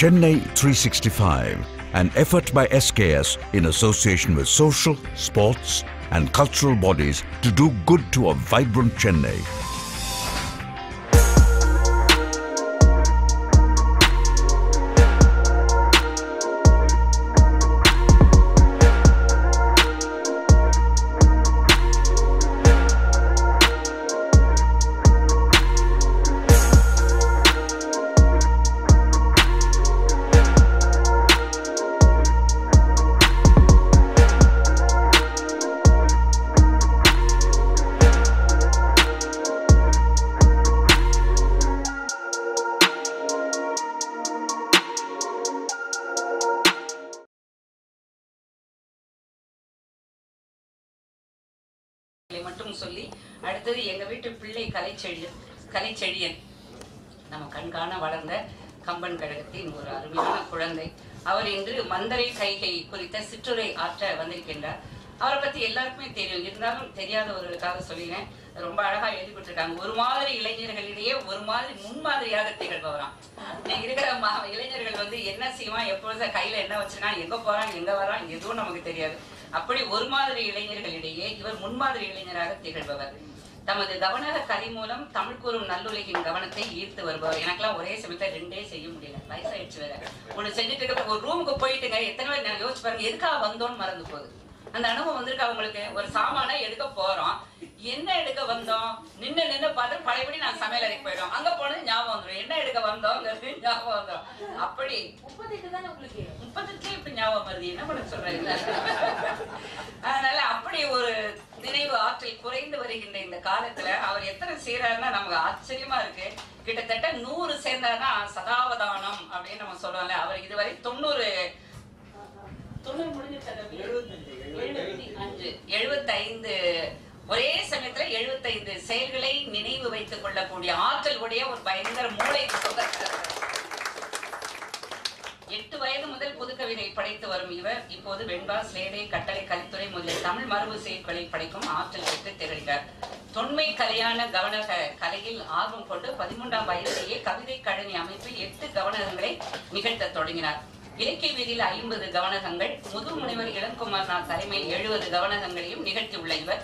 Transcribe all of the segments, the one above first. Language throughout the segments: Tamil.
Chennai 365, an effort by SKS in association with social, sports and cultural bodies to do good to a vibrant Chennai. எல்லாருக்குமே தெரியும் இருந்தாலும் தெரியாதவர்களுக்காக சொல்லினேன் ரொம்ப அழகா எழுதிப்பட்டிருக்காங்க ஒரு மாதிரி இளைஞர்களிடையே ஒரு மாதிரி முன்மாதிரியாக திகழ்பவரா இருக்கிற இளைஞர்கள் வந்து என்ன செய்வான் எப்பொழுது கையில என்ன வச்சிருக்கான் எங்க போறான் எங்க வரான் எதுவும் நமக்கு தெரியாது அப்படி ஒரு மாதிரி இளைஞர்களிடையே இவர் முன்மாதிரி இளைஞராக திகழ்பவர் தமது கவன கதை மூலம் தமிழ் கூறும் நல்லுலகின் கவனத்தை ஈர்த்து வருபவர் எனக்கெல்லாம் ஒரே சமயத்தை ரெண்டே செய்ய முடியல வயசாயிடுச்சு வேற ஒண்ணு செஞ்சுட்டு ஒரு ரூமுக்கு போயிட்டுங்க எத்தனை பேர் யோசிச்சு பாருங்க எதுக்காக வந்தோம்னு மறந்து போகுது அந்த அனுபவம் வந்திருக்கு அவங்களுக்கு ஒரு சாமான எடுக்க போறோம் என்ன எடுக்க வந்தோம் நின்று நின்று பார்த்து பழையபடி நான் சமையல் அறைக்கு போயிடும் அங்க போனது ஞாபகம் வந்துடும் என்ன எடுக்க வந்தோம் ஞாபகம் வந்துடும் அப்படி உங்களுக்கு முப்பத்தெட்டுல இப்ப ஞாபகம் வருது என்ன பண்ண சொல்றீங்க அதனால அப்படி ஒரு நினைவு ஆற்றல் குறைந்து வருகின்ற இந்த காலத்துல அவர் எத்தனை செய்யறாருன்னா நமக்கு ஆச்சரியமா இருக்கு கிட்டத்தட்ட நூறு சேர்ந்தாருன்னா சதாவதானம் அப்படின்னு நம்ம சொல்லுவோம்ல அவர் இதுவரை தொண்ணூறு எழுபத்தைந்து ஒரே சமயத்துல எழுபத்தைந்து செயல்களை நினைவு வைத்துக் கொள்ளக்கூடிய ஆற்றல் உடைய ஒரு பயங்கர மூளை எட்டு வயது முதல் புதுக்கவிதை படைத்து வரும் இவர் இப்போது வெண்பா சிலேடை கட்டளை கலித்துறை முதலிய தமிழ் மரபு செயற்களை படைக்கும் ஆற்றல் பெற்று திகழ்கிறார் தொன்மை கலையான கவனக கலையில் ஆர்வம் கொண்டு பதிமூன்றாம் வயதிலேயே கவிதை கழனி அமைப்பில் எட்டு கவனகங்களை நிகழ்த்த தொடங்கினார் இலக்கிய வீதியில் ஐம்பது கவனகங்கள் முதுகு முனைவர் இளங்குமார்நாத் தலைமையில் எழுபது கவனகங்களையும் நிகழ்த்தியுள்ள இவர்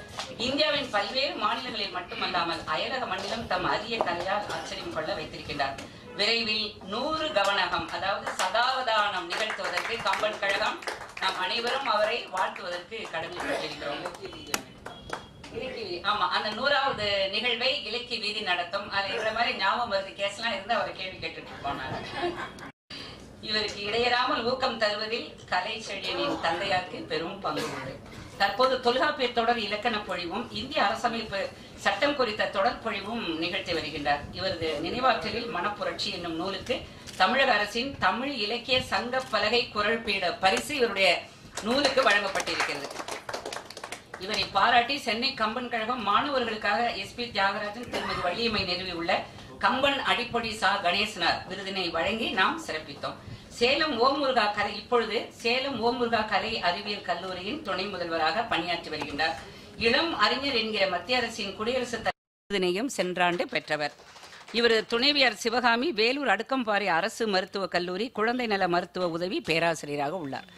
இந்தியாவின் பல்வேறு மாநிலங்களில் மட்டுமல்லாமல் அயலக மண்டலம் தம் அரிய கலையால் ஆச்சரியம் கொள்ள வைத்திருக்கின்றார் விரைவில் நூறு கவனகம் அதாவது சதாவதானம் நிகழ்த்துவதற்கு கம்பன் கழகம் நாம் அனைவரும் அவரை வாழ்த்துவதற்கு கடமைப்பட்டிருக்கிறோம் ஆமா அந்த நூறாவது நிகழ்வை இலக்கிய வீதி நடத்தும் அது இந்த மாதிரி ஞாபகம் வருது எல்லாம் இருந்து அவரை கேள்வி கேட்டுட்டு போனாங்க இவருக்கு இடையராமல் ஊக்கம் தருவதில் கலை செழியனின் தந்தையாருக்கு பெரும் பங்கு உண்டு தற்போது தொல்காப்பிய தொடர் இலக்கண பொழிவும் இந்திய அரசமைப்பு சட்டம் குறித்த தொடர் பொழிவும் நிகழ்த்தி வருகின்றார் இவரது நினைவாற்றலில் மனப்புரட்சி என்னும் நூலுக்கு தமிழக அரசின் தமிழ் இலக்கிய சங்க பலகை குரல் பீட பரிசு இவருடைய நூலுக்கு வழங்கப்பட்டிருக்கிறது இவரை பாராட்டி சென்னை கம்பன் கழகம் மாணவர்களுக்காக எஸ் பி தியாகராஜன் திருமதி வள்ளியம்மை நிறுவியுள்ள கம்பன் அடிப்பொடி சா கணேசனார் விருதினை வழங்கி நாம் சிறப்பித்தோம் சேலம் ஓமுருகா கலை இப்பொழுது சேலம் ஓமுருகா கலை அறிவியல் கல்லூரியின் துணை முதல்வராக பணியாற்றி வருகின்றார் இளம் அறிஞர் என்கிற மத்திய அரசின் குடியரசுத் விருதினையும் சென்றாண்டு பெற்றவர் இவர் துணைவியார் சிவகாமி வேலூர் அடுக்கம்பாறை அரசு மருத்துவக் கல்லூரி குழந்தை நல மருத்துவ உதவி பேராசிரியராக உள்ளார்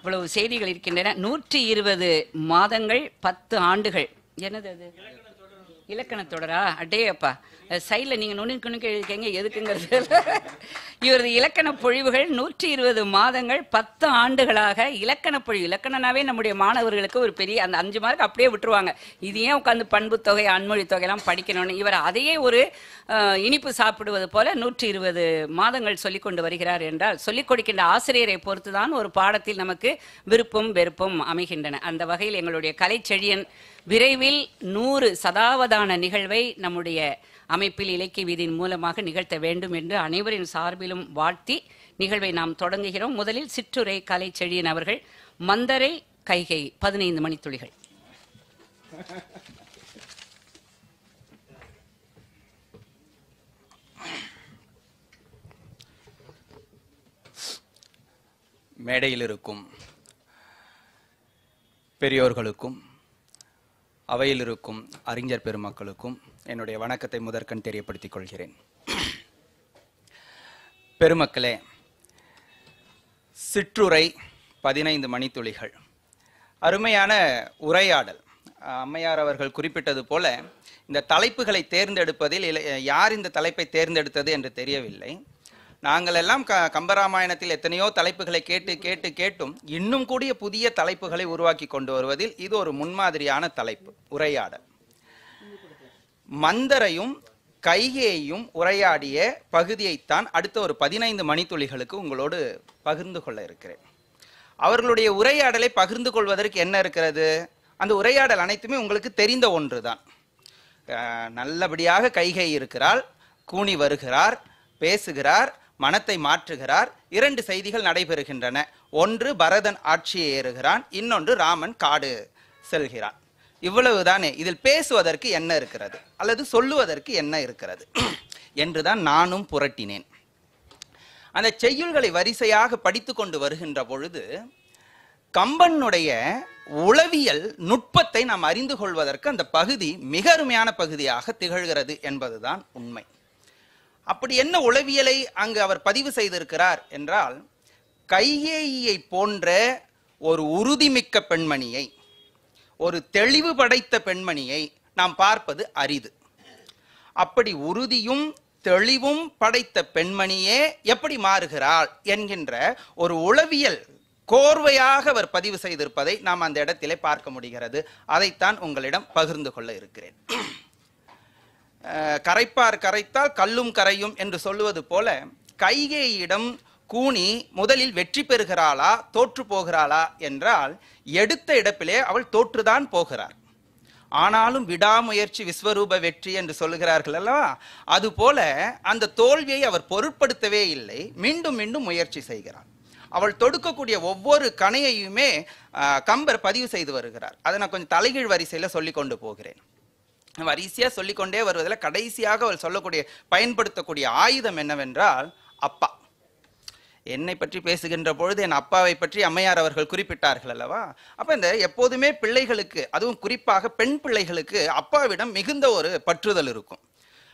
இவ்வளவு செய்திகள் இருக்கின்றன நூற்றி இருபது மாதங்கள் பத்து ஆண்டுகள் என்னது அது இலக்கண தொடரா அடே அப்பா சைடில் நீங்கள் நுணுக்கு நுணுக்கி எழுதிக்கங்க எதுக்குங்கிறது இவரது இலக்கண பொழிவுகள் நூற்றி இருபது மாதங்கள் பத்து ஆண்டுகளாக இலக்கண பொழிவு இலக்கணனாவே நம்முடைய மாணவர்களுக்கு ஒரு பெரிய அந்த அஞ்சு மார்க் அப்படியே விட்டுருவாங்க இது ஏன் உட்காந்து பண்பு தொகை அன்மொழி தொகையெல்லாம் படிக்கணும்னு இவர் அதையே ஒரு இனிப்பு சாப்பிடுவது போல நூற்றி இருபது மாதங்கள் சொல்லிக் கொண்டு வருகிறார் என்றால் சொல்லிக் கொடுக்கின்ற ஆசிரியரை பொறுத்து தான் ஒரு பாடத்தில் நமக்கு விருப்பம் வெறுப்பும் அமைகின்றன அந்த வகையில் எங்களுடைய கலைச்செழியன் விரைவில் நூறு சதாவதான நிகழ்வை நம்முடைய அமைப்பில் இலக்கிய வீதியின் மூலமாக நிகழ்த்த வேண்டும் என்று அனைவரின் சார்பிலும் வாழ்த்தி நிகழ்வை நாம் தொடங்குகிறோம் முதலில் சிற்றுரை கலை செழியன் அவர்கள் மந்தரை கைகை பதினைந்து மணித்துளிகள் மேடையில் இருக்கும் பெரியோர்களுக்கும் அவையில் இருக்கும் அறிஞர் பெருமக்களுக்கும் என்னுடைய வணக்கத்தை முதற்கண் தெரியப்படுத்திக் கொள்கிறேன் பெருமக்களே சிற்றுரை பதினைந்து மணித்துளிகள் அருமையான உரையாடல் அம்மையார் அவர்கள் குறிப்பிட்டது போல இந்த தலைப்புகளை தேர்ந்தெடுப்பதில் யார் இந்த தலைப்பை தேர்ந்தெடுத்தது என்று தெரியவில்லை நாங்கள் எல்லாம் க கம்பராமாயணத்தில் எத்தனையோ தலைப்புகளை கேட்டு கேட்டு கேட்டும் இன்னும் கூடிய புதிய தலைப்புகளை உருவாக்கி கொண்டு வருவதில் இது ஒரு முன்மாதிரியான தலைப்பு உரையாடல் மந்தரையும் கைகேயும் உரையாடிய பகுதியைத்தான் அடுத்த ஒரு பதினைந்து மணித்துளிகளுக்கு உங்களோடு பகிர்ந்து கொள்ள இருக்கிறேன் அவர்களுடைய உரையாடலை பகிர்ந்து கொள்வதற்கு என்ன இருக்கிறது அந்த உரையாடல் அனைத்துமே உங்களுக்கு தெரிந்த ஒன்று தான் நல்லபடியாக கைகை இருக்கிறாள் கூணி வருகிறார் பேசுகிறார் மனத்தை மாற்றுகிறார் இரண்டு செய்திகள் நடைபெறுகின்றன ஒன்று பரதன் ஆட்சியை ஏறுகிறான் இன்னொன்று ராமன் காடு செல்கிறான் இவ்வளவுதானே இதில் பேசுவதற்கு என்ன இருக்கிறது அல்லது சொல்லுவதற்கு என்ன இருக்கிறது என்றுதான் நானும் புரட்டினேன் அந்த செய்யுள்களை வரிசையாக படித்து கொண்டு வருகின்ற பொழுது கம்பனுடைய உளவியல் நுட்பத்தை நாம் அறிந்து கொள்வதற்கு அந்த பகுதி மிக அருமையான பகுதியாக திகழ்கிறது என்பதுதான் உண்மை அப்படி என்ன உளவியலை அங்கு அவர் பதிவு செய்திருக்கிறார் என்றால் கையேயை போன்ற ஒரு உறுதிமிக்க பெண்மணியை ஒரு தெளிவு படைத்த பெண்மணியை நாம் பார்ப்பது அரிது அப்படி உறுதியும் தெளிவும் படைத்த பெண்மணியே எப்படி மாறுகிறாள் என்கின்ற ஒரு உளவியல் கோர்வையாக அவர் பதிவு செய்திருப்பதை நாம் அந்த இடத்திலே பார்க்க முடிகிறது அதைத்தான் உங்களிடம் பகிர்ந்து கொள்ள இருக்கிறேன் கரைப்பார் கரைத்தால் கல்லும் கரையும் என்று சொல்லுவது போல கைகேயிடம் கூனி முதலில் வெற்றி பெறுகிறாளா தோற்று போகிறாளா என்றால் எடுத்த இடப்பிலே அவள் தோற்றுதான் போகிறார் ஆனாலும் விடாமுயற்சி விஸ்வரூப வெற்றி என்று சொல்லுகிறார்கள் அல்லவா அதுபோல அந்த தோல்வியை அவர் பொருட்படுத்தவே இல்லை மீண்டும் மீண்டும் முயற்சி செய்கிறார் அவள் தொடுக்கக்கூடிய ஒவ்வொரு கணையையுமே கம்பர் பதிவு செய்து வருகிறார் அதை நான் கொஞ்சம் தலைகீழ் வரிசையில் சொல்லி கொண்டு போகிறேன் வரிசையாக சொல்லிக்கொண்டே வருவதில் கடைசியாக அவள் சொல்லக்கூடிய பயன்படுத்தக்கூடிய ஆயுதம் என்னவென்றால் அப்பா என்னை பற்றி பேசுகின்ற பொழுது என் அப்பாவை பற்றி அம்மையார் அவர்கள் குறிப்பிட்டார்கள் அல்லவா அப்போ இந்த எப்போதுமே பிள்ளைகளுக்கு அதுவும் குறிப்பாக பெண் பிள்ளைகளுக்கு அப்பாவிடம் மிகுந்த ஒரு பற்றுதல் இருக்கும்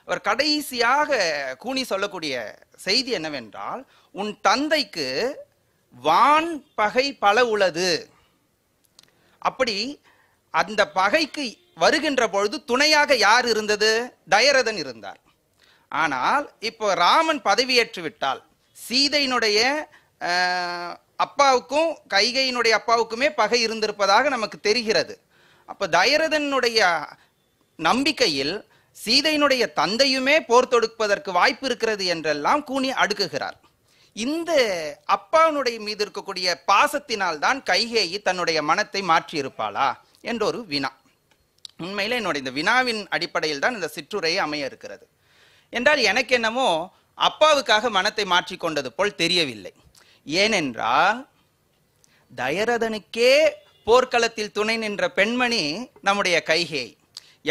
அவர் கடைசியாக கூனி சொல்லக்கூடிய செய்தி என்னவென்றால் உன் தந்தைக்கு வான் பகை பல உளது அப்படி அந்த பகைக்கு வருகின்ற பொழுது துணையாக யார் இருந்தது தயரதன் இருந்தார் ஆனால் இப்போ ராமன் பதவியேற்று விட்டால் சீதையினுடைய அப்பாவுக்கும் கைகையினுடைய அப்பாவுக்குமே பகை இருந்திருப்பதாக நமக்கு தெரிகிறது அப்போ தயரதனுடைய நம்பிக்கையில் சீதையினுடைய தந்தையுமே போர் தொடுப்பதற்கு வாய்ப்பு இருக்கிறது என்றெல்லாம் கூனி அடுக்குகிறார் இந்த அப்பாவுடைய மீது இருக்கக்கூடிய பாசத்தினால் தான் கைகேயி தன்னுடைய மனத்தை மாற்றியிருப்பாளா என்ற ஒரு வினா உண்மையில் என்னுடைய இந்த வினாவின் அடிப்படையில் தான் இந்த சிற்றுரையை அமைய இருக்கிறது என்றால் எனக்கு என்னமோ அப்பாவுக்காக மனத்தை மாற்றிக்கொண்டது போல் தெரியவில்லை ஏனென்றால் தயரதனுக்கே போர்க்களத்தில் துணை நின்ற பெண்மணி நம்முடைய கைகே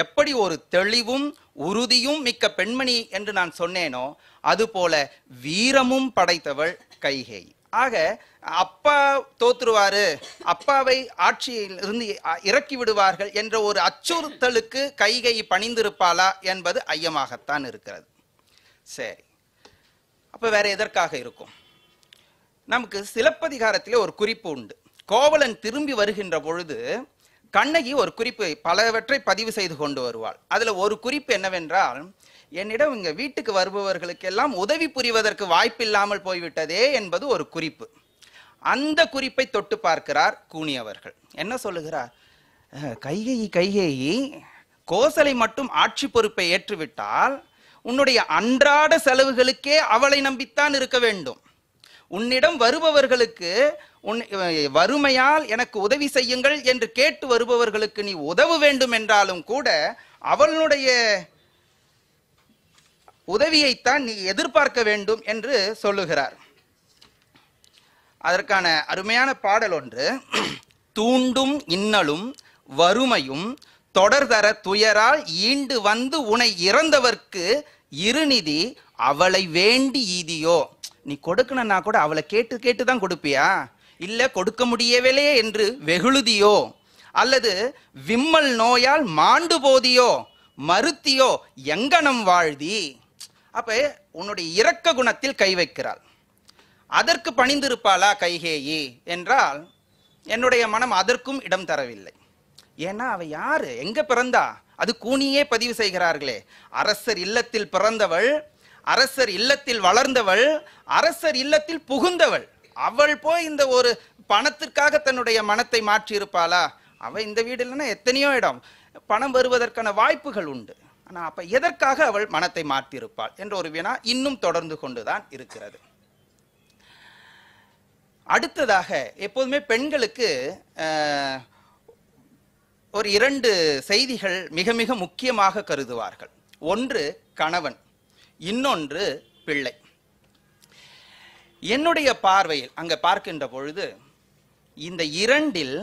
எப்படி ஒரு தெளிவும் உறுதியும் மிக்க பெண்மணி என்று நான் சொன்னேனோ அதுபோல வீரமும் படைத்தவள் கைகே ஆக அப்பா தோற்றுவாரு அப்பாவை ஆட்சியில் இருந்து இறக்கி விடுவார்கள் என்ற ஒரு அச்சுறுத்தலுக்கு கைகை பணிந்திருப்பாளா என்பது ஐயமாகத்தான் இருக்கிறது சரி அப்போ வேற எதற்காக இருக்கும் நமக்கு சிலப்பதிகாரத்திலே ஒரு குறிப்பு உண்டு கோவலன் திரும்பி வருகின்ற பொழுது கண்ணகி ஒரு குறிப்பு பலவற்றை பதிவு செய்து கொண்டு வருவாள் அதில் ஒரு குறிப்பு என்னவென்றால் என்னிடம் இங்கே வீட்டுக்கு வருபவர்களுக்கெல்லாம் உதவி புரிவதற்கு வாய்ப்பில்லாமல் போய்விட்டதே என்பது ஒரு குறிப்பு அந்த குறிப்பை தொட்டு பார்க்கிறார் கூனி அவர்கள் என்ன சொல்லுகிறார் கைகேயி கைகேயி கோசலை மட்டும் ஆட்சி பொறுப்பை ஏற்றுவிட்டால் உன்னுடைய அன்றாட செலவுகளுக்கே அவளை நம்பித்தான் இருக்க வேண்டும் உன்னிடம் வருபவர்களுக்கு உன் வறுமையால் எனக்கு உதவி செய்யுங்கள் என்று கேட்டு வருபவர்களுக்கு நீ உதவ வேண்டும் என்றாலும் கூட அவளுடைய உதவியைத்தான் நீ எதிர்பார்க்க வேண்டும் என்று சொல்லுகிறார் அதற்கான அருமையான பாடல் ஒன்று தூண்டும் இன்னலும் வறுமையும் தொடர் தர துயரால் ஈண்டு வந்து உனை இறந்தவர்க்கு இருநிதி அவளை வேண்டி ஈதியோ நீ கொடுக்கணும்னா கூட அவளை கேட்டு கேட்டு தான் கொடுப்பியா இல்லை கொடுக்க முடியவில்லையே என்று வெகுழுதியோ அல்லது விம்மல் நோயால் மாண்டு போதியோ மறுத்தியோ எங்கனம் வாழ்தி அப்ப உன்னுடைய இரக்க குணத்தில் கை வைக்கிறாள் அதற்கு பணிந்திருப்பாளா கைகேயி என்றால் என்னுடைய மனம் அதற்கும் இடம் தரவில்லை ஏன்னா அவ யாரு எங்க பிறந்தா அது கூனியே பதிவு செய்கிறார்களே அரசர் இல்லத்தில் பிறந்தவள் அரசர் இல்லத்தில் வளர்ந்தவள் அரசர் இல்லத்தில் புகுந்தவள் அவள் போய் இந்த ஒரு பணத்திற்காக தன்னுடைய மனத்தை மாற்றி இருப்பாளா அவள் இந்த வீடு இல்லைன்னா எத்தனையோ இடம் பணம் வருவதற்கான வாய்ப்புகள் உண்டு ஆனால் அப்போ எதற்காக அவள் மனத்தை மாற்றியிருப்பாள் என்ற ஒரு வினா இன்னும் தொடர்ந்து கொண்டுதான் இருக்கிறது அடுத்ததாக எப்போதுமே பெண்களுக்கு ஒரு இரண்டு செய்திகள் மிக மிக முக்கியமாக கருதுவார்கள் ஒன்று கணவன் இன்னொன்று பிள்ளை என்னுடைய பார்வையில் அங்கே பார்க்கின்ற பொழுது இந்த இரண்டில்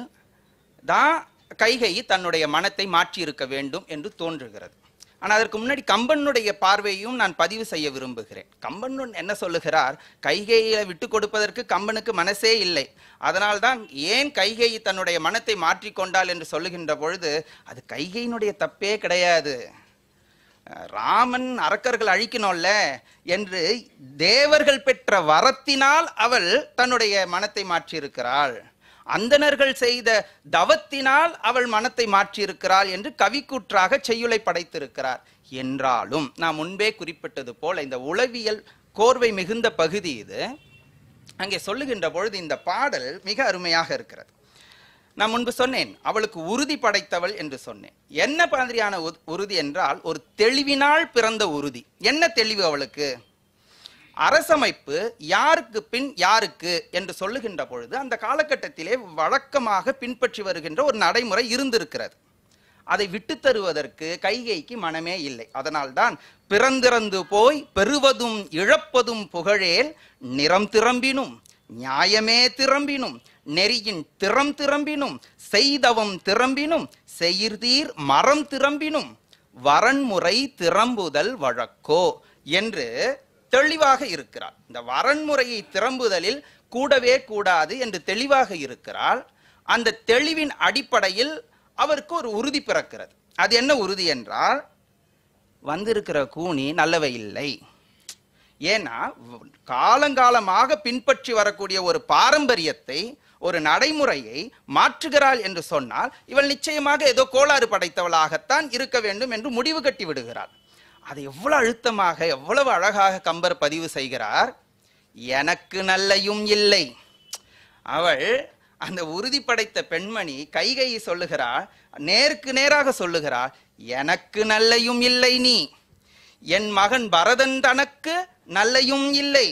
தான் கைகை தன்னுடைய மனத்தை மாற்றியிருக்க வேண்டும் என்று தோன்றுகிறது ஆனால் அதற்கு முன்னாடி கம்பனுடைய பார்வையும் நான் பதிவு செய்ய விரும்புகிறேன் கம்பன் என்ன சொல்லுகிறார் கைகையை விட்டு கொடுப்பதற்கு கம்பனுக்கு மனசே இல்லை அதனால்தான் ஏன் கைகை தன்னுடைய மனத்தை மாற்றிக்கொண்டாள் என்று சொல்லுகின்ற பொழுது அது கைகையினுடைய தப்பே கிடையாது ராமன் அரக்கர்கள் அழிக்கணும்ல என்று தேவர்கள் பெற்ற வரத்தினால் அவள் தன்னுடைய மனத்தை மாற்றியிருக்கிறாள் அந்தனர்கள் செய்த தவத்தினால் அவள் மனத்தை மாற்றியிருக்கிறாள் என்று கவிக்கூற்றாக செய்யுளை படைத்திருக்கிறார் என்றாலும் நான் முன்பே குறிப்பிட்டது போல இந்த உளவியல் கோர்வை மிகுந்த பகுதி இது அங்கே சொல்லுகின்ற பொழுது இந்த பாடல் மிக அருமையாக இருக்கிறது நான் முன்பு சொன்னேன் அவளுக்கு உறுதி படைத்தவள் என்று சொன்னேன் என்ன மாதிரியான உறுதி என்றால் ஒரு தெளிவினால் பிறந்த உறுதி என்ன தெளிவு அவளுக்கு அரசமைப்பு யாருக்கு பின் யாருக்கு என்று சொல்லுகின்ற பொழுது அந்த காலகட்டத்திலே வழக்கமாக பின்பற்றி வருகின்ற ஒரு நடைமுறை இருந்திருக்கிறது அதை விட்டு தருவதற்கு கைகைக்கு மனமே இல்லை அதனால்தான் பிறந்திறந்து போய் பெறுவதும் இழப்பதும் புகழேல் நிறம் திரும்பினும் நியாயமே திரும்பினும் நெறியின் திறம் திரும்பினும் செய்தவம் திரும்பினும் செயிர்தீர் மரம் திரும்பினும் வரன்முறை திறம்புதல் வழக்கோ என்று தெளிவாக இருக்கிறார் இந்த வரன்முறையை திறம்புதலில் கூடவே கூடாது என்று தெளிவாக இருக்கிறார் அந்த தெளிவின் அடிப்படையில் அவருக்கு ஒரு உறுதி பிறக்கிறது அது என்ன உறுதி என்றால் வந்திருக்கிற கூனி நல்லவை இல்லை ஏன்னா காலங்காலமாக பின்பற்றி வரக்கூடிய ஒரு பாரம்பரியத்தை ஒரு நடைமுறையை மாற்றுகிறாள் என்று சொன்னால் இவள் நிச்சயமாக ஏதோ கோளாறு படைத்தவளாகத்தான் இருக்க வேண்டும் என்று முடிவு கட்டி விடுகிறாள் அதை எவ்வளவு அழுத்தமாக எவ்வளவு அழகாக கம்பர் பதிவு செய்கிறார் எனக்கு நல்லையும் இல்லை அவள் அந்த உறுதி படைத்த பெண்மணி கைகை சொல்லுகிறாள் நேருக்கு நேராக சொல்லுகிறாள் எனக்கு நல்லையும் இல்லை நீ என் மகன் பரதன் தனக்கு நல்லையும் இல்லை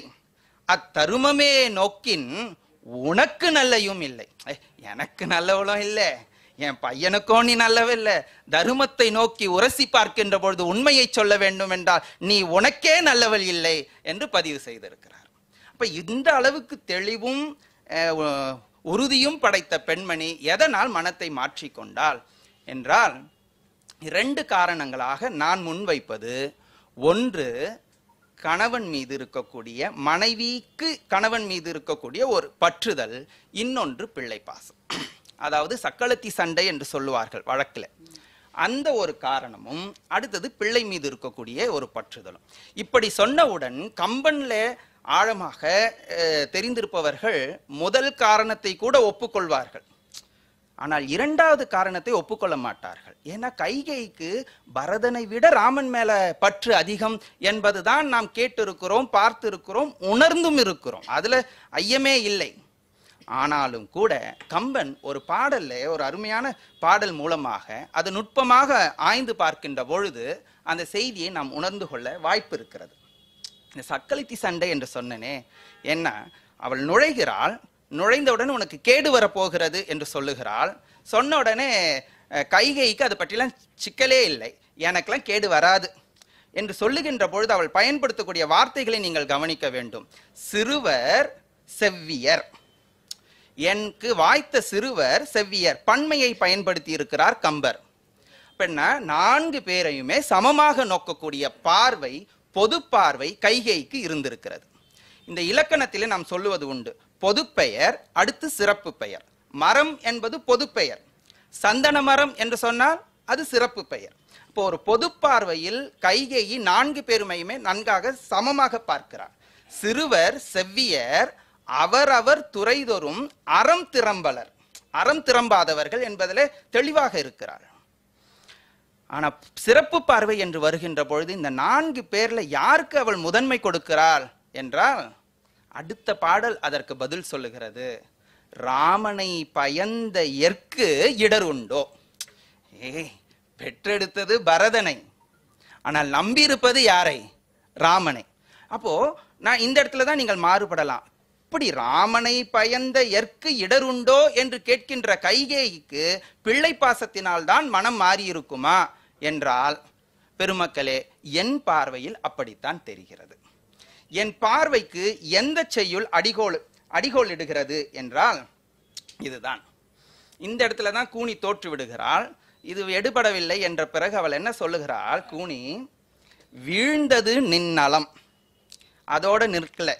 அத்தருமமே நோக்கின் உனக்கு நல்லையும் இல்லை எனக்கு நல்லவளும் இல்லை என் பையனுக்கோ நீ நல்லவில்லை தருமத்தை நோக்கி உரசி பார்க்கின்ற பொழுது உண்மையை சொல்ல வேண்டும் என்றால் நீ உனக்கே நல்லவள் இல்லை என்று பதிவு செய்திருக்கிறார் அப்ப இந்த அளவுக்கு தெளிவும் உறுதியும் படைத்த பெண்மணி எதனால் மனத்தை கொண்டாள் என்றால் இரண்டு காரணங்களாக நான் முன்வைப்பது ஒன்று கணவன் மீது இருக்கக்கூடிய மனைவிக்கு கணவன் மீது இருக்கக்கூடிய ஒரு பற்றுதல் இன்னொன்று பிள்ளை பாசம் அதாவது சக்களத்தி சண்டை என்று சொல்லுவார்கள் வழக்கில் அந்த ஒரு காரணமும் அடுத்தது பிள்ளை மீது இருக்கக்கூடிய ஒரு பற்றுதலும் இப்படி சொன்னவுடன் கம்பனில் ஆழமாக தெரிந்திருப்பவர்கள் முதல் காரணத்தை கூட ஒப்புக்கொள்வார்கள் ஆனால் இரண்டாவது காரணத்தை ஒப்புக்கொள்ள மாட்டார்கள் ஏன்னா கைகைக்கு பரதனை விட ராமன் மேல பற்று அதிகம் என்பதுதான் நாம் கேட்டிருக்கிறோம் பார்த்திருக்கிறோம் உணர்ந்தும் இருக்கிறோம் அதுல ஐயமே இல்லை ஆனாலும் கூட கம்பன் ஒரு பாடல்ல ஒரு அருமையான பாடல் மூலமாக அது நுட்பமாக ஆய்ந்து பார்க்கின்ற பொழுது அந்த செய்தியை நாம் உணர்ந்து கொள்ள வாய்ப்பு இருக்கிறது இந்த சக்களித்தி சண்டை என்று சொன்னனே என்ன அவள் நுழைகிறாள் நுழைந்தவுடன் உனக்கு கேடு வரப்போகிறது என்று சொல்லுகிறாள் சொன்ன உடனே கைகைக்கு அது பற்றிலாம் சிக்கலே இல்லை எனக்கெல்லாம் கேடு வராது என்று சொல்லுகின்ற பொழுது அவள் பயன்படுத்தக்கூடிய வார்த்தைகளை நீங்கள் கவனிக்க வேண்டும் சிறுவர் செவ்வியர் எனக்கு வாய்த்த சிறுவர் செவ்வியர் பன்மையை பயன்படுத்தி இருக்கிறார் கம்பர் நான்கு பேரையுமே சமமாக நோக்கக்கூடிய பார்வை பொது பார்வை கைகைக்கு இருந்திருக்கிறது இந்த இலக்கணத்திலே நாம் சொல்லுவது உண்டு பொதுப்பெயர் அடுத்து சிறப்பு பெயர் மரம் என்பது பொதுப்பெயர் சந்தன மரம் என்று சொன்னால் அது சிறப்பு பெயர் இப்போ ஒரு பொது பார்வையில் கைகையை நான்கு பேருமையுமே நன்காக சமமாக பார்க்கிறார் சிறுவர் செவ்வியர் அவரவர் துறைதொரும் அறம் திறம்பலர் அறம் திறம்பாதவர்கள் என்பதில் தெளிவாக இருக்கிறார் ஆனால் சிறப்பு பார்வை என்று வருகின்ற பொழுது இந்த நான்கு பேரில் யாருக்கு அவள் முதன்மை கொடுக்கிறாள் என்றால் அடுத்த பாடல் அதற்கு பதில் சொல்லுகிறது ராமனை பயந்த எற்கு இடர் உண்டோ ஏ பெற்றெடுத்தது பரதனை ஆனால் நம்பியிருப்பது யாரை ராமனை அப்போ நான் இந்த இடத்துல தான் நீங்கள் மாறுபடலாம் அப்படி ராமனை பயந்த எற்கு இடருண்டோ என்று கேட்கின்ற கைகேயிக்கு பிள்ளை பாசத்தினால்தான் மனம் மாறியிருக்குமா என்றால் பெருமக்களே என் பார்வையில் அப்படித்தான் தெரிகிறது என் பார்வைக்கு எந்த செய்யுள் அடிகோல் அடிகோல் இடுகிறது என்றால் இதுதான் இந்த இடத்துல தான் கூனி தோற்று விடுகிறாள் இது எடுபடவில்லை என்ற பிறகு அவள் என்ன சொல்லுகிறாள் கூனி வீழ்ந்தது நின்னலம் அதோட நிற்கலை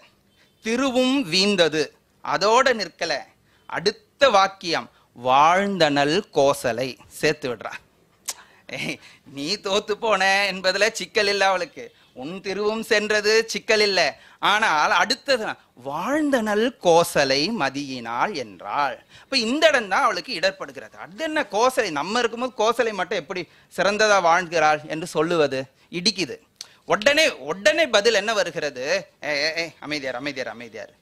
திருவும் வீந்தது அதோட நிற்கல அடுத்த வாக்கியம் வாழ்ந்தனல் கோசலை சேர்த்து விடுறா நீ தோத்து போன என்பதுல சிக்கல் இல்லை அவளுக்கு உன் திருவும் சென்றது சிக்கல் இல்லை ஆனால் அடுத்தது வாழ்ந்தனல் கோசலை மதியினாள் என்றாள் இப்போ இந்த இடம் தான் அவளுக்கு இடர்படுகிறது அது என்ன கோசலை நம்ம இருக்கும்போது கோசலை மட்டும் எப்படி சிறந்ததா வாழ்கிறாள் என்று சொல்லுவது இடிக்குது உடனே உடனே பதில் என்ன வருகிறது அமைதியார் அமைதியார் அமைதியார்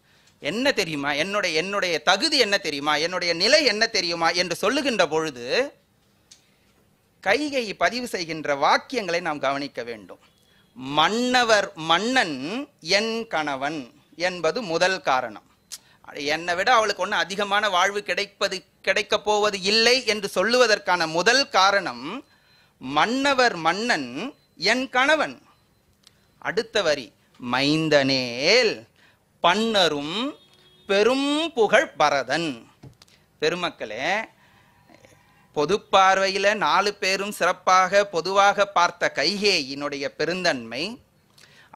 என்ன தெரியுமா என்னுடைய என்னுடைய தகுதி என்ன தெரியுமா என்னுடைய நிலை என்ன தெரியுமா என்று சொல்லுகின்ற பொழுது கைகை பதிவு செய்கின்ற வாக்கியங்களை நாம் கவனிக்க வேண்டும் மன்னவர் மன்னன் என் கணவன் என்பது முதல் காரணம் என்னை விட அவளுக்கு ஒன்றும் அதிகமான வாழ்வு கிடைப்பது கிடைக்கப் போவது இல்லை என்று சொல்லுவதற்கான முதல் காரணம் மன்னவர் மன்னன் என் கணவன் அடுத்த வரி மைந்தனேல் பன்னரும் பெரும் புகழ் பரதன் பெருமக்களே பொது பார்வையில் நாலு பேரும் சிறப்பாக பொதுவாக பார்த்த கைகேயினுடைய பெருந்தன்மை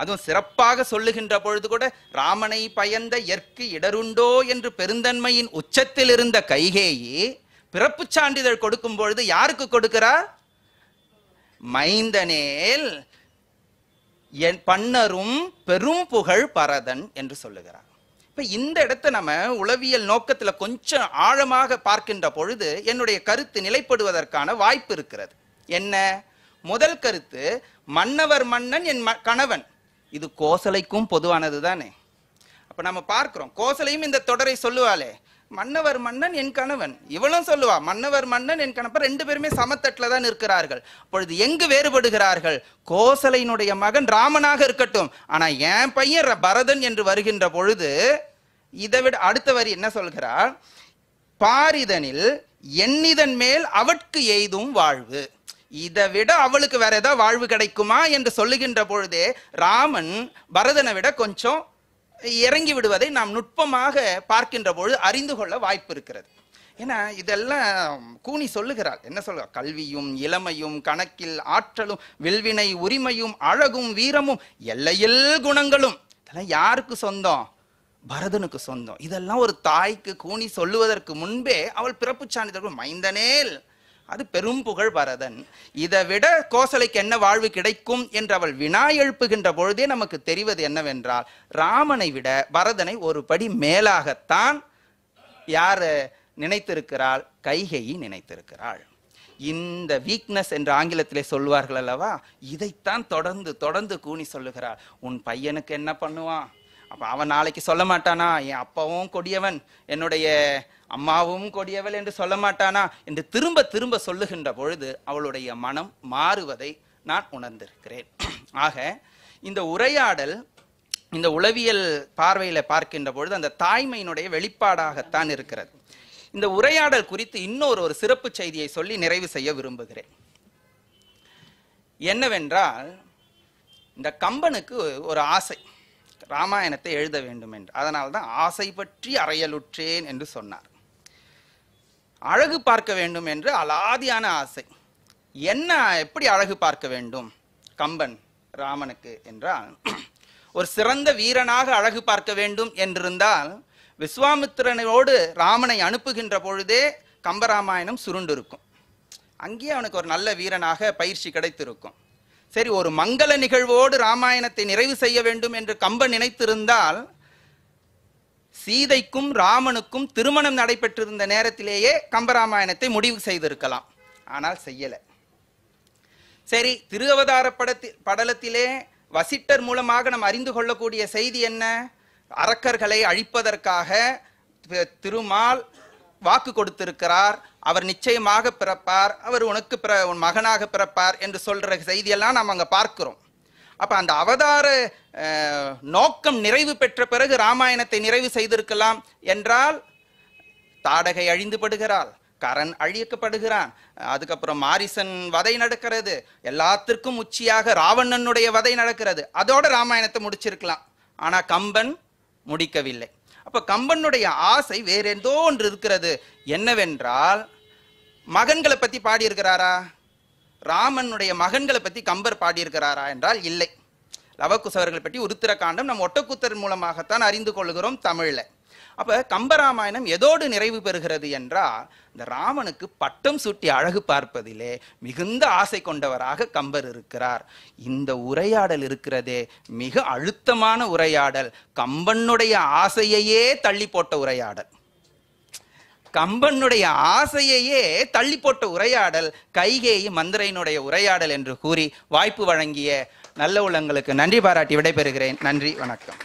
அதுவும் சிறப்பாக சொல்லுகின்ற பொழுது கூட ராமனை பயந்த எற்கு இடருண்டோ என்று பெருந்தன்மையின் உச்சத்தில் இருந்த கைகேயி பிறப்பு சான்றிதழ் கொடுக்கும் பொழுது யாருக்கு கொடுக்கிறார் மைந்தனேல் என் பண்ணரும் பெரும் புகழ் பரதன் என்று சொல்லுகிறார் இப்ப இந்த இடத்தை நம்ம உளவியல் நோக்கத்துல கொஞ்சம் ஆழமாக பார்க்கின்ற பொழுது என்னுடைய கருத்து நிலைப்படுவதற்கான வாய்ப்பு இருக்கிறது என்ன முதல் கருத்து மன்னவர் மன்னன் என் கணவன் இது கோசலைக்கும் பொதுவானது தானே அப்ப நம்ம பார்க்கிறோம் கோசலையும் இந்த தொடரை சொல்லுவாளே மன்னவர் மன்னன் என் கணவன் இவளும் சொல்லுவா மன்னவர் மன்னன் என் கணப்ப ரெண்டு பேருமே சமத்தட்டில் தான் இருக்கிறார்கள் பொழுது எங்கு வேறுபடுகிறார்கள் கோசலையினுடைய மகன் ராமனாக இருக்கட்டும் ஆனா என் பையன் பரதன் என்று வருகின்ற பொழுது இதை விட அடுத்த வரி என்ன சொல்கிறார் பாரிதனில் எண்ணிதன் மேல் அவட்கு எய்தும் வாழ்வு இதை விட அவளுக்கு வேற ஏதாவது வாழ்வு கிடைக்குமா என்று சொல்லுகின்ற பொழுதே ராமன் பரதனை விட கொஞ்சம் இறங்கி விடுவதை நாம் நுட்பமாக பார்க்கின்ற பொழுது அறிந்து கொள்ள வாய்ப்பு இருக்கிறது ஏன்னா இதெல்லாம் கூனி சொல்லுகிறாள் என்ன சொல்ல கல்வியும் இளமையும் கணக்கில் ஆற்றலும் வில்வினை உரிமையும் அழகும் வீரமும் எல்லையில் குணங்களும் இதெல்லாம் யாருக்கு சொந்தம் பரதனுக்கு சொந்தம் இதெல்லாம் ஒரு தாய்க்கு கூனி சொல்லுவதற்கு முன்பே அவள் பிறப்பு சான்றிதழ் மைந்தனேல் அது பெரும் புகழ் பரதன் இதை விட கோசலைக்கு என்ன வாழ்வு கிடைக்கும் என்று அவள் வினா எழுப்புகின்ற பொழுதே நமக்கு தெரிவது என்னவென்றால் ராமனை விட பரதனை ஒரு படி மேலாகத்தான் யார் நினைத்திருக்கிறாள் கைகையை நினைத்திருக்கிறாள் இந்த வீக்னஸ் என்று ஆங்கிலத்திலே சொல்வார்கள் அல்லவா இதைத்தான் தொடர்ந்து தொடர்ந்து கூணி சொல்லுகிறாள் உன் பையனுக்கு என்ன பண்ணுவான் அப்போ அவன் நாளைக்கு சொல்ல மாட்டானா என் அப்பாவும் கொடியவன் என்னுடைய அம்மாவும் கொடியவள் என்று சொல்ல மாட்டானா என்று திரும்ப திரும்ப சொல்லுகின்ற பொழுது அவளுடைய மனம் மாறுவதை நான் உணர்ந்திருக்கிறேன் ஆக இந்த உரையாடல் இந்த உளவியல் பார்வையில் பார்க்கின்ற பொழுது அந்த தாய்மையினுடைய வெளிப்பாடாகத்தான் இருக்கிறது இந்த உரையாடல் குறித்து இன்னொரு ஒரு சிறப்பு செய்தியை சொல்லி நிறைவு செய்ய விரும்புகிறேன் என்னவென்றால் இந்த கம்பனுக்கு ஒரு ஆசை ராமாயணத்தை எழுத வேண்டும் என்று அதனால்தான் ஆசை பற்றி அறையலுற்றேன் என்று சொன்னார் அழகு பார்க்க வேண்டும் என்று அலாதியான ஆசை என்ன எப்படி அழகு பார்க்க வேண்டும் கம்பன் ராமனுக்கு என்றால் ஒரு சிறந்த வீரனாக அழகு பார்க்க வேண்டும் என்றிருந்தால் விஸ்வாமித்திரனோடு ராமனை அனுப்புகின்ற பொழுதே கம்பராமாயணம் சுருண்டிருக்கும் அங்கேயே அவனுக்கு ஒரு நல்ல வீரனாக பயிற்சி கிடைத்திருக்கும் சரி ஒரு மங்கள நிகழ்வோடு ராமாயணத்தை நிறைவு செய்ய வேண்டும் என்று கம்பன் நினைத்திருந்தால் சீதைக்கும் ராமனுக்கும் திருமணம் நடைபெற்றிருந்த நேரத்திலேயே கம்பராமாயணத்தை முடிவு செய்திருக்கலாம் ஆனால் செய்யலை சரி அவதார படத்தில் படலத்திலே வசிட்டர் மூலமாக நம்ம அறிந்து கொள்ளக்கூடிய செய்தி என்ன அரக்கர்களை அழிப்பதற்காக திருமால் வாக்கு கொடுத்திருக்கிறார் அவர் நிச்சயமாக பிறப்பார் அவர் உனக்கு பிற உன் மகனாக பிறப்பார் என்று சொல்ற செய்தியெல்லாம் நாம் அங்கே பார்க்கிறோம் அப்ப அந்த அவதார நோக்கம் நிறைவு பெற்ற பிறகு ராமாயணத்தை நிறைவு செய்திருக்கலாம் என்றால் தாடகை அழிந்து படுகிறாள் கரண் அழியக்கப்படுகிறான் அதுக்கப்புறம் மாரிசன் வதை நடக்கிறது எல்லாத்திற்கும் உச்சியாக ராவணனுடைய வதை நடக்கிறது அதோட ராமாயணத்தை முடிச்சிருக்கலாம் ஆனா கம்பன் முடிக்கவில்லை அப்ப கம்பனுடைய ஆசை வேற ஏதோ ஒன்று இருக்கிறது என்னவென்றால் மகன்களை பத்தி பாடியிருக்கிறாரா ராமனுடைய மகன்களை பற்றி கம்பர் பாடியிருக்கிறாரா என்றால் இல்லை லவக்குஸ் பற்றி உருத்திர காண்டம் நம் ஒட்டக்கூத்தர் மூலமாகத்தான் அறிந்து கொள்கிறோம் தமிழில் அப்போ கம்பராமாயணம் எதோடு நிறைவு பெறுகிறது என்றால் இந்த ராமனுக்கு பட்டம் சூட்டி அழகு பார்ப்பதிலே மிகுந்த ஆசை கொண்டவராக கம்பர் இருக்கிறார் இந்த உரையாடல் இருக்கிறதே மிக அழுத்தமான உரையாடல் கம்பனுடைய ஆசையையே தள்ளி போட்ட உரையாடல் கம்பனுடைய ஆசையையே தள்ளி போட்ட உரையாடல் கைகேயி மந்திரையினுடைய உரையாடல் என்று கூறி வாய்ப்பு வழங்கிய நல்ல உள்ளங்களுக்கு நன்றி பாராட்டி விடைபெறுகிறேன் நன்றி வணக்கம்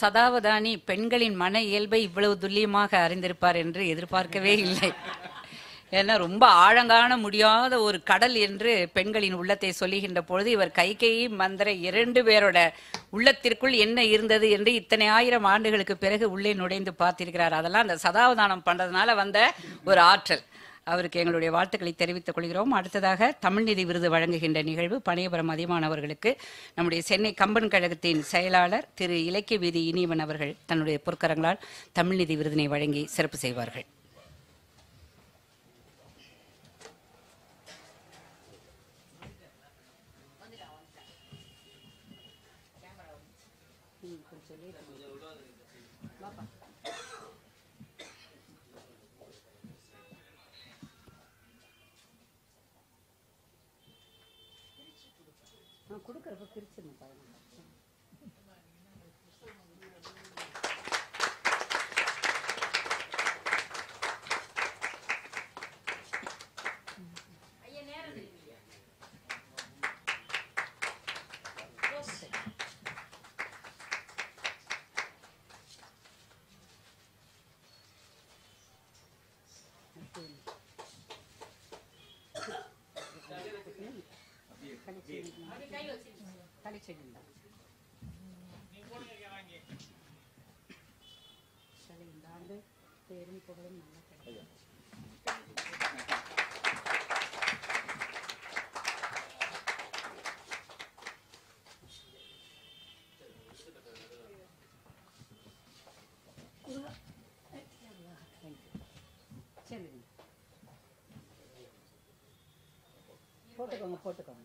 சதாவதானி பெண்களின் மன இயல்பை இவ்வளவு துல்லியமாக அறிந்திருப்பார் என்று எதிர்பார்க்கவே இல்லை ஏன்னா ரொம்ப ஆழங்கான முடியாத ஒரு கடல் என்று பெண்களின் உள்ளத்தை சொல்லுகின்ற பொழுது இவர் கைகையை மந்திர இரண்டு பேரோட உள்ளத்திற்குள் என்ன இருந்தது என்று இத்தனை ஆயிரம் ஆண்டுகளுக்கு பிறகு உள்ளே நுழைந்து பார்த்திருக்கிறார் அதெல்லாம் அந்த சதாவதானம் பண்ணுறதுனால வந்த ஒரு ஆற்றல் அவருக்கு எங்களுடைய வாழ்த்துக்களை தெரிவித்துக் கொள்கிறோம் அடுத்ததாக தமிழ்நிதி விருது வழங்குகின்ற நிகழ்வு பனையபுரம் அதிமானவர்களுக்கு நம்முடைய சென்னை கம்பன் கழகத்தின் செயலாளர் திரு இலக்கிய வீதி இனியவன் அவர்கள் தன்னுடைய பொற்கரங்களால் தமிழ்நிதி விருதினை வழங்கி சிறப்பு செய்வார்கள் போட்டுக்கோங்க போட்டுக்கோங்க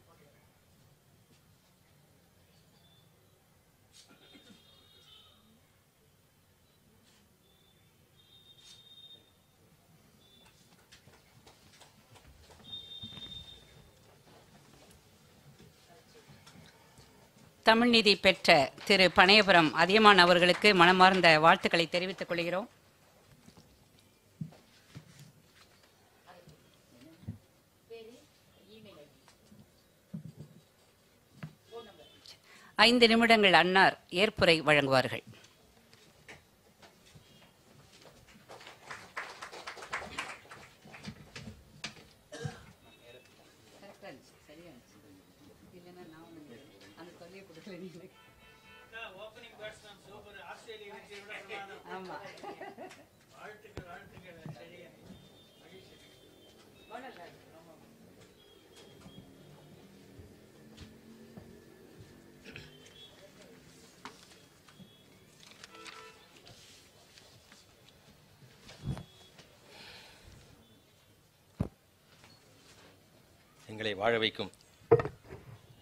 தமிழ்நிதி பெற்ற திரு பனையபுரம் அதியமான் அவர்களுக்கு மனமார்ந்த வாழ்த்துக்களை தெரிவித்துக் கொள்கிறோம் ஐந்து நிமிடங்கள் அன்னார் ஏற்புரை வழங்குவார்கள் மனிதர்களை வாழ வைக்கும்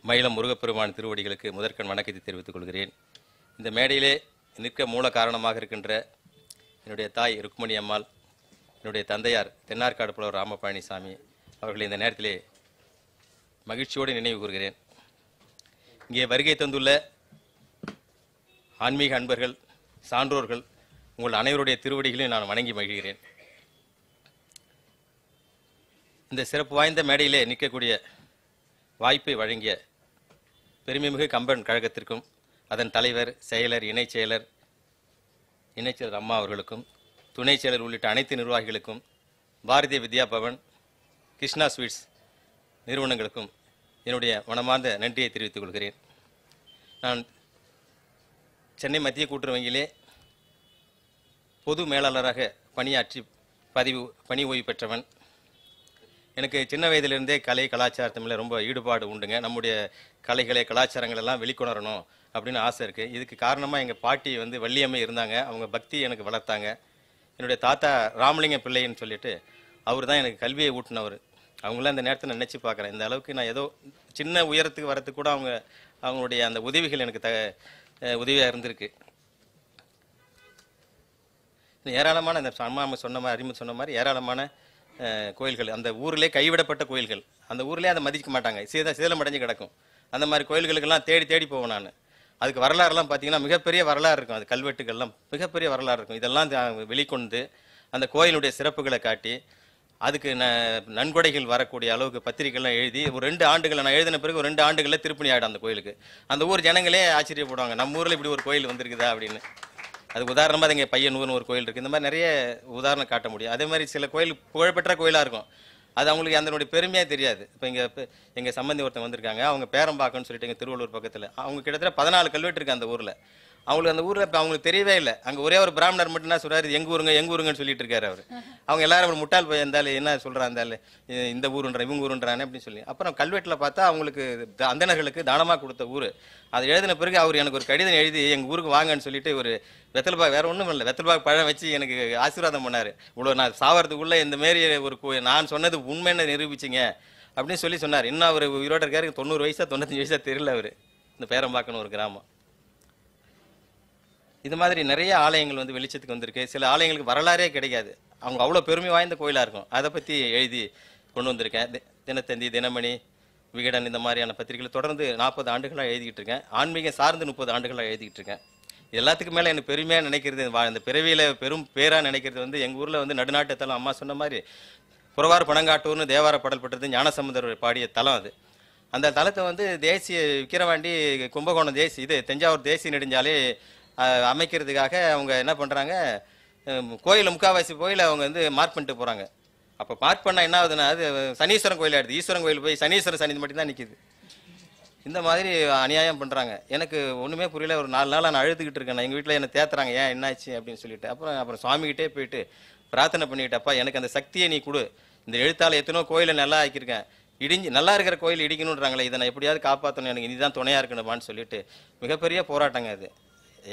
மயிலம் முருகப்பெருமான் திருவடிகளுக்கு முதற்கண் வணக்கத்தை தெரிவித்துக் கொள்கிறேன் இந்த மேடையிலே நிற்க மூல காரணமாக இருக்கின்ற என்னுடைய தாய் ருக்மணி அம்மாள் என்னுடைய தந்தையார் தென்னார்காடு புலவர் ராமபழனிசாமி அவர்களை இந்த நேரத்திலே மகிழ்ச்சியோடு நினைவு கூறுகிறேன் இங்கே வருகை தந்துள்ள ஆன்மீக அன்பர்கள் சான்றோர்கள் உங்கள் அனைவருடைய திருவடிகளையும் நான் வணங்கி மகிழ்கிறேன் இந்த சிறப்பு வாய்ந்த மேடையிலே நிற்கக்கூடிய வாய்ப்பை வழங்கிய பெருமைமிகு கம்பன் கழகத்திற்கும் அதன் தலைவர் செயலர் இணைச் செயலர் இணைச்செயலர் அம்மா அவர்களுக்கும் துணை செயலர் உள்ளிட்ட அனைத்து நிர்வாகிகளுக்கும் பாரதிய வித்யா பவன் கிருஷ்ணா ஸ்வீட்ஸ் நிறுவனங்களுக்கும் என்னுடைய மனமார்ந்த நன்றியை தெரிவித்துக் கொள்கிறேன் நான் சென்னை மத்திய கூட்டுறவு வங்கியிலே பொது மேலாளராக பணியாற்றி பதிவு பணி ஓய்வு பெற்றவன் எனக்கு சின்ன வயதிலிருந்தே கலை கலாச்சாரத்து மேலே ரொம்ப ஈடுபாடு உண்டுங்க நம்முடைய கலைகளை கலாச்சாரங்கள் எல்லாம் வெளிக்கொணரணும் அப்படின்னு ஆசை இருக்குது இதுக்கு காரணமாக எங்கள் பாட்டி வந்து வள்ளியம்மை இருந்தாங்க அவங்க பக்தி எனக்கு வளர்த்தாங்க என்னுடைய தாத்தா ராமலிங்க பிள்ளைன்னு சொல்லிட்டு அவர் தான் எனக்கு கல்வியை ஊட்டினவர் அவங்களாம் இந்த நேரத்தை நினச்சி பார்க்குறேன் இந்த அளவுக்கு நான் ஏதோ சின்ன உயரத்துக்கு வரத்துக்கு கூட அவங்க அவங்களுடைய அந்த உதவிகள் எனக்கு த உதவியாக இருந்திருக்கு ஏராளமான இந்த அம்மா சொன்ன மாதிரி அறிமுகம் சொன்ன மாதிரி ஏராளமான கோயில்கள் அந்த ஊரிலே கைவிடப்பட்ட கோயில்கள் அந்த ஊர்லேயே அதை மதிக்க மாட்டாங்க சீதா சீதம் அடைஞ்சு கிடக்கும் அந்த மாதிரி கோயில்களுக்கெல்லாம் தேடி தேடி போவேன் நான் அதுக்கு வரலாறுலாம் பார்த்தீங்கன்னா மிகப்பெரிய வரலாறு இருக்கும் அது கல்வெட்டுகள்லாம் மிகப்பெரிய வரலாறு இருக்கும் இதெல்லாம் வெளிக்கொண்டு அந்த கோயிலுடைய சிறப்புகளை காட்டி அதுக்கு ந நன்கொடைகள் வரக்கூடிய அளவுக்கு பத்திரிகைலாம் எழுதி ஒரு ரெண்டு ஆண்டுகளை நான் எழுதின பிறகு ஒரு ரெண்டு ஆண்டுகளில் திருப்பணி ஆகிடும் அந்த கோயிலுக்கு அந்த ஊர் ஜனங்களே ஆச்சரியப்படுவாங்க நம்ம ஊரில் இப்படி ஒரு கோயில் வந்திருக்குதா அப்படின்னு அது உதாரணமாக அது இங்கே பையனூர்னு ஒரு கோயில் இருக்குது இந்த மாதிரி நிறைய உதாரணம் காட்ட முடியும் அதே மாதிரி சில கோயில் புகழ்பெற்ற கோயிலாக இருக்கும் அது அவங்களுக்கு அதனுடைய பெருமையாக தெரியாது இப்போ இங்கே எங்கள் சம்பந்தி ஒருத்தன் வந்திருக்காங்க அவங்க பேரம்பாக்கம்னு சொல்லிட்டு எங்கள் திருவள்ளூர் பக்கத்தில் அவங்க கிட்டத்தட்ட பதினாலு கல்வெட்டு இருக்குது அந்த ஊரில் அவங்களுக்கு அந்த ஊரில் இப்போ அவங்களுக்கு தெரியவே இல்லை அங்கே ஒரே ஒரு பிராமணர் மட்டும் என்ன சொல்கிறாரு எங்கள் ஊருங்க எங்கள் ஊருங்கன்னு சொல்லிட்டு இருக்காரு அவர் அவங்க எல்லாரும் அவர் முட்டால் போய் இருந்தாலும் என்ன சொல்கிறா இருந்தாலும் இந்த ஊருன்றா இவங்க ஊருன்றானே அப்படின்னு சொல்லி அப்புறம் கல்வெட்டில் பார்த்தா அவங்களுக்கு அந்தனர்களுக்கு தானமாக கொடுத்த ஊர் அதை எழுதின பிறகு அவர் எனக்கு ஒரு கடிதம் எழுதி எங்கள் ஊருக்கு வாங்கன்னு சொல்லிட்டு ஒரு வெத்தல்பாக் வேற ஒன்றும் இல்லை வெத்தல்பாக் பழம் வச்சு எனக்கு ஆசீர்வாதம் பண்ணார் இவ்வளோ நான் சாவறதுக்குள்ளே இந்த மாரி ஒரு நான் சொன்னது உண்மைன்னு நிரூபிச்சிங்க அப்படின்னு சொல்லி சொன்னார் இன்னும் அவர் உயிரோட தொண்ணூறு வயசா தொண்ணூத்தஞ்சு வயசா தெரியல அவர் இந்த பேரம்பாக்கன்னு ஒரு கிராமம் இது மாதிரி நிறைய ஆலயங்கள் வந்து வெளிச்சத்துக்கு வந்திருக்கு சில ஆலயங்களுக்கு வரலாறே கிடைக்காது அவங்க அவ்வளோ பெருமை வாய்ந்த கோயிலாக இருக்கும் அதை பற்றி எழுதி கொண்டு வந்திருக்கேன் தினத்தந்தி தினமணி விகடன் இந்த மாதிரியான பத்திரிகைகளை தொடர்ந்து நாற்பது ஆண்டுகளாக எழுதிக்கிட்டு இருக்கேன் ஆன்மீகம் சார்ந்து முப்பது ஆண்டுகளாக எழுதிக்கிட்டு இருக்கேன் எல்லாத்துக்கு மேலே எனக்கு பெருமையாக நினைக்கிறது இந்த பிறவியில் பெரும் பேராக நினைக்கிறது வந்து எங்கள் ஊரில் வந்து நடுநாட்டு தலம் அம்மா சொன்ன மாதிரி புறவார் பணங்காட்டூர்னு தேவார பாடல் பட்டது ஞானசமுதர் பாடிய தலம் அது அந்த தலத்தை வந்து தேசிய விக்கிரவாண்டி கும்பகோணம் தேசிய இது தஞ்சாவூர் தேசிய நெடுஞ்சாலே அமைக்கிறதுக்காக அவங்க என்ன பண்ணுறாங்க கோயிலில் முக்காவாசி கோயில் அவங்க வந்து மார்க் பண்ணிட்டு போகிறாங்க அப்போ மார்க் பண்ணால் என்ன ஆகுதுன்னா அது சனீஸ்வரன் கோயில் ஆகிடுது ஈஸ்வரன் கோயில் போய் சனீஸ்வரன் மட்டும் மட்டும்தான் நிற்கிது இந்த மாதிரி அநியாயம் பண்ணுறாங்க எனக்கு ஒன்றுமே புரியல ஒரு நாலு நாள் நான் அழுதுகிட்டு இருக்கேன் எங்கள் வீட்டில் என்னை தேத்துறாங்க ஏன் என்னாச்சு அப்படின்னு சொல்லிட்டு அப்புறம் அப்புறம் சுவாமிகிட்டே போயிட்டு பிரார்த்தனை பண்ணிக்கிட்டப்பா எனக்கு அந்த சக்தியை நீ கொடு இந்த எழுத்தால் எத்தனோ கோயிலை நல்லா ஆக்கியிருக்கேன் இடிஞ்சு நல்லா இருக்கிற கோயில் இடிக்கணுன்றாங்களே இதை நான் எப்படியாவது காப்பாற்றணும் எனக்கு இனிதான் துணையாக இருக்கணுமான்னு சொல்லிட்டு மிகப்பெரிய போராட்டங்க அது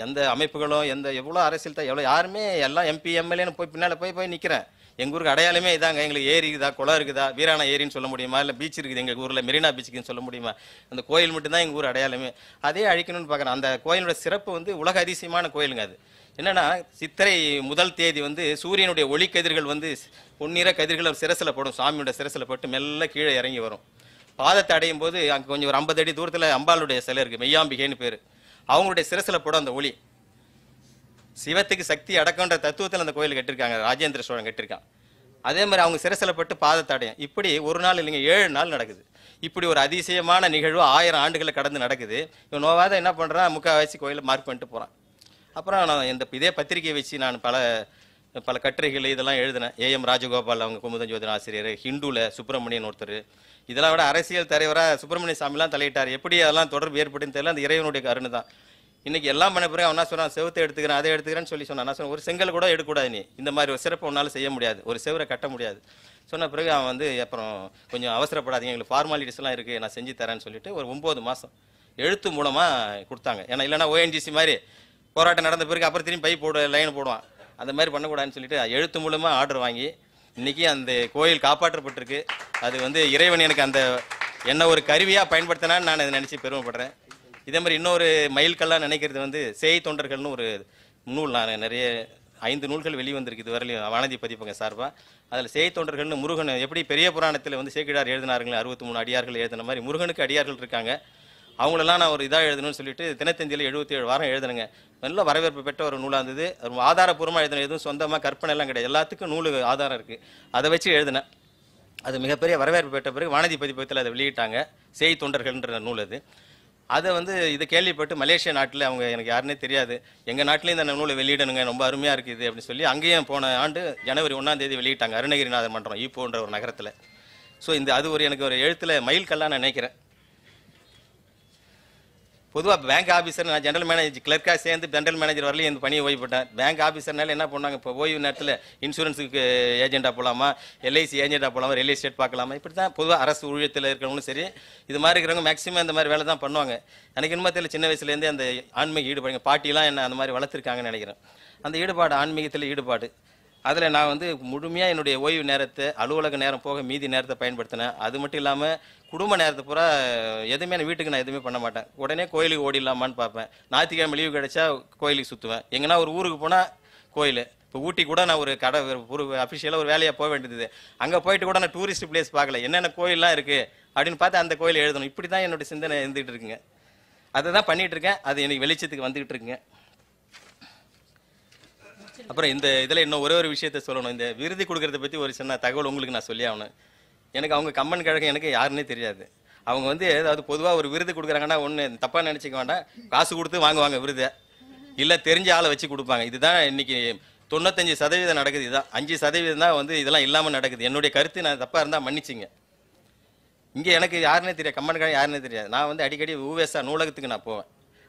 எந்த அமைப்புகளும் எந்த எவ்வளோ அரசியல் தான் எவ்வளோ யாருமே எல்லாம் எம்பி எம்எல்ஏன்னு போய் பின்னால் போய் போய் நிற்கிறேன் எங்கள் ஊருக்கு அடையாளமே இதாங்க எங்களுக்கு ஏரி இருக்குதா குளம் இருக்குதா வீராணா ஏரின்னு சொல்ல முடியுமா இல்லை பீச் இருக்குது எங்கள் ஊரில் மெரினா பீச்சுக்குன்னு சொல்ல முடியுமா அந்த கோயில் மட்டும்தான் எங்கள் ஊர் அடையாளமே அதே அழிக்கணும்னு பார்க்குறேன் அந்த கோயிலோட சிறப்பு வந்து உலக அதிசயமான கோயிலுங்க அது என்னென்னா சித்திரை முதல் தேதி வந்து சூரியனுடைய ஒளி கதிர்கள் வந்து பொன்னிற கதிர்கள் சிரசில் போடும் சாமியோட சிரசில் போட்டு மெல்ல கீழே இறங்கி வரும் பாதத்தை அடையும் போது அங்கே கொஞ்சம் ஒரு ஐம்பது அடி தூரத்தில் அம்பாளுடைய சிலை இருக்குது மெய்யாம்பிகைன்னு பேர் அவங்களுடைய சிரசில் போடும் அந்த ஒளி சிவத்துக்கு சக்தி அடக்கன்ற தத்துவத்தில் அந்த கோயில் கட்டிருக்காங்க ராஜேந்திர சோழன் கட்டிருக்கான் அதே மாதிரி அவங்க சிரசில் பட்டு பாதை தடையும் இப்படி ஒரு நாள் இல்லைங்க ஏழு நாள் நடக்குது இப்படி ஒரு அதிசயமான நிகழ்வு ஆயிரம் ஆண்டுகளை கடந்து நடக்குது இவன் நோவாத என்ன பண்ணுறான் முக்கால்வாசி கோயிலில் மார்க் பண்ணிட்டு போகிறான் அப்புறம் நான் இந்த இதே பத்திரிகையை வச்சு நான் பல பல கட்டுரைகள் இதெல்லாம் எழுதினேன் ஏஎம் ராஜகோபால் அவங்க குமுதன் ஜோதின ஆசிரியர் ஹிந்துல சுப்பிரமணியன் ஒருத்தர் இதெல்லாம் விட அரசியல் தலைவராக சுப்பிரமணிய சாமிலாம் தலையிட்டார் எப்படி அதெல்லாம் தொடர்பு ஏற்பட்டுன்னு தெரியல அந்த இறைவனுடைய கருணை தான் இன்னைக்கு எல்லாம் பண்ண பிறகு அவனா சொன்னான் செவத்தை எடுத்துக்கிறேன் அதை எடுத்துக்கிறேன்னு சொல்லி சொன்னான் நான் சொன்னேன் ஒரு செங்கல் கூட எடுக்கக்கூடாது நீ இந்த மாதிரி ஒரு சிறப்பு ஒன்றால் செய்ய முடியாது ஒரு செவரை கட்ட முடியாது சொன்ன பிறகு அவன் வந்து அப்புறம் கொஞ்சம் அவசரப்படாதீங்க எங்களுக்கு ஃபார்மாலிட்டிஸ்லாம் இருக்குது நான் செஞ்சு தரேன்னு சொல்லிட்டு ஒரு ஒம்பது மாதம் எழுத்து மூலமாக கொடுத்தாங்க ஏன்னா இல்லைனா ஓஎன்ஜிசி மாதிரி போராட்டம் நடந்த பிறகு அப்புறம் திரும்பி பை போடு லைன் போடுவான் அந்த மாதிரி பண்ணக்கூடாதுன்னு சொல்லிட்டு எழுத்து மூலமாக ஆர்டர் வாங்கி இன்றைக்கி அந்த கோயில் காப்பாற்றப்பட்டிருக்கு அது வந்து இறைவன் எனக்கு அந்த என்ன ஒரு கருவியாக பயன்படுத்தினான்னு நான் அதை நினச்சி பெருமைப்படுறேன் இதே மாதிரி இன்னொரு மயில்கல்லாக நினைக்கிறது வந்து செய்தி தொண்டர்கள்னு ஒரு நூல் நான் நிறைய ஐந்து நூல்கள் வெளிவந்திருக்கு இது வரையிலும் வானதி பதிப்பங்க சார்பாக அதில் செய்தி தொண்டர்கள்னு முருகன் எப்படி பெரிய புராணத்தில் வந்து சேக்கிடார் எழுதினார்கள் அறுபத்தி மூணு அடியார்கள் எழுதின மாதிரி முருகனுக்கு அடியார்கள் இருக்காங்க அவங்களெல்லாம் நான் ஒரு இதாக எழுதணும்னு சொல்லிட்டு தினத்தந்தியில் எழுபத்தி ஏழு வாரம் எழுதுனேங்க நல்ல வரவேற்பு பெற்ற ஒரு நூலாக இருந்தது அது ஆதாரபூர்வமாக எழுதின எதுவும் சொந்தமாக கற்பனை எல்லாம் கிடையாது எல்லாத்துக்கும் நூலு ஆதாரம் இருக்குது அதை வச்சு எழுதினேன் அது மிகப்பெரிய வரவேற்பு பெற்ற பிறகு வானதி பதிப்பகத்தில் அதை வெளியிட்டாங்க செய் தொண்டர்கள்ன்ற நூல் அது அதை வந்து இதை கேள்விப்பட்டு மலேசிய நாட்டில் அவங்க எனக்கு யாருன்னே தெரியாது எங்கள் நாட்டிலேயும் இந்த நூலை வெளியிடணுங்க ரொம்ப அருமையாக இருக்குது அப்படின்னு சொல்லி அங்கேயும் போன ஆண்டு ஜனவரி ஒன்றாம் தேதி வெளியிட்டாங்க அருணகிரிநாதர் மன்றம் ஈப்போன்ற ஒரு நகரத்தில் ஸோ இந்த அது ஒரு எனக்கு ஒரு எழுத்தில் மயில் கல்லாக நினைக்கிறேன் பொதுவாக பேங்க் ஆஃபீஸர் நான் ஜென்ரல் மேனேஜர் கிளர்க்காக சேர்ந்து ஜென்ரல் மேனேஜர் வரலையும் இந்த பணியை ஓய்வு போட்டேன் பேங்க் ஆஃபீஸர்னால என்ன பண்ணாங்க இப்போ ஓய்வு நேரத்தில் இன்சூரன்ஸுக்கு ஏஜெண்டாக போகலாமா எல்ஐசி ஏஜெண்டாக போகலாமா ரியல் எஸ்டேட் பார்க்கலாமா இப்படி தான் பொதுவாக அரசு ஊழியத்தில் இருக்கிறவங்களும் சரி இது மாதிரி இருக்கிறவங்க மேக்ஸிமம் இந்த மாதிரி வேலை தான் பண்ணுவாங்க எனக்கு என்னமோ தெரியல சின்ன வயசுலேருந்தே அந்த ஆன்மீக ஈடுபாடுங்க பாட்டிலாம் என்ன அந்த மாதிரி வளர்த்துருக்காங்கன்னு நினைக்கிறேன் அந்த ஈடுபாடு ஆன்மீகத்தில் ஈடுபாடு அதில் நான் வந்து முழுமையாக என்னுடைய ஓய்வு நேரத்தை அலுவலக நேரம் போக மீதி நேரத்தை பயன்படுத்தினேன் அது மட்டும் இல்லாமல் குடும்ப நேரத்தை பூரா எதுவுமே நான் வீட்டுக்கு நான் எதுவுமே பண்ண மாட்டேன் உடனே கோயிலுக்கு ஓடிடலாமான்னு பார்ப்பேன் ஞாயிற்றுக்கிழமை லீவு கிடைச்சா கோயிலுக்கு சுற்றுவேன் எங்கன்னா ஒரு ஊருக்கு போனால் கோயில் இப்போ ஊட்டி கூட நான் ஒரு கடை ஒரு அஃபிஷியலாக ஒரு வேலையாக போக வேண்டியது அங்கே போயிட்டு கூட நான் டூரிஸ்ட் பிளேஸ் பார்க்கல என்னென்ன கோயிலெலாம் இருக்குது அப்படின்னு பார்த்து அந்த கோயில் எழுதணும் இப்படி தான் என்னுடைய சிந்தனை இருந்துகிட்டு இருக்குங்க அதை தான் பண்ணிகிட்டு இருக்கேன் அது எனக்கு வெளிச்சத்துக்கு வந்துகிட்டு இருக்குங்க அப்புறம் இந்த இதில் இன்னும் ஒரே ஒரு விஷயத்த சொல்லணும் இந்த விருது கொடுக்கறத பற்றி ஒரு சின்ன தகவல் உங்களுக்கு நான் சொல்லி ஆகணும் எனக்கு அவங்க கம்மன் கழகம் எனக்கு யாருன்னே தெரியாது அவங்க வந்து ஏதாவது பொதுவாக ஒரு விருது கொடுக்குறாங்கன்னா ஒன்று தப்பாக நினச்சிக்க வேண்டாம் காசு கொடுத்து வாங்குவாங்க விருதை இல்லை தெரிஞ்ச ஆளை வச்சு கொடுப்பாங்க இதுதான் இன்றைக்கி தொண்ணூத்தஞ்சு சதவீதம் நடக்குது இதுதான் அஞ்சு சதவீதம் தான் வந்து இதெல்லாம் இல்லாமல் நடக்குது என்னுடைய கருத்து நான் தப்பாக இருந்தால் மன்னிச்சிங்க இங்கே எனக்கு யாருன்னே தெரியாது கம்மன் கழகம் யாருன்னே தெரியாது நான் வந்து அடிக்கடி ஊவேசா நூலகத்துக்கு நான் போவேன்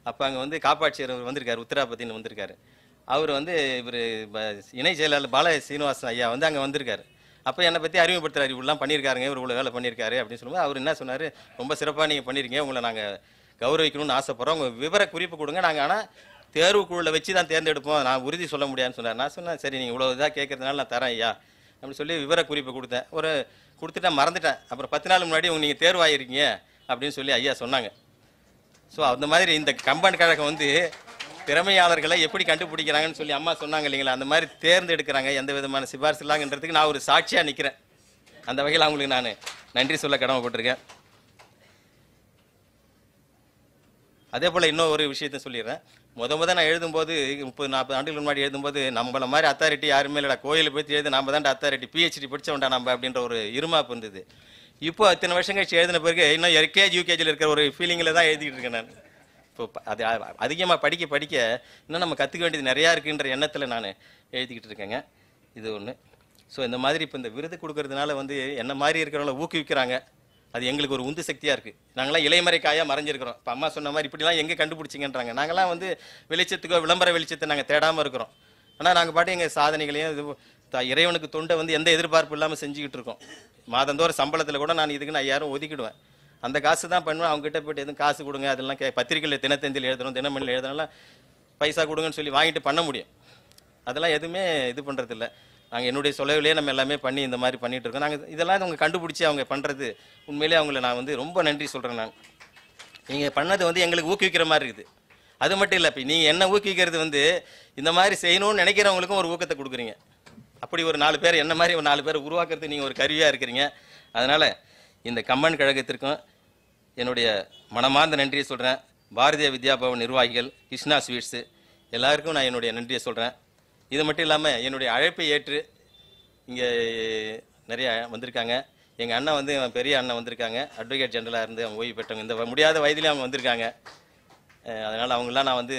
அப்போ அங்கே வந்து காப்பாட்சியர் வந்திருக்காரு உத்தராபத்தின்னு வந்திருக்காரு அவர் வந்து இவர் இணை செயலாளர் பால சீனிவாசன் ஐயா வந்து அங்கே வந்திருக்காரு அப்போ என்னை பற்றி அறிமுகப்படுத்துறாரு இப்படிலாம் பண்ணியிருக்காருங்க இவர் இவ்வளோ வேலை பண்ணியிருக்காரு அப்படின்னு சொல்லும்போது அவர் என்ன சொன்னார் ரொம்ப சிறப்பாக நீங்கள் பண்ணியிருக்கீங்க உங்களை நாங்கள் கௌரவிக்கணும்னு ஆசைப்பட்றோம் உங்கள் விவர குறிப்பு கொடுங்க நாங்கள் ஆனால் தேர்வுக்குழுவில் வச்சு தான் தேர்ந்தெடுப்போம் நான் உறுதி சொல்ல முடியாதுன்னு சொன்னார் நான் சொன்னேன் சரி நீங்கள் இவ்வளோ இதாக கேட்குறதுனால நான் தரேன் ஐயா அப்படின்னு சொல்லி விவர குறிப்பு கொடுத்தேன் ஒரு கொடுத்துட்டேன் மறந்துட்டேன் அப்புறம் பத்து நாள் முன்னாடி உங்கள் நீங்கள் தேர்வாயிருக்கீங்க அப்படின்னு சொல்லி ஐயா சொன்னாங்க ஸோ அந்த மாதிரி இந்த கம்பன் கழகம் வந்து திறமையாளர்களை எப்படி கண்டுபிடிக்கிறாங்கன்னு சொல்லி அம்மா சொன்னாங்க இல்லைங்களா அந்த மாதிரி தேர்ந்தெடுக்கிறாங்க எந்த விதமான சிபாரிசு இல்லாங்கன்றதுக்கு நான் ஒரு சாட்சியாக நிற்கிறேன் அந்த வகையில் அவங்களுக்கு நான் நன்றி சொல்ல கடமைப்பட்டிருக்கேன் அதே போல் இன்னும் ஒரு விஷயத்த சொல்லிடுறேன் முத முத நான் எழுதும்போது முப்பது நாற்பது ஆண்டுகள் முன்னாடி எழுதும்போது நம்மள மாதிரி அத்தாரிட்டி யாருமே இல்லைடா கோயிலை பற்றி எழுது நம்ம தான் அத்தாரிட்டி பிஹெச்டி படித்தவன்டா நம்ம அப்படின்ற ஒரு இருமாப்பு இருந்தது இப்போ அத்தனை வருஷம் கழிச்சு எழுதின பிறகு இன்னும் எல்கேஜி யூகேஜியில் இருக்கிற ஒரு ஃபீலிங்கில் தான் எழுதிக்கிட்டு இருக்கேன் நான் இப்போ அது அதிகமாக படிக்க படிக்க இன்னும் நம்ம கற்றுக்க வேண்டியது நிறையா இருக்குன்ற எண்ணத்தில் நான் எழுதிக்கிட்டு இருக்கேங்க இது ஒன்று ஸோ இந்த மாதிரி இப்போ இந்த விருது கொடுக்கறதுனால வந்து என்ன மாதிரி இருக்கிறவங்கள ஊக்குவிக்கிறாங்க அது எங்களுக்கு ஒரு உந்து சக்தியாக இருக்குது நாங்களாம் இளைமறை காயாக மறைஞ்சிருக்கிறோம் இப்போ அம்மா சொன்ன மாதிரி இப்படிலாம் எங்கே கண்டுபிடிச்சிங்கன்றாங்க நாங்களாம் வந்து வெளிச்சத்துக்கோ விளம்பர வெளிச்சத்தை நாங்கள் தேடாமல் இருக்கிறோம் ஆனால் நாங்கள் பாட்டு எங்கள் சாதனைகளையும் இது இறைவனுக்கு தொண்டை வந்து எந்த எதிர்பார்ப்பு இல்லாமல் செஞ்சுக்கிட்டு இருக்கோம் மாதந்தோறும் சம்பளத்தில் கூட நான் இதுக்குன்னு நான் யாரும் ஒதுக்கிடுவேன் அந்த காசு தான் பண்ணுவேன் அவங்ககிட்ட போய்ட்டு எதுவும் காசு கொடுங்க அதெல்லாம் கே பத்திரிகையில் தினத்தந்தியில் எழுதணும் தினமணியில் எழுதணும்லாம் பைசா கொடுங்கன்னு சொல்லி வாங்கிட்டு பண்ண முடியும் அதெல்லாம் எதுவுமே இது பண்ணுறதில்ல நாங்கள் என்னுடைய சொலவிலே நம்ம எல்லாமே பண்ணி இந்த மாதிரி பண்ணிகிட்டு இருக்கோம் நாங்கள் இதெல்லாம் அவங்க கண்டுபிடிச்சி அவங்க பண்ணுறது உண்மையிலே அவங்கள நான் வந்து ரொம்ப நன்றி சொல்கிறேன் நான் நீங்கள் பண்ணது வந்து எங்களுக்கு ஊக்குவிக்கிற மாதிரி இருக்குது அது மட்டும் இல்லை இப்போ நீங்கள் என்ன ஊக்குவிக்கிறது வந்து இந்த மாதிரி செய்யணும்னு நினைக்கிறவங்களுக்கும் ஒரு ஊக்கத்தை கொடுக்குறீங்க அப்படி ஒரு நாலு பேர் என்ன மாதிரி ஒரு நாலு பேர் உருவாக்குறது நீங்கள் ஒரு கருவியாக இருக்கிறீங்க அதனால் இந்த கம்மன் கழகத்திற்கும் என்னுடைய மனமார்ந்த நன்றியை சொல்கிறேன் பாரதிய வித்யா பவன் நிர்வாகிகள் கிருஷ்ணா ஸ்வீட்ஸு எல்லாருக்கும் நான் என்னுடைய நன்றியை சொல்கிறேன் இது மட்டும் இல்லாமல் என்னுடைய அழைப்பை ஏற்று இங்கே நிறையா வந்திருக்காங்க எங்கள் அண்ணன் வந்து என் பெரிய அண்ணன் வந்திருக்காங்க அட்வொகேட் ஜென்ரலாக இருந்து அவங்க ஓய்வு பெற்றவங்க இந்த முடியாத வயதிலே அவங்க வந்திருக்காங்க அதனால் அவங்களாம் நான் வந்து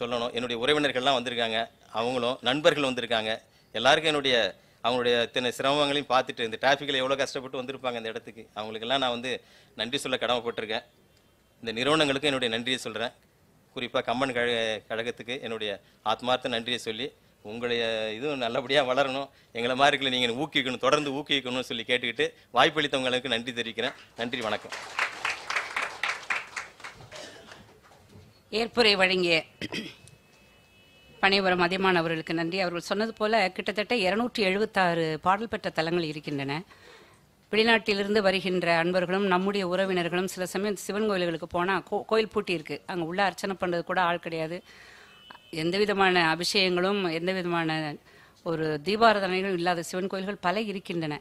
சொல்லணும் என்னுடைய உறவினர்கள்லாம் வந்திருக்காங்க அவங்களும் நண்பர்கள் வந்திருக்காங்க எல்லாருக்கும் என்னுடைய அவங்களுடைய இத்தனை சிரமங்களையும் பார்த்துட்டு இந்த டிராஃபிக்கில் எவ்வளோ கஷ்டப்பட்டு வந்திருப்பாங்க அந்த இடத்துக்கு அவங்களுக்கெல்லாம் நான் வந்து நன்றி சொல்ல கடமைப்பட்டிருக்கேன் இந்த நிறுவனங்களுக்கும் என்னுடைய நன்றியை சொல்கிறேன் குறிப்பாக கம்மன் கழக கழகத்துக்கு என்னுடைய ஆத்மார்த்த நன்றியை சொல்லி உங்களுடைய இதுவும் நல்லபடியாக வளரணும் எங்களை மாதிரி இருக்கல நீங்கள் ஊக்கிக்கணும் தொடர்ந்து ஊக்குவிக்கணும்னு சொல்லி கேட்டுக்கிட்டு வாய்ப்பளித்தவங்களுக்கு நன்றி தெரிவிக்கிறேன் நன்றி வணக்கம் ஏற்புரை வழங்கிய பனைவரம் மதியமான் அவர்களுக்கு நன்றி அவர்கள் சொன்னது போல கிட்டத்தட்ட இருநூற்றி எழுபத்தாறு பாடல் பெற்ற தலங்கள் இருக்கின்றன வெளிநாட்டிலிருந்து வருகின்ற அன்பர்களும் நம்முடைய உறவினர்களும் சில சமயம் சிவன் கோயில்களுக்கு போனால் கோ கோயில் பூட்டி இருக்குது அங்கே உள்ளே அர்ச்சனை பண்ணுறது கூட ஆள் கிடையாது எந்த விதமான அபிஷேகங்களும் எந்த விதமான ஒரு தீபாரதனைகள் இல்லாத சிவன் கோயில்கள் பல இருக்கின்றன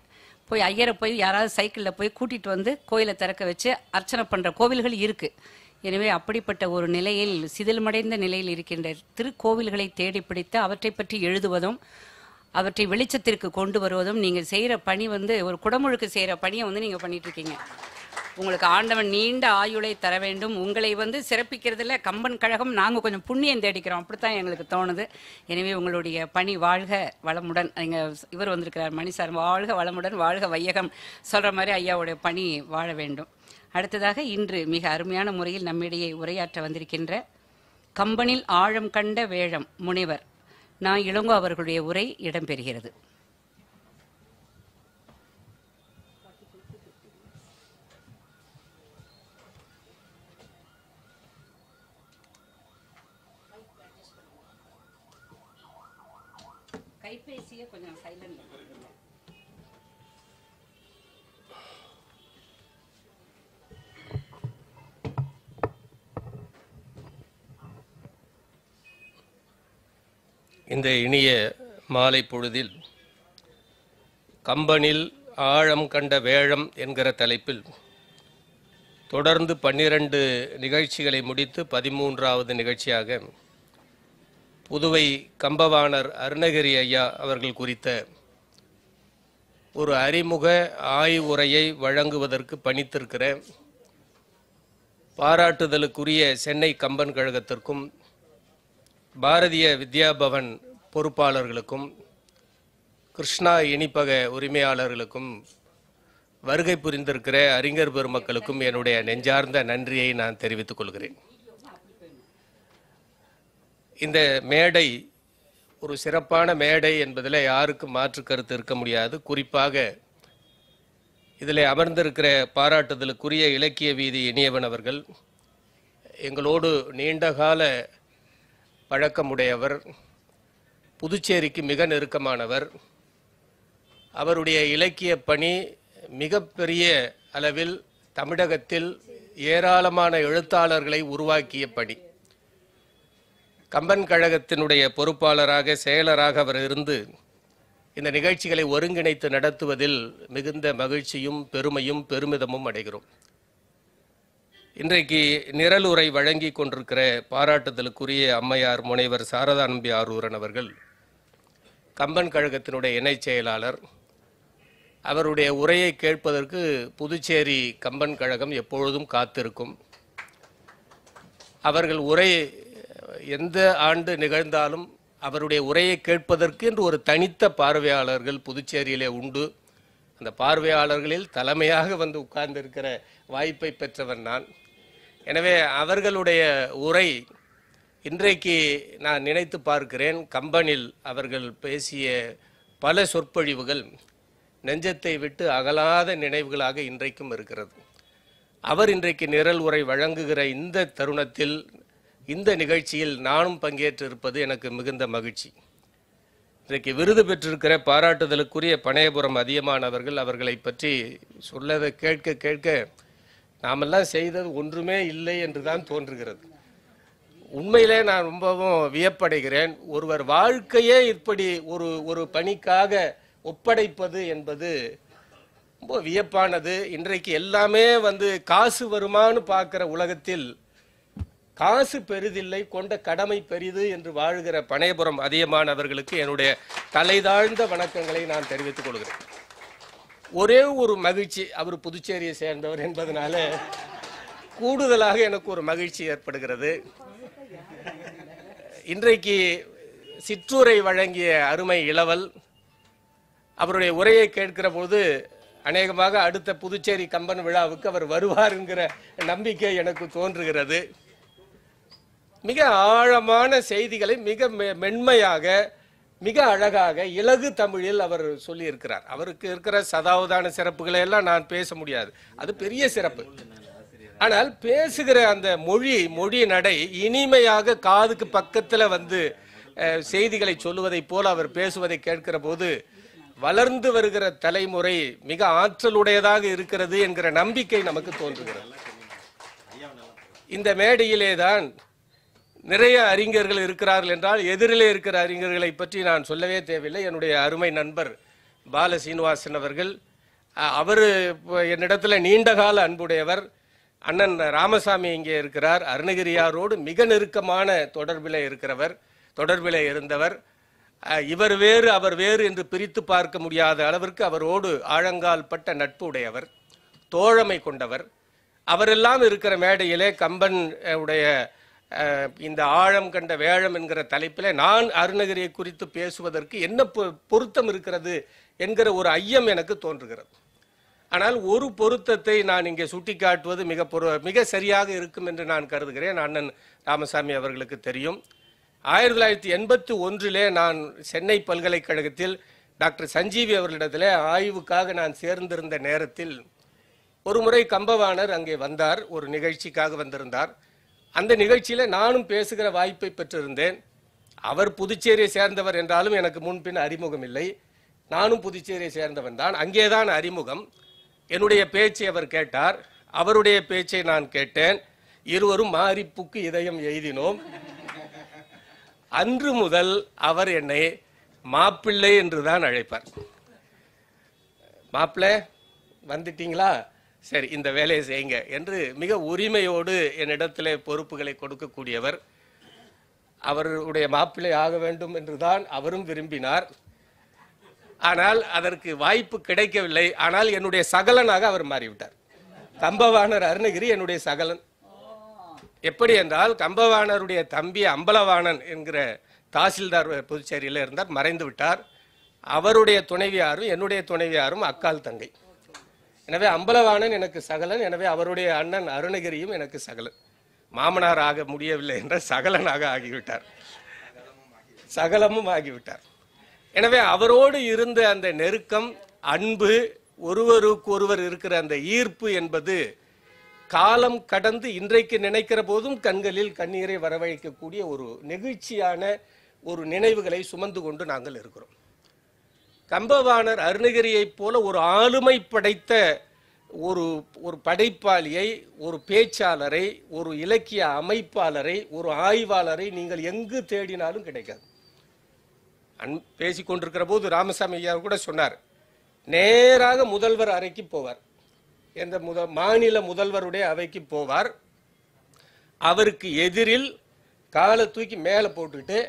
போய் ஐயரை போய் யாராவது சைக்கிளில் போய் கூட்டிகிட்டு வந்து கோயிலை திறக்க வச்சு அர்ச்சனை பண்ணுற கோவில்கள் இருக்குது எனவே அப்படிப்பட்ட ஒரு நிலையில் சிதில்மடைந்த நிலையில் இருக்கின்ற திருக்கோவில்களை தேடி பிடித்து அவற்றை பற்றி எழுதுவதும் அவற்றை வெளிச்சத்திற்கு கொண்டு வருவதும் நீங்கள் செய்கிற பணி வந்து ஒரு குடமுழுக்கு செய்கிற பணியை வந்து நீங்கள் பண்ணிட்டுருக்கீங்க இருக்கீங்க உங்களுக்கு ஆண்டவன் நீண்ட ஆயுளை தர வேண்டும் உங்களை வந்து சிறப்பிக்கிறதுல கம்பன் கழகம் நாங்கள் கொஞ்சம் புண்ணியம் தேடிக்கிறோம் அப்படித்தான் எங்களுக்கு தோணுது எனவே உங்களுடைய பணி வாழ்க வளமுடன் எங்கள் இவர் வந்திருக்கிறார் மணி சார் வாழ்க வளமுடன் வாழ்க வையகம் சொல்கிற மாதிரி ஐயாவுடைய பணி வாழ வேண்டும் அடுத்ததாக இன்று மிக அருமையான முறையில் நம்மிடையே உரையாற்ற வந்திருக்கின்ற கம்பனில் ஆழம் கண்ட வேழம் முனைவர் நான் இளங்கோ அவர்களுடைய உரை இடம்பெறுகிறது கைபேசியை கொஞ்சம் சைலண்ட் இந்த இனிய மாலை பொழுதில் கம்பனில் ஆழம் கண்ட வேழம் என்கிற தலைப்பில் தொடர்ந்து பன்னிரண்டு நிகழ்ச்சிகளை முடித்து பதிமூன்றாவது நிகழ்ச்சியாக புதுவை கம்பவாணர் அருணகிரி ஐயா அவர்கள் குறித்த ஒரு அறிமுக ஆய்வுரையை வழங்குவதற்கு பணித்திருக்கிற பாராட்டுதலுக்குரிய சென்னை கம்பன் கழகத்திற்கும் பாரதிய வித்யாபவன் பொறுப்பாளர்களுக்கும் கிருஷ்ணா இனிப்பக உரிமையாளர்களுக்கும் வருகை புரிந்திருக்கிற அறிஞர் பெருமக்களுக்கும் என்னுடைய நெஞ்சார்ந்த நன்றியை நான் தெரிவித்துக் கொள்கிறேன் இந்த மேடை ஒரு சிறப்பான மேடை என்பதில் யாருக்கும் மாற்று கருத்து இருக்க முடியாது குறிப்பாக இதில் அமர்ந்திருக்கிற பாராட்டுதலுக்குரிய இலக்கிய வீதி இனியவன் அவர்கள் எங்களோடு நீண்டகால பழக்கமுடையவர் புதுச்சேரிக்கு மிக நெருக்கமானவர் அவருடைய இலக்கிய பணி மிகப்பெரிய அளவில் தமிழகத்தில் ஏராளமான எழுத்தாளர்களை உருவாக்கிய பணி கம்பன் கழகத்தினுடைய பொறுப்பாளராக செயலராக அவர் இருந்து இந்த நிகழ்ச்சிகளை ஒருங்கிணைத்து நடத்துவதில் மிகுந்த மகிழ்ச்சியும் பெருமையும் பெருமிதமும் அடைகிறோம் இன்றைக்கு நிரலுரை வழங்கி கொண்டிருக்கிற பாராட்டுதலுக்குரிய அம்மையார் முனைவர் சாரதானம்பி ஆரூரன் அவர்கள் கம்பன் கழகத்தினுடைய இணைச் செயலாளர் அவருடைய உரையை கேட்பதற்கு புதுச்சேரி கம்பன் கழகம் எப்பொழுதும் காத்திருக்கும் அவர்கள் உரை எந்த ஆண்டு நிகழ்ந்தாலும் அவருடைய உரையை கேட்பதற்கு என்று ஒரு தனித்த பார்வையாளர்கள் புதுச்சேரியிலே உண்டு அந்த பார்வையாளர்களில் தலைமையாக வந்து உட்கார்ந்திருக்கிற வாய்ப்பை பெற்றவன் நான் எனவே அவர்களுடைய உரை இன்றைக்கு நான் நினைத்து பார்க்கிறேன் கம்பனில் அவர்கள் பேசிய பல சொற்பொழிவுகள் நெஞ்சத்தை விட்டு அகலாத நினைவுகளாக இன்றைக்கும் இருக்கிறது அவர் இன்றைக்கு நிரல் உரை வழங்குகிற இந்த தருணத்தில் இந்த நிகழ்ச்சியில் நானும் பங்கேற்றிருப்பது எனக்கு மிகுந்த மகிழ்ச்சி இன்றைக்கு விருது பெற்றிருக்கிற பாராட்டுதலுக்குரிய பனையபுரம் அதிகமானவர்கள் அவர்களை பற்றி சொல்லதை கேட்க கேட்க நாமெல்லாம் செய்தது ஒன்றுமே இல்லை என்று தான் தோன்றுகிறது உண்மையிலே நான் ரொம்பவும் வியப்படைகிறேன் ஒருவர் வாழ்க்கையே இப்படி ஒரு ஒரு பணிக்காக ஒப்படைப்பது என்பது ரொம்ப வியப்பானது இன்றைக்கு எல்லாமே வந்து காசு வருமானு பார்க்குற உலகத்தில் காசு பெரிதில்லை கொண்ட கடமை பெரிது என்று வாழ்கிற பனையபுரம் அவர்களுக்கு என்னுடைய தலைதாழ்ந்த வணக்கங்களை நான் தெரிவித்துக் கொள்கிறேன் ஒரே ஒரு மகிழ்ச்சி அவர் புதுச்சேரியை சேர்ந்தவர் என்பதனால கூடுதலாக எனக்கு ஒரு மகிழ்ச்சி ஏற்படுகிறது இன்றைக்கு சிற்றூரை வழங்கிய அருமை இளவல் அவருடைய உரையை கேட்கிற போது அநேகமாக அடுத்த புதுச்சேரி கம்பன் விழாவுக்கு அவர் வருவார் என்கிற நம்பிக்கை எனக்கு தோன்றுகிறது மிக ஆழமான செய்திகளை மிக மென்மையாக மிக அழகாக இலகு தமிழில் அவர் சொல்லியிருக்கிறார் அவருக்கு இருக்கிற சதாவதான சிறப்புகளை எல்லாம் நான் பேச முடியாது அது பெரிய சிறப்பு ஆனால் பேசுகிற அந்த மொழி மொழி நடை இனிமையாக காதுக்கு பக்கத்தில் வந்து செய்திகளை சொல்லுவதை போல அவர் பேசுவதை கேட்கிற போது வளர்ந்து வருகிற தலைமுறை மிக ஆற்றலுடையதாக இருக்கிறது என்கிற நம்பிக்கை நமக்கு தோன்றுகிறது இந்த மேடையிலே தான் நிறைய அறிஞர்கள் இருக்கிறார்கள் என்றால் எதிரிலே இருக்கிற அறிஞர்களை பற்றி நான் சொல்லவே தேவையில்லை என்னுடைய அருமை நண்பர் பால சீனிவாசன் அவர்கள் அவர் என்னிடத்தில் நீண்டகால அன்புடையவர் அண்ணன் ராமசாமி இங்கே இருக்கிறார் அருணகிரியாரோடு மிக நெருக்கமான தொடர்பில் இருக்கிறவர் தொடர்பில் இருந்தவர் இவர் வேறு அவர் வேறு என்று பிரித்து பார்க்க முடியாத அளவிற்கு அவரோடு ஆழங்கால் பட்ட நட்பு உடையவர் தோழமை கொண்டவர் அவரெல்லாம் இருக்கிற மேடையிலே கம்பன் உடைய இந்த ஆழம் கண்ட வேழம் என்கிற தலைப்பில் நான் அருணகிரியை குறித்து பேசுவதற்கு என்ன பொருத்தம் இருக்கிறது என்கிற ஒரு ஐயம் எனக்கு தோன்றுகிறது ஆனால் ஒரு பொருத்தத்தை நான் இங்கே சுட்டிக்காட்டுவது மிக பொரு மிக சரியாக இருக்கும் என்று நான் கருதுகிறேன் அண்ணன் ராமசாமி அவர்களுக்கு தெரியும் ஆயிரத்தி தொள்ளாயிரத்தி எண்பத்தி ஒன்றிலே நான் சென்னை பல்கலைக்கழகத்தில் டாக்டர் சஞ்சீவி அவர்களிடத்தில் ஆய்வுக்காக நான் சேர்ந்திருந்த நேரத்தில் ஒரு முறை கம்பவாணர் அங்கே வந்தார் ஒரு நிகழ்ச்சிக்காக வந்திருந்தார் அந்த நிகழ்ச்சியில் நானும் பேசுகிற வாய்ப்பை பெற்றிருந்தேன் அவர் புதுச்சேரியை சேர்ந்தவர் என்றாலும் எனக்கு முன்பின் அறிமுகம் இல்லை நானும் புதுச்சேரியை சேர்ந்தவன் தான் அங்கேதான் அறிமுகம் என்னுடைய பேச்சை அவர் கேட்டார் அவருடைய பேச்சை நான் கேட்டேன் இருவரும் மாரிப்புக்கு இதயம் எழுதினோம் அன்று முதல் அவர் என்னை மாப்பிள்ளை என்றுதான் அழைப்பார் மாப்பிள்ளை வந்துட்டீங்களா சரி இந்த வேலையை செய்யுங்க என்று மிக உரிமையோடு என்னிடத்தில் பொறுப்புகளை கொடுக்கக்கூடியவர் அவருடைய மாப்பிள்ளை ஆக வேண்டும் என்று தான் அவரும் விரும்பினார் ஆனால் அதற்கு வாய்ப்பு கிடைக்கவில்லை ஆனால் என்னுடைய சகலனாக அவர் மாறிவிட்டார் கம்பவாணர் அருணகிரி என்னுடைய சகலன் எப்படி என்றால் கம்பவாணருடைய தம்பி அம்பலவாணன் என்கிற தாசில்தார் புதுச்சேரியில் இருந்தார் மறைந்து விட்டார் அவருடைய துணைவியாரும் என்னுடைய துணைவியாரும் அக்கால் தங்கை எனவே அம்பலவாணன் எனக்கு சகலன் எனவே அவருடைய அண்ணன் அருணகிரியும் எனக்கு சகலன் மாமனார் ஆக முடியவில்லை என்ற சகலனாக ஆகிவிட்டார் சகலமும் ஆகிவிட்டார் எனவே அவரோடு இருந்த அந்த நெருக்கம் அன்பு ஒருவருக்கு ஒருவர் இருக்கிற அந்த ஈர்ப்பு என்பது காலம் கடந்து இன்றைக்கு நினைக்கிற போதும் கண்களில் கண்ணீரை வரவழைக்கக்கூடிய ஒரு நெகிழ்ச்சியான ஒரு நினைவுகளை சுமந்து கொண்டு நாங்கள் இருக்கிறோம் கம்பவாணர் அருணகிரியைப் போல ஒரு ஆளுமை படைத்த ஒரு ஒரு படைப்பாளியை ஒரு பேச்சாளரை ஒரு இலக்கிய அமைப்பாளரை ஒரு ஆய்வாளரை நீங்கள் எங்கு தேடினாலும் கிடைக்காது அன் பேசிக்கொண்டிருக்கிற போது ராமசாமி ஐயா கூட சொன்னார் நேராக முதல்வர் அறைக்கு போவார் எந்த முத மாநில முதல்வருடைய அவைக்கு போவார் அவருக்கு எதிரில் காலை தூக்கி மேலே போட்டுக்கிட்டு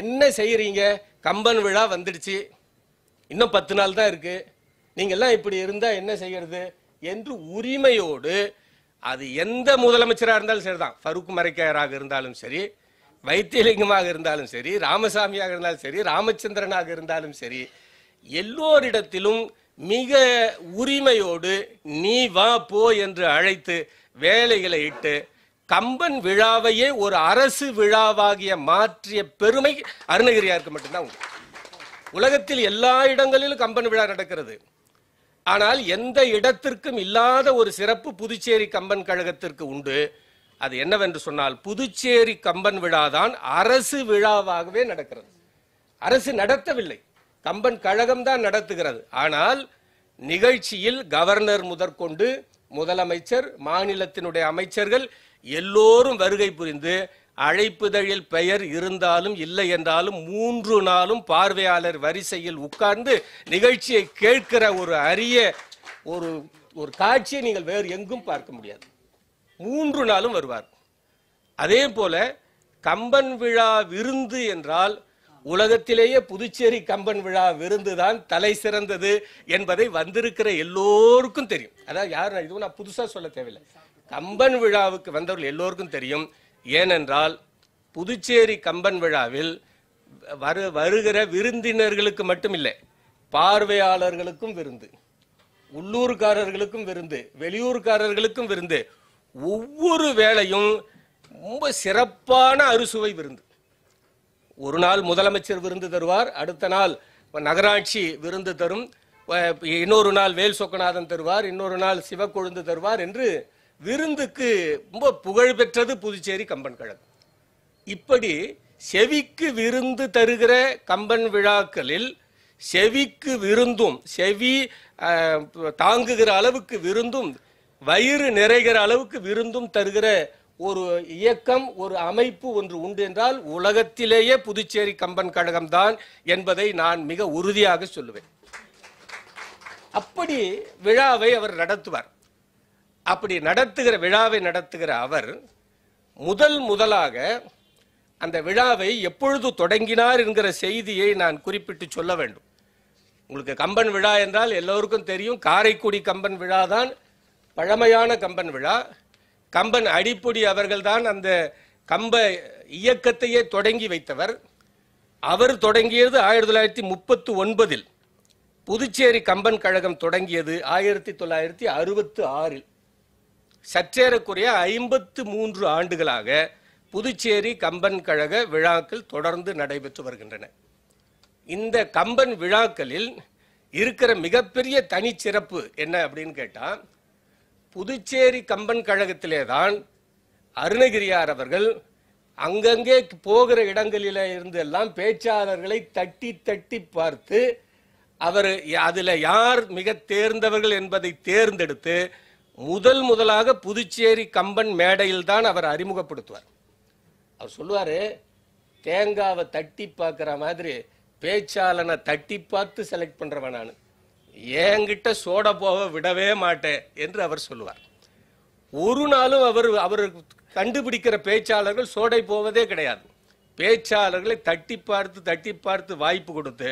என்ன செய்கிறீங்க கம்பன் விழா வந்துடுச்சு இன்னும் பத்து நாள் தான் இருக்கு எல்லாம் இப்படி இருந்தால் என்ன செய்கிறது என்று உரிமையோடு அது எந்த முதலமைச்சராக இருந்தாலும் சரிதான் ஃபருக் மரைக்காயராக இருந்தாலும் சரி வைத்தியலிங்கமாக இருந்தாலும் சரி ராமசாமியாக இருந்தாலும் சரி ராமச்சந்திரனாக இருந்தாலும் சரி எல்லோரிடத்திலும் மிக உரிமையோடு நீ வா போ என்று அழைத்து வேலைகளை இட்டு கம்பன் விழாவையே ஒரு அரசு விழாவாகிய மாற்றிய பெருமை அருணகிரியாருக்கு மட்டும்தான் உண்டு உலகத்தில் எல்லா இடங்களிலும் கம்பன் விழா நடக்கிறது ஆனால் எந்த இடத்திற்கும் இல்லாத ஒரு சிறப்பு புதுச்சேரி கம்பன் கழகத்திற்கு உண்டு அது என்னவென்று சொன்னால் புதுச்சேரி கம்பன் விழா தான் அரசு விழாவாகவே நடக்கிறது அரசு நடத்தவில்லை கம்பன் கழகம் தான் நடத்துகிறது ஆனால் நிகழ்ச்சியில் கவர்னர் முதற்கொண்டு முதலமைச்சர் மாநிலத்தினுடைய அமைச்சர்கள் எல்லோரும் வருகை புரிந்து அழைப்புதழில் பெயர் இருந்தாலும் இல்லை என்றாலும் மூன்று நாளும் பார்வையாளர் வரிசையில் உட்கார்ந்து நிகழ்ச்சியை கேட்கிற ஒரு அரிய ஒரு ஒரு காட்சியை நீங்கள் வேறு எங்கும் பார்க்க முடியாது மூன்று நாளும் வருவார் அதே போல கம்பன் விழா விருந்து என்றால் உலகத்திலேயே புதுச்சேரி கம்பன் விழா விருந்து தான் தலை சிறந்தது என்பதை வந்திருக்கிற எல்லோருக்கும் தெரியும் அதாவது யார் இதுவும் நான் புதுசாக சொல்ல தேவையில்லை கம்பன் விழாவுக்கு வந்தவர்கள் எல்லோருக்கும் தெரியும் ஏனென்றால் புதுச்சேரி கம்பன் விழாவில் வரு வருகிற விருந்தினர்களுக்கு மட்டுமில்லை பார்வையாளர்களுக்கும் விருந்து உள்ளூர்காரர்களுக்கும் விருந்து வெளியூர்காரர்களுக்கும் விருந்து ஒவ்வொரு வேளையும் ரொம்ப சிறப்பான அறுசுவை விருந்து ஒரு நாள் முதலமைச்சர் விருந்து தருவார் அடுத்த நாள் நகராட்சி விருந்து தரும் இன்னொரு நாள் வேல் சொக்கநாதன் தருவார் இன்னொரு நாள் சிவக்கொழுந்து தருவார் என்று விருந்துக்கு ரொம்ப புகழ் பெற்றது புதுச்சேரி கம்பன் கழகம் இப்படி செவிக்கு விருந்து தருகிற கம்பன் விழாக்களில் செவிக்கு விருந்தும் செவி தாங்குகிற அளவுக்கு விருந்தும் வயிறு நிறைகிற அளவுக்கு விருந்தும் தருகிற ஒரு இயக்கம் ஒரு அமைப்பு ஒன்று உண்டு என்றால் உலகத்திலேயே புதுச்சேரி கம்பன் கழகம்தான் என்பதை நான் மிக உறுதியாக சொல்லுவேன் அப்படி விழாவை அவர் நடத்துவார் அப்படி நடத்துகிற விழாவை நடத்துகிற அவர் முதல் முதலாக அந்த விழாவை எப்பொழுது தொடங்கினார் என்கிற செய்தியை நான் குறிப்பிட்டு சொல்ல வேண்டும் உங்களுக்கு கம்பன் விழா என்றால் எல்லோருக்கும் தெரியும் காரைக்குடி கம்பன் விழா தான் பழமையான கம்பன் விழா கம்பன் அடிப்பொடி அவர்கள்தான் அந்த கம்ப இயக்கத்தையே தொடங்கி வைத்தவர் அவர் தொடங்கியது ஆயிரத்தி தொள்ளாயிரத்தி முப்பத்து ஒன்பதில் புதுச்சேரி கம்பன் கழகம் தொடங்கியது ஆயிரத்தி தொள்ளாயிரத்தி அறுபத்து ஆறில் சற்றேறக்குறைய ஐம்பத்து மூன்று ஆண்டுகளாக புதுச்சேரி கம்பன் கழக விழாக்கள் தொடர்ந்து நடைபெற்று வருகின்றன இந்த கம்பன் விழாக்களில் இருக்கிற மிகப்பெரிய தனிச்சிறப்பு என்ன அப்படின்னு கேட்டால் புதுச்சேரி கம்பன் கழகத்திலே தான் அருணகிரியார் அவர்கள் அங்கங்கே போகிற இடங்களில இருந்தெல்லாம் பேச்சாளர்களை தட்டி தட்டி பார்த்து அவர் அதில் யார் மிக தேர்ந்தவர்கள் என்பதை தேர்ந்தெடுத்து முதல் முதலாக புதுச்சேரி கம்பன் மேடையில் தான் அவர் அறிமுகப்படுத்துவார் அவர் சொல்லுவார் தேங்காவை தட்டி பார்க்குற மாதிரி பேச்சாளனை தட்டி பார்த்து செலக்ட் பண்ணுறவன் நான் என்கிட்ட சோட போக விடவே மாட்டேன் என்று அவர் சொல்லுவார் ஒரு நாளும் அவர் அவர் கண்டுபிடிக்கிற பேச்சாளர்கள் சோடை போவதே கிடையாது பேச்சாளர்களை தட்டி பார்த்து தட்டி பார்த்து வாய்ப்பு கொடுத்து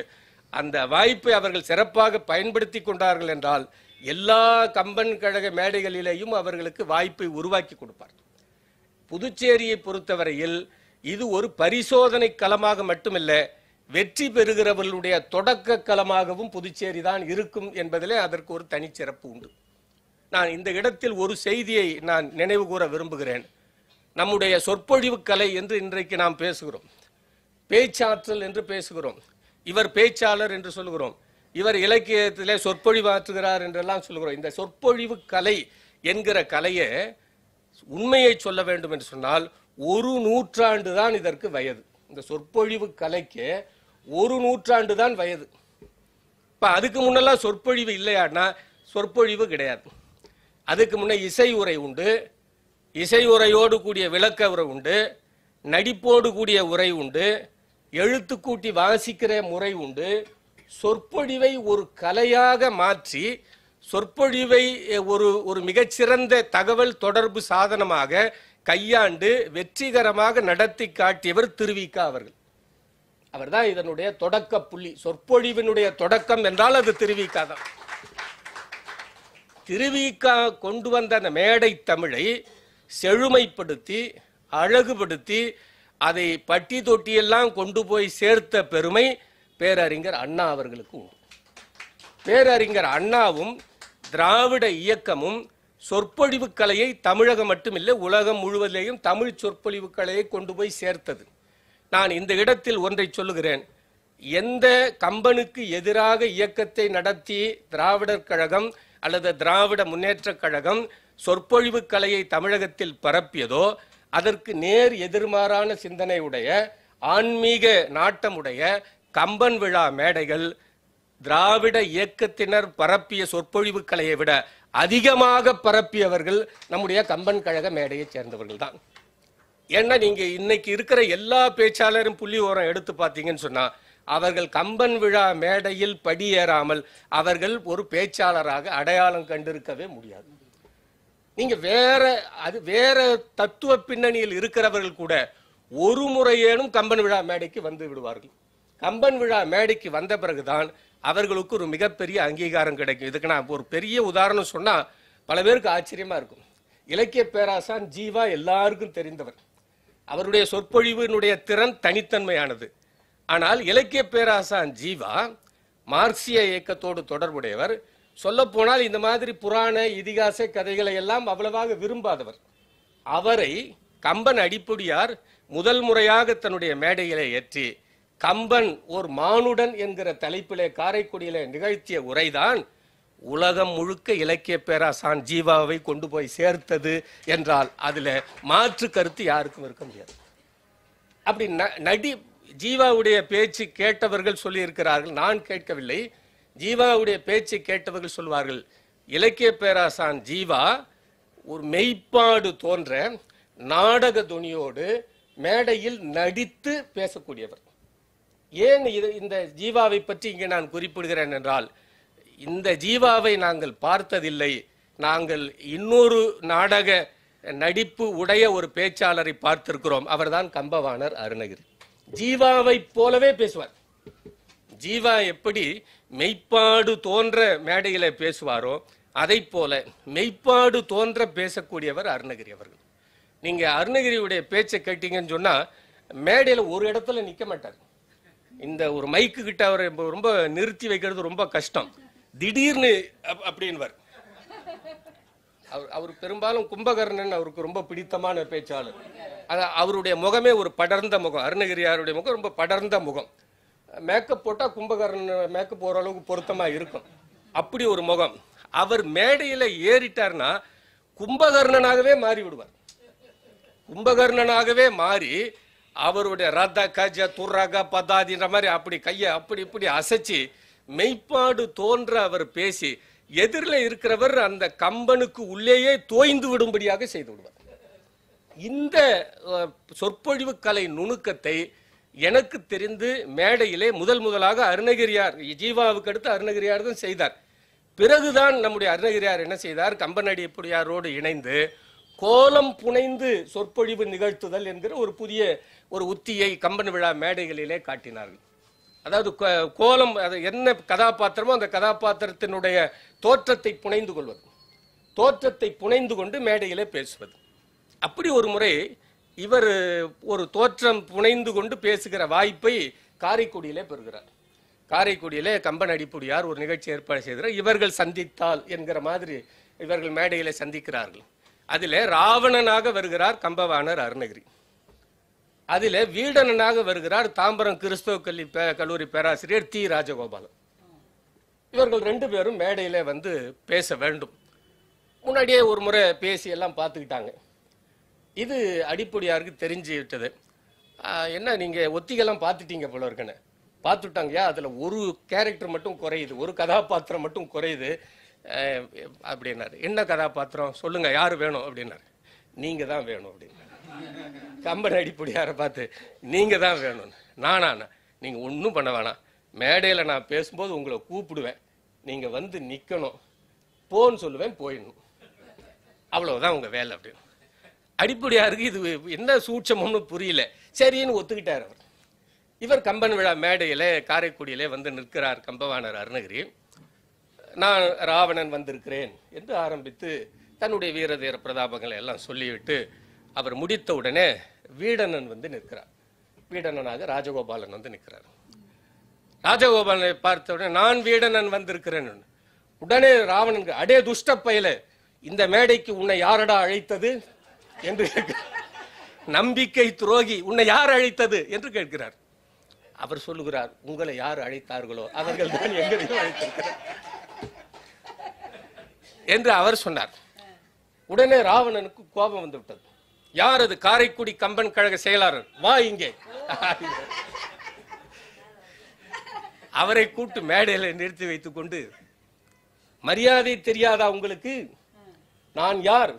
அந்த வாய்ப்பை அவர்கள் சிறப்பாக பயன்படுத்தி கொண்டார்கள் என்றால் எல்லா கம்பன் கழக மேடைகளிலேயும் அவர்களுக்கு வாய்ப்பை உருவாக்கி கொடுப்பார் புதுச்சேரியை பொறுத்தவரையில் இது ஒரு பரிசோதனை களமாக மட்டுமல்ல வெற்றி பெறுகிறவர்களுடைய தொடக்க களமாகவும் புதுச்சேரி தான் இருக்கும் என்பதிலே அதற்கு ஒரு தனிச்சிறப்பு உண்டு நான் இந்த இடத்தில் ஒரு செய்தியை நான் நினைவு கூற விரும்புகிறேன் நம்முடைய சொற்பொழிவு கலை என்று இன்றைக்கு நாம் பேசுகிறோம் பேச்சாற்றல் என்று பேசுகிறோம் இவர் பேச்சாளர் என்று சொல்கிறோம் இவர் இலக்கியத்திலே சொற்பொழிவாற்றுகிறார் என்றெல்லாம் சொல்கிறோம் இந்த சொற்பொழிவு கலை என்கிற கலையை உண்மையை சொல்ல வேண்டும் என்று சொன்னால் ஒரு நூற்றாண்டு தான் இதற்கு வயது இந்த சொற்பொழிவு கலைக்கு ஒரு நூற்றாண்டு தான் வயது இப்போ அதுக்கு முன்னெல்லாம் சொற்பொழிவு இல்லையான்னா சொற்பொழிவு கிடையாது அதுக்கு முன்னே இசை உரை உண்டு இசை உரையோடு கூடிய விளக்க உரை உண்டு நடிப்போடு கூடிய உரை உண்டு எழுத்துக்கூட்டி வாசிக்கிற முறை உண்டு சொற்பொழிவை ஒரு கலையாக மாற்றி சொற்பொழிவை ஒரு ஒரு மிகச்சிறந்த தகவல் தொடர்பு சாதனமாக கையாண்டு வெற்றிகரமாக நடத்தி காட்டியவர் திருவிக்கா அவர்கள் அவர்தான் இதனுடைய தொடக்க புள்ளி சொற்பொழிவினுடைய தொடக்கம் என்றால் அது திருவிக்கா தான் திருவிக்கா கொண்டு வந்த அந்த மேடை தமிழை செழுமைப்படுத்தி அழகுபடுத்தி அதை பட்டி தொட்டியெல்லாம் கொண்டு போய் சேர்த்த பெருமை பேரறிஞர் அண்ணா அவர்களுக்கு பேரறிஞர் அண்ணாவும் திராவிட இயக்கமும் சொற்பொழிவு கலையை தமிழகம் மட்டுமில்லை உலகம் முழுவதிலேயும் தமிழ் சொற்பொழிவு கலையை கொண்டு போய் சேர்த்தது நான் இந்த இடத்தில் ஒன்றை சொல்லுகிறேன் எந்த கம்பனுக்கு எதிராக இயக்கத்தை நடத்தி திராவிடர் கழகம் அல்லது திராவிட முன்னேற்றக் கழகம் சொற்பொழிவு கலையை தமிழகத்தில் பரப்பியதோ அதற்கு நேர் எதிர்மாறான சிந்தனையுடைய ஆன்மீக நாட்டமுடைய கம்பன் விழா மேடைகள் திராவிட இயக்கத்தினர் பரப்பிய சொற்பொழிவுக்களையை விட அதிகமாக பரப்பியவர்கள் நம்முடைய கம்பன் கழக மேடையை சேர்ந்தவர்கள் தான் ஏன்னா நீங்க இன்னைக்கு இருக்கிற எல்லா பேச்சாளரும் புள்ளி ஓரம் எடுத்து பார்த்தீங்கன்னு சொன்னா அவர்கள் கம்பன் விழா மேடையில் படியேறாமல் அவர்கள் ஒரு பேச்சாளராக அடையாளம் கண்டிருக்கவே முடியாது நீங்க வேற அது வேற தத்துவ பின்னணியில் இருக்கிறவர்கள் கூட ஒரு முறையேனும் கம்பன் விழா மேடைக்கு வந்து விடுவார்கள் கம்பன் விழா மேடைக்கு வந்த பிறகுதான் அவர்களுக்கு ஒரு மிகப்பெரிய அங்கீகாரம் கிடைக்கும் இதுக்கு நான் ஒரு பெரிய உதாரணம் சொன்னால் பல பேருக்கு ஆச்சரியமாக இருக்கும் இலக்கிய பேராசான் ஜீவா எல்லாருக்கும் தெரிந்தவர் அவருடைய சொற்பொழிவினுடைய திறன் தனித்தன்மையானது ஆனால் இலக்கிய பேராசான் ஜீவா மார்க்சிய இயக்கத்தோடு தொடர்புடையவர் சொல்லப்போனால் இந்த மாதிரி புராண இதிகாச கதைகளை எல்லாம் அவ்வளவாக விரும்பாதவர் அவரை கம்பன் அடிப்பொடியார் முதல் முறையாக தன்னுடைய மேடையிலே ஏற்றி கம்பன் ஒரு மானுடன் என்கிற தலைப்பிலே காரைக்குடியில நிகழ்த்திய உரைதான் உலகம் முழுக்க இலக்கிய பேராசான் ஜீவாவை கொண்டு போய் சேர்த்தது என்றால் அதுல மாற்று கருத்து யாருக்கும் இருக்க முடியாது அப்படி நடி ஜீவாவுடைய பேச்சு கேட்டவர்கள் சொல்லியிருக்கிறார்கள் நான் கேட்கவில்லை ஜீவாவுடைய பேச்சு கேட்டவர்கள் சொல்வார்கள் இலக்கிய பேராசான் ஜீவா ஒரு மெய்ப்பாடு தோன்ற நாடக துணியோடு மேடையில் நடித்து பேசக்கூடியவர் ஏன் இது இந்த ஜீவாவை பற்றி இங்கே நான் குறிப்பிடுகிறேன் என்றால் இந்த ஜீவாவை நாங்கள் பார்த்ததில்லை நாங்கள் இன்னொரு நாடக நடிப்பு உடைய ஒரு பேச்சாளரை பார்த்திருக்கிறோம் அவர்தான் கம்பவாணர் அருணகிரி ஜீவாவை போலவே பேசுவார் ஜீவா எப்படி மெய்ப்பாடு தோன்ற மேடையில பேசுவாரோ அதை போல மெய்ப்பாடு தோன்ற பேசக்கூடியவர் அருணகிரி அவர்கள் நீங்க அருணகிரியுடைய பேச்சை கேட்டீங்கன்னு சொன்னா மேடையில ஒரு இடத்துல நிக்க மாட்டார் இந்த ஒரு மைக்கு கிட்ட அவரை ரொம்ப நிறுத்தி வைக்கிறது ரொம்ப கஷ்டம் திடீர்னு அப்படின்வர் அவர் அவர் பெரும்பாலும் கும்பகர்ணன் அவருக்கு ரொம்ப பிடித்தமான பேச்சாளர் அது அவருடைய முகமே ஒரு படர்ந்த முகம் அருணகிரியாருடைய முகம் ரொம்ப படர்ந்த முகம் மேக்கப் போட்டால் கும்பகர்ணன் மேக்கப் ஓரளவுக்கு பொருத்தமாக இருக்கும் அப்படி ஒரு முகம் அவர் மேடையில் ஏறிட்டார்னா கும்பகர்ணனாகவே மாறி விடுவார் கும்பகர்ணனாகவே மாறி அவருடைய ரத கஜ துரக பதாதின்ற மாதிரி அப்படி கையை அப்படி இப்படி அசைச்சு மெய்ப்பாடு தோன்ற அவர் பேசி எதிரில் இருக்கிறவர் அந்த கம்பனுக்கு உள்ளேயே தோய்ந்து விடும்படியாக செய்து விடுவார் இந்த சொற்பொழிவு கலை நுணுக்கத்தை எனக்கு தெரிந்து மேடையிலே முதல் முதலாக அருணகிரியார் ஜீவாவுக்கு அடுத்து அருணகிரியார் தான் செய்தார் பிறகுதான் நம்முடைய அருணகிரியார் என்ன செய்தார் கம்பனடி எப்படியாரோடு இணைந்து கோலம் புனைந்து சொற்பொழிவு நிகழ்த்துதல் என்கிற ஒரு புதிய ஒரு உத்தியை கம்பன் விழா மேடைகளிலே காட்டினார்கள் அதாவது கோலம் அது என்ன கதாபாத்திரமோ அந்த கதாபாத்திரத்தினுடைய தோற்றத்தை புனைந்து கொள்வது தோற்றத்தை புனைந்து கொண்டு மேடையிலே பேசுவது அப்படி ஒரு முறை இவர் ஒரு தோற்றம் புனைந்து கொண்டு பேசுகிற வாய்ப்பை காரைக்குடியிலே பெறுகிறார் காரைக்குடியிலே கம்பன் அடிப்புடியார் ஒரு நிகழ்ச்சி ஏற்பாடு செய்கிறார் இவர்கள் சந்தித்தால் என்கிற மாதிரி இவர்கள் மேடையிலே சந்திக்கிறார்கள் அதில் ராவணனாக வருகிறார் கம்பவாணர் அருணகிரி அதில் வீடனாக வருகிறார் தாம்பரம் கிறிஸ்தவ கல்வி கல்லூரி பேராசிரியர் தி ராஜகோபாலன் இவர்கள் ரெண்டு பேரும் மேடையில் வந்து பேச வேண்டும் முன்னாடியே ஒரு முறை பேசி எல்லாம் பார்த்துக்கிட்டாங்க இது அடிப்படையாருக்கு தெரிஞ்சு விட்டது என்ன நீங்கள் ஒத்திகெல்லாம் பார்த்துட்டீங்க போல இருக்கேன்னு பார்த்துட்டாங்கயா அதில் ஒரு கேரக்டர் மட்டும் குறையுது ஒரு கதாபாத்திரம் மட்டும் குறையுது அப்படின்னாரு என்ன கதாபாத்திரம் சொல்லுங்கள் யார் வேணும் அப்படின்னாரு நீங்கள் தான் வேணும் அப்படின்னு கம்பன் அடிப்படியார பார்த்து நீங்கள் தான் வேணும்னு நானா நீங்கள் ஒன்றும் பண்ண வேணாம் மேடையில் நான் பேசும்போது உங்களை கூப்பிடுவேன் நீங்கள் வந்து நிற்கணும் போன்னு சொல்லுவேன் போயிடணும் அவ்வளவுதான் உங்கள் வேலை அப்படின்னு அடிப்படையாருக்கு இது என்ன சூட்சமம்னு புரியல சரின்னு ஒத்துக்கிட்டார் அவர் இவர் கம்பன் விழா மேடையில் காரைக்குடியிலே வந்து நிற்கிறார் கம்பவாணர் அருணகிரி நான் ராவணன் வந்திருக்கிறேன் என்று ஆரம்பித்து தன்னுடைய வீரதீர பிரதாபங்களை எல்லாம் சொல்லிவிட்டு அவர் முடித்த உடனே வீடணன் வந்து நிற்கிறார் வீடணனாக ராஜகோபாலன் வந்து நிற்கிறார் ராஜகோபாலனை பார்த்த உடனே நான் வீடணன் வந்திருக்கிறேன் உடனே ராவணனுக்கு அடே துஷ்ட பயில இந்த மேடைக்கு உன்னை யாரடா அழைத்தது என்று நம்பிக்கை துரோகி உன்னை யார் அழைத்தது என்று கேட்கிறார் அவர் சொல்லுகிறார் உங்களை யார் அழைத்தார்களோ அவர்கள் தான் எங்களையும் அழைத்திருக்கிறார் என்று அவர் சொன்னார் உடனே ராவணனுக்கு கோபம் வந்து யார் அது காரைக்குடி கம்பன் கழக செயலாளர் வா இங்கே அவரை கூட்டு மேடையில் நிறுத்தி வைத்துக் கொண்டு மரியாதை தெரியாதா உங்களுக்கு நான் யார்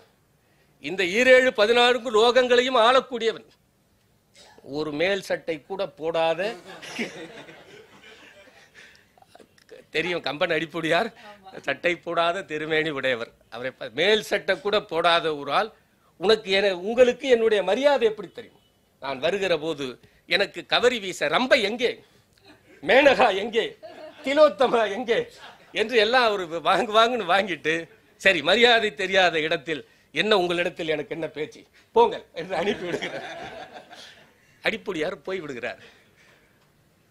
இந்த ஈரேழு பதினாறுக்கு லோகங்களையும் ஆளக்கூடியவன் ஒரு மேல் சட்டை கூட போடாத தெரியும் கம்பன் அடிப்படையார் சட்டை போடாத திருமேனி உடையவர் அவரை மேல் சட்டை கூட போடாத ஒரு ஆள் உனக்கு என உங்களுக்கு என்னுடைய மரியாதை எப்படி தெரியும் நான் வருகிற போது எனக்கு கவரி வீச ரொம்ப எங்கே மேனகா எங்கே திலோத்தமா எங்கே என்று எல்லாம் ஒரு வாங்கு வாங்குன்னு வாங்கிட்டு சரி மரியாதை தெரியாத இடத்தில் என்ன உங்களிடத்தில் எனக்கு என்ன பேச்சு போங்கள் என்று அனுப்பி விடுகிறார் அடிப்பொடியார் போய் விடுகிறார்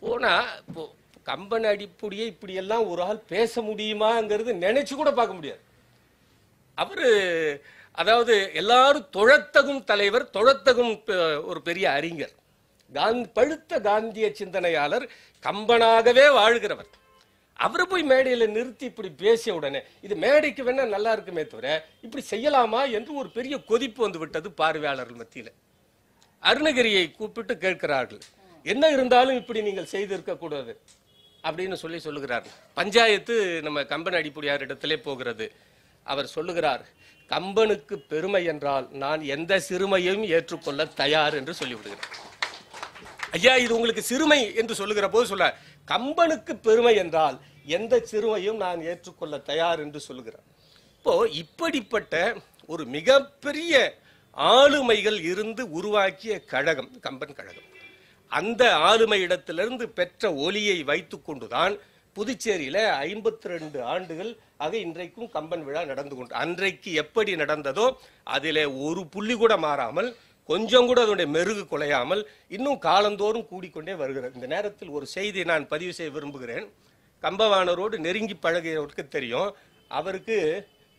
போனா கம்பன் அடிப்பொடியை இப்படியெல்லாம் ஒரு ஆள் பேச முடியுமாங்கிறது நினைச்சு கூட பார்க்க முடியாது அவரு அதாவது எல்லாரும் தொழத்தகும் தலைவர் தொழத்தகும் ஒரு பெரிய அறிஞர் காந்தி பழுத்த காந்திய சிந்தனையாளர் கம்பனாகவே வாழ்கிறவர் அவரை போய் மேடையில் நிறுத்தி இப்படி பேசிய உடனே இது மேடைக்கு வேணா நல்லா இருக்குமே தவிர இப்படி செய்யலாமா என்று ஒரு பெரிய கொதிப்பு வந்து விட்டது பார்வையாளர்கள் மத்தியில் அருணகிரியை கூப்பிட்டு கேட்கிறார்கள் என்ன இருந்தாலும் இப்படி நீங்கள் செய்திருக்க கூடாது அப்படின்னு சொல்லி சொல்லுகிறார்கள் பஞ்சாயத்து நம்ம கம்பன் அடிப்படையார் இடத்திலே போகிறது அவர் சொல்லுகிறார் கம்பனுக்கு பெருமை என்றால் நான் எந்த சிறுமையும் ஏற்றுக்கொள்ள தயார் என்று சொல்லிவிடுகிறேன் ஐயா இது உங்களுக்கு சிறுமை என்று சொல்லுகிற போது சொல்ல கம்பனுக்கு பெருமை என்றால் எந்த சிறுமையும் நான் ஏற்றுக்கொள்ள தயார் என்று சொல்லுகிறேன் இப்போ இப்படிப்பட்ட ஒரு மிகப்பெரிய ஆளுமைகள் இருந்து உருவாக்கிய கழகம் கம்பன் கழகம் அந்த ஆளுமை இடத்திலிருந்து பெற்ற ஒலியை வைத்துக்கொண்டுதான் புதுச்சேரியில ஐம்பத்தி ரெண்டு ஆண்டுகள் ஆக இன்றைக்கும் கம்பன் விழா நடந்து கொண்டு அன்றைக்கு எப்படி நடந்ததோ அதிலே ஒரு புள்ளி கூட மாறாமல் கொஞ்சம் கூட அதனுடைய மெருகு குலையாமல் இன்னும் காலந்தோறும் கூடிக்கொண்டே வருகிறது இந்த நேரத்தில் ஒரு செய்தி நான் பதிவு செய்ய விரும்புகிறேன் கம்பவானரோடு நெருங்கி பழகிறவருக்கு தெரியும் அவருக்கு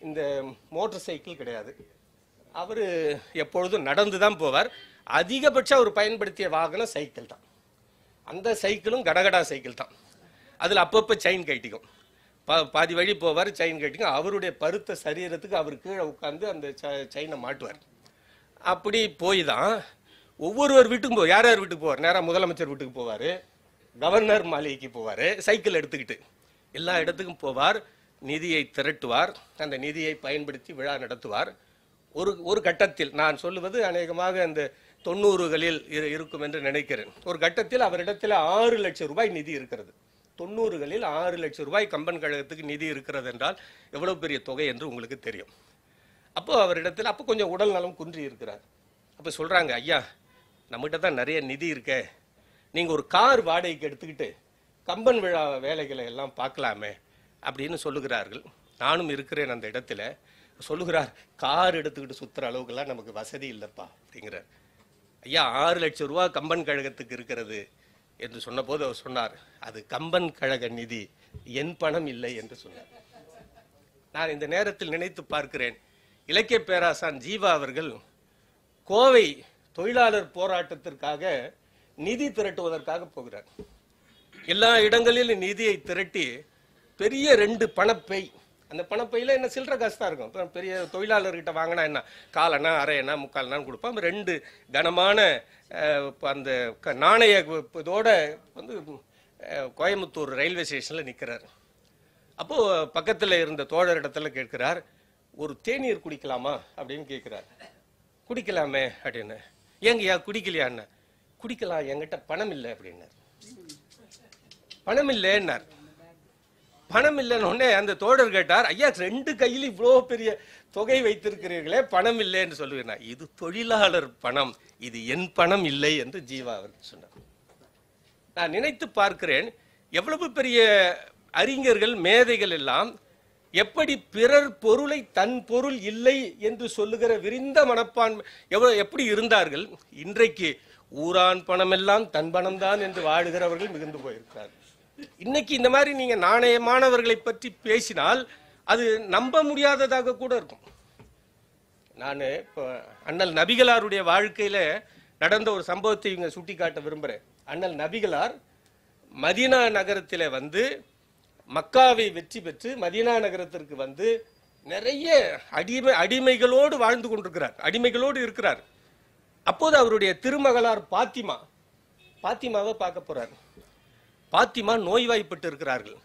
இந்த மோட்டர் சைக்கிள் கிடையாது அவர் எப்பொழுதும் நடந்து தான் போவார் அதிகபட்சம் அவர் பயன்படுத்திய வாகனம் சைக்கிள் தான் அந்த சைக்கிளும் கடகடா சைக்கிள் தான் அதில் அப்பப்போ செயின் கட்டிக்கும் பா பாதி வழி போவார் செயின் கட்டிங்க அவருடைய பருத்த சரீரத்துக்கு அவர் கீழே உட்காந்து அந்த செயினை மாட்டுவார் அப்படி போய் தான் ஒவ்வொருவர் வீட்டுக்கும் போவார் யார் யார் வீட்டுக்கு போவார் நேராக முதலமைச்சர் வீட்டுக்கு போவார் கவர்னர் மாளிகைக்கு போவார் சைக்கிள் எடுத்துக்கிட்டு எல்லா இடத்துக்கும் போவார் நிதியை திரட்டுவார் அந்த நிதியை பயன்படுத்தி விழா நடத்துவார் ஒரு ஒரு கட்டத்தில் நான் சொல்லுவது அநேகமாக அந்த தொண்ணூறுகளில் இருக்கும் என்று நினைக்கிறேன் ஒரு கட்டத்தில் அவரிடத்தில் ஆறு லட்சம் ரூபாய் நிதி இருக்கிறது தொண்ணூறுகளில் ஆறு லட்சம் ரூபாய் கம்பன் கழகத்துக்கு நிதி இருக்கிறது என்றால் எவ்வளோ பெரிய தொகை என்று உங்களுக்கு தெரியும் அப்போ அவரிடத்தில் அப்போ கொஞ்சம் உடல் நலம் குன்றி இருக்கிறார் அப்போ சொல்கிறாங்க ஐயா நம்மகிட்ட தான் நிறைய நிதி இருக்கே நீங்கள் ஒரு கார் வாடகைக்கு எடுத்துக்கிட்டு கம்பன் விழா வேலைகளை எல்லாம் பார்க்கலாமே அப்படின்னு சொல்லுகிறார்கள் நானும் இருக்கிறேன் அந்த இடத்துல சொல்லுகிறார் கார் எடுத்துக்கிட்டு சுற்றுற அளவுக்குலாம் நமக்கு வசதி இல்லைப்பா அப்படிங்கிறார் ஐயா ஆறு லட்சம் ரூபா கம்பன் கழகத்துக்கு இருக்கிறது என்று சொன்னபோது அவர் சொன்னார் அது கம்பன் கழக நிதி என் பணம் இல்லை என்று சொன்னார் நான் இந்த நேரத்தில் நினைத்து பார்க்கிறேன் இலக்கிய பேராசான் ஜீவா அவர்கள் கோவை தொழிலாளர் போராட்டத்திற்காக நிதி திரட்டுவதற்காக போகிறார் எல்லா இடங்களிலும் நிதியை திரட்டி பெரிய ரெண்டு பணப்பை அந்த பணப்பையில் என்ன சில்லற காசு தான் இருக்கும் பெரிய தொழிலாளர்கிட்ட வாங்கினா என்ன காலனா முக்கால் என்னன்னு கொடுப்போம் ரெண்டு கனமான அந்த க நாணய இதோட வந்து கோயம்புத்தூர் ரயில்வே ஸ்டேஷனில் நிற்கிறார் அப்போது பக்கத்தில் இருந்த தோழர் இடத்துல கேட்குறார் ஒரு தேநீர் குடிக்கலாமா அப்படின்னு கேட்குறார் குடிக்கலாமே அப்படின்னு ஏங்கய்யா குடிக்கலையான்னு குடிக்கலாம் என்கிட்ட பணம் இல்லை அப்படின்னார் பணம் இல்லைன்னார் பணம் இல்லைன்னு அந்த தோழர் கேட்டார் ஐயா ரெண்டு கையில் இவ்வளோ பெரிய தொகை வைத்திருக்கிறீர்களே பணம் இல்லை என்று சொல்லுவேன் இது தொழிலாளர் பணம் இது என் பணம் இல்லை என்று ஜீவா அவர் சொன்னார் நான் நினைத்து பார்க்கிறேன் எவ்வளவு பெரிய அறிஞர்கள் மேதைகள் எல்லாம் எப்படி பிறர் பொருளை தன் பொருள் இல்லை என்று சொல்லுகிற விரிந்த மனப்பான்மை எவ்வளோ எப்படி இருந்தார்கள் இன்றைக்கு ஊரான் பணமெல்லாம் தன் பணம்தான் என்று வாழுகிறவர்கள் மிகுந்து போயிருக்கிறார்கள் இன்னைக்கு இந்த மாதிரி நீங்க நாணயமானவர்களை பற்றி பேசினால் அது நம்ப முடியாததாக கூட இருக்கும் நான் இப்போ அண்ணல் நபிகளாருடைய வாழ்க்கையில் நடந்த ஒரு சம்பவத்தை இவங்க சுட்டி காட்ட விரும்புகிறேன் அண்ணல் நபிகளார் மதீனா நகரத்தில் வந்து மக்காவை வெற்றி பெற்று மதீனா நகரத்திற்கு வந்து நிறைய அடிமை அடிமைகளோடு வாழ்ந்து கொண்டிருக்கிறார் அடிமைகளோடு இருக்கிறார் அப்போது அவருடைய திருமகளார் பாத்திமா பாத்திமாவை பார்க்க போகிறார் பாத்திமா நோய்வாய்ப்பட்டு இருக்கிறார்கள்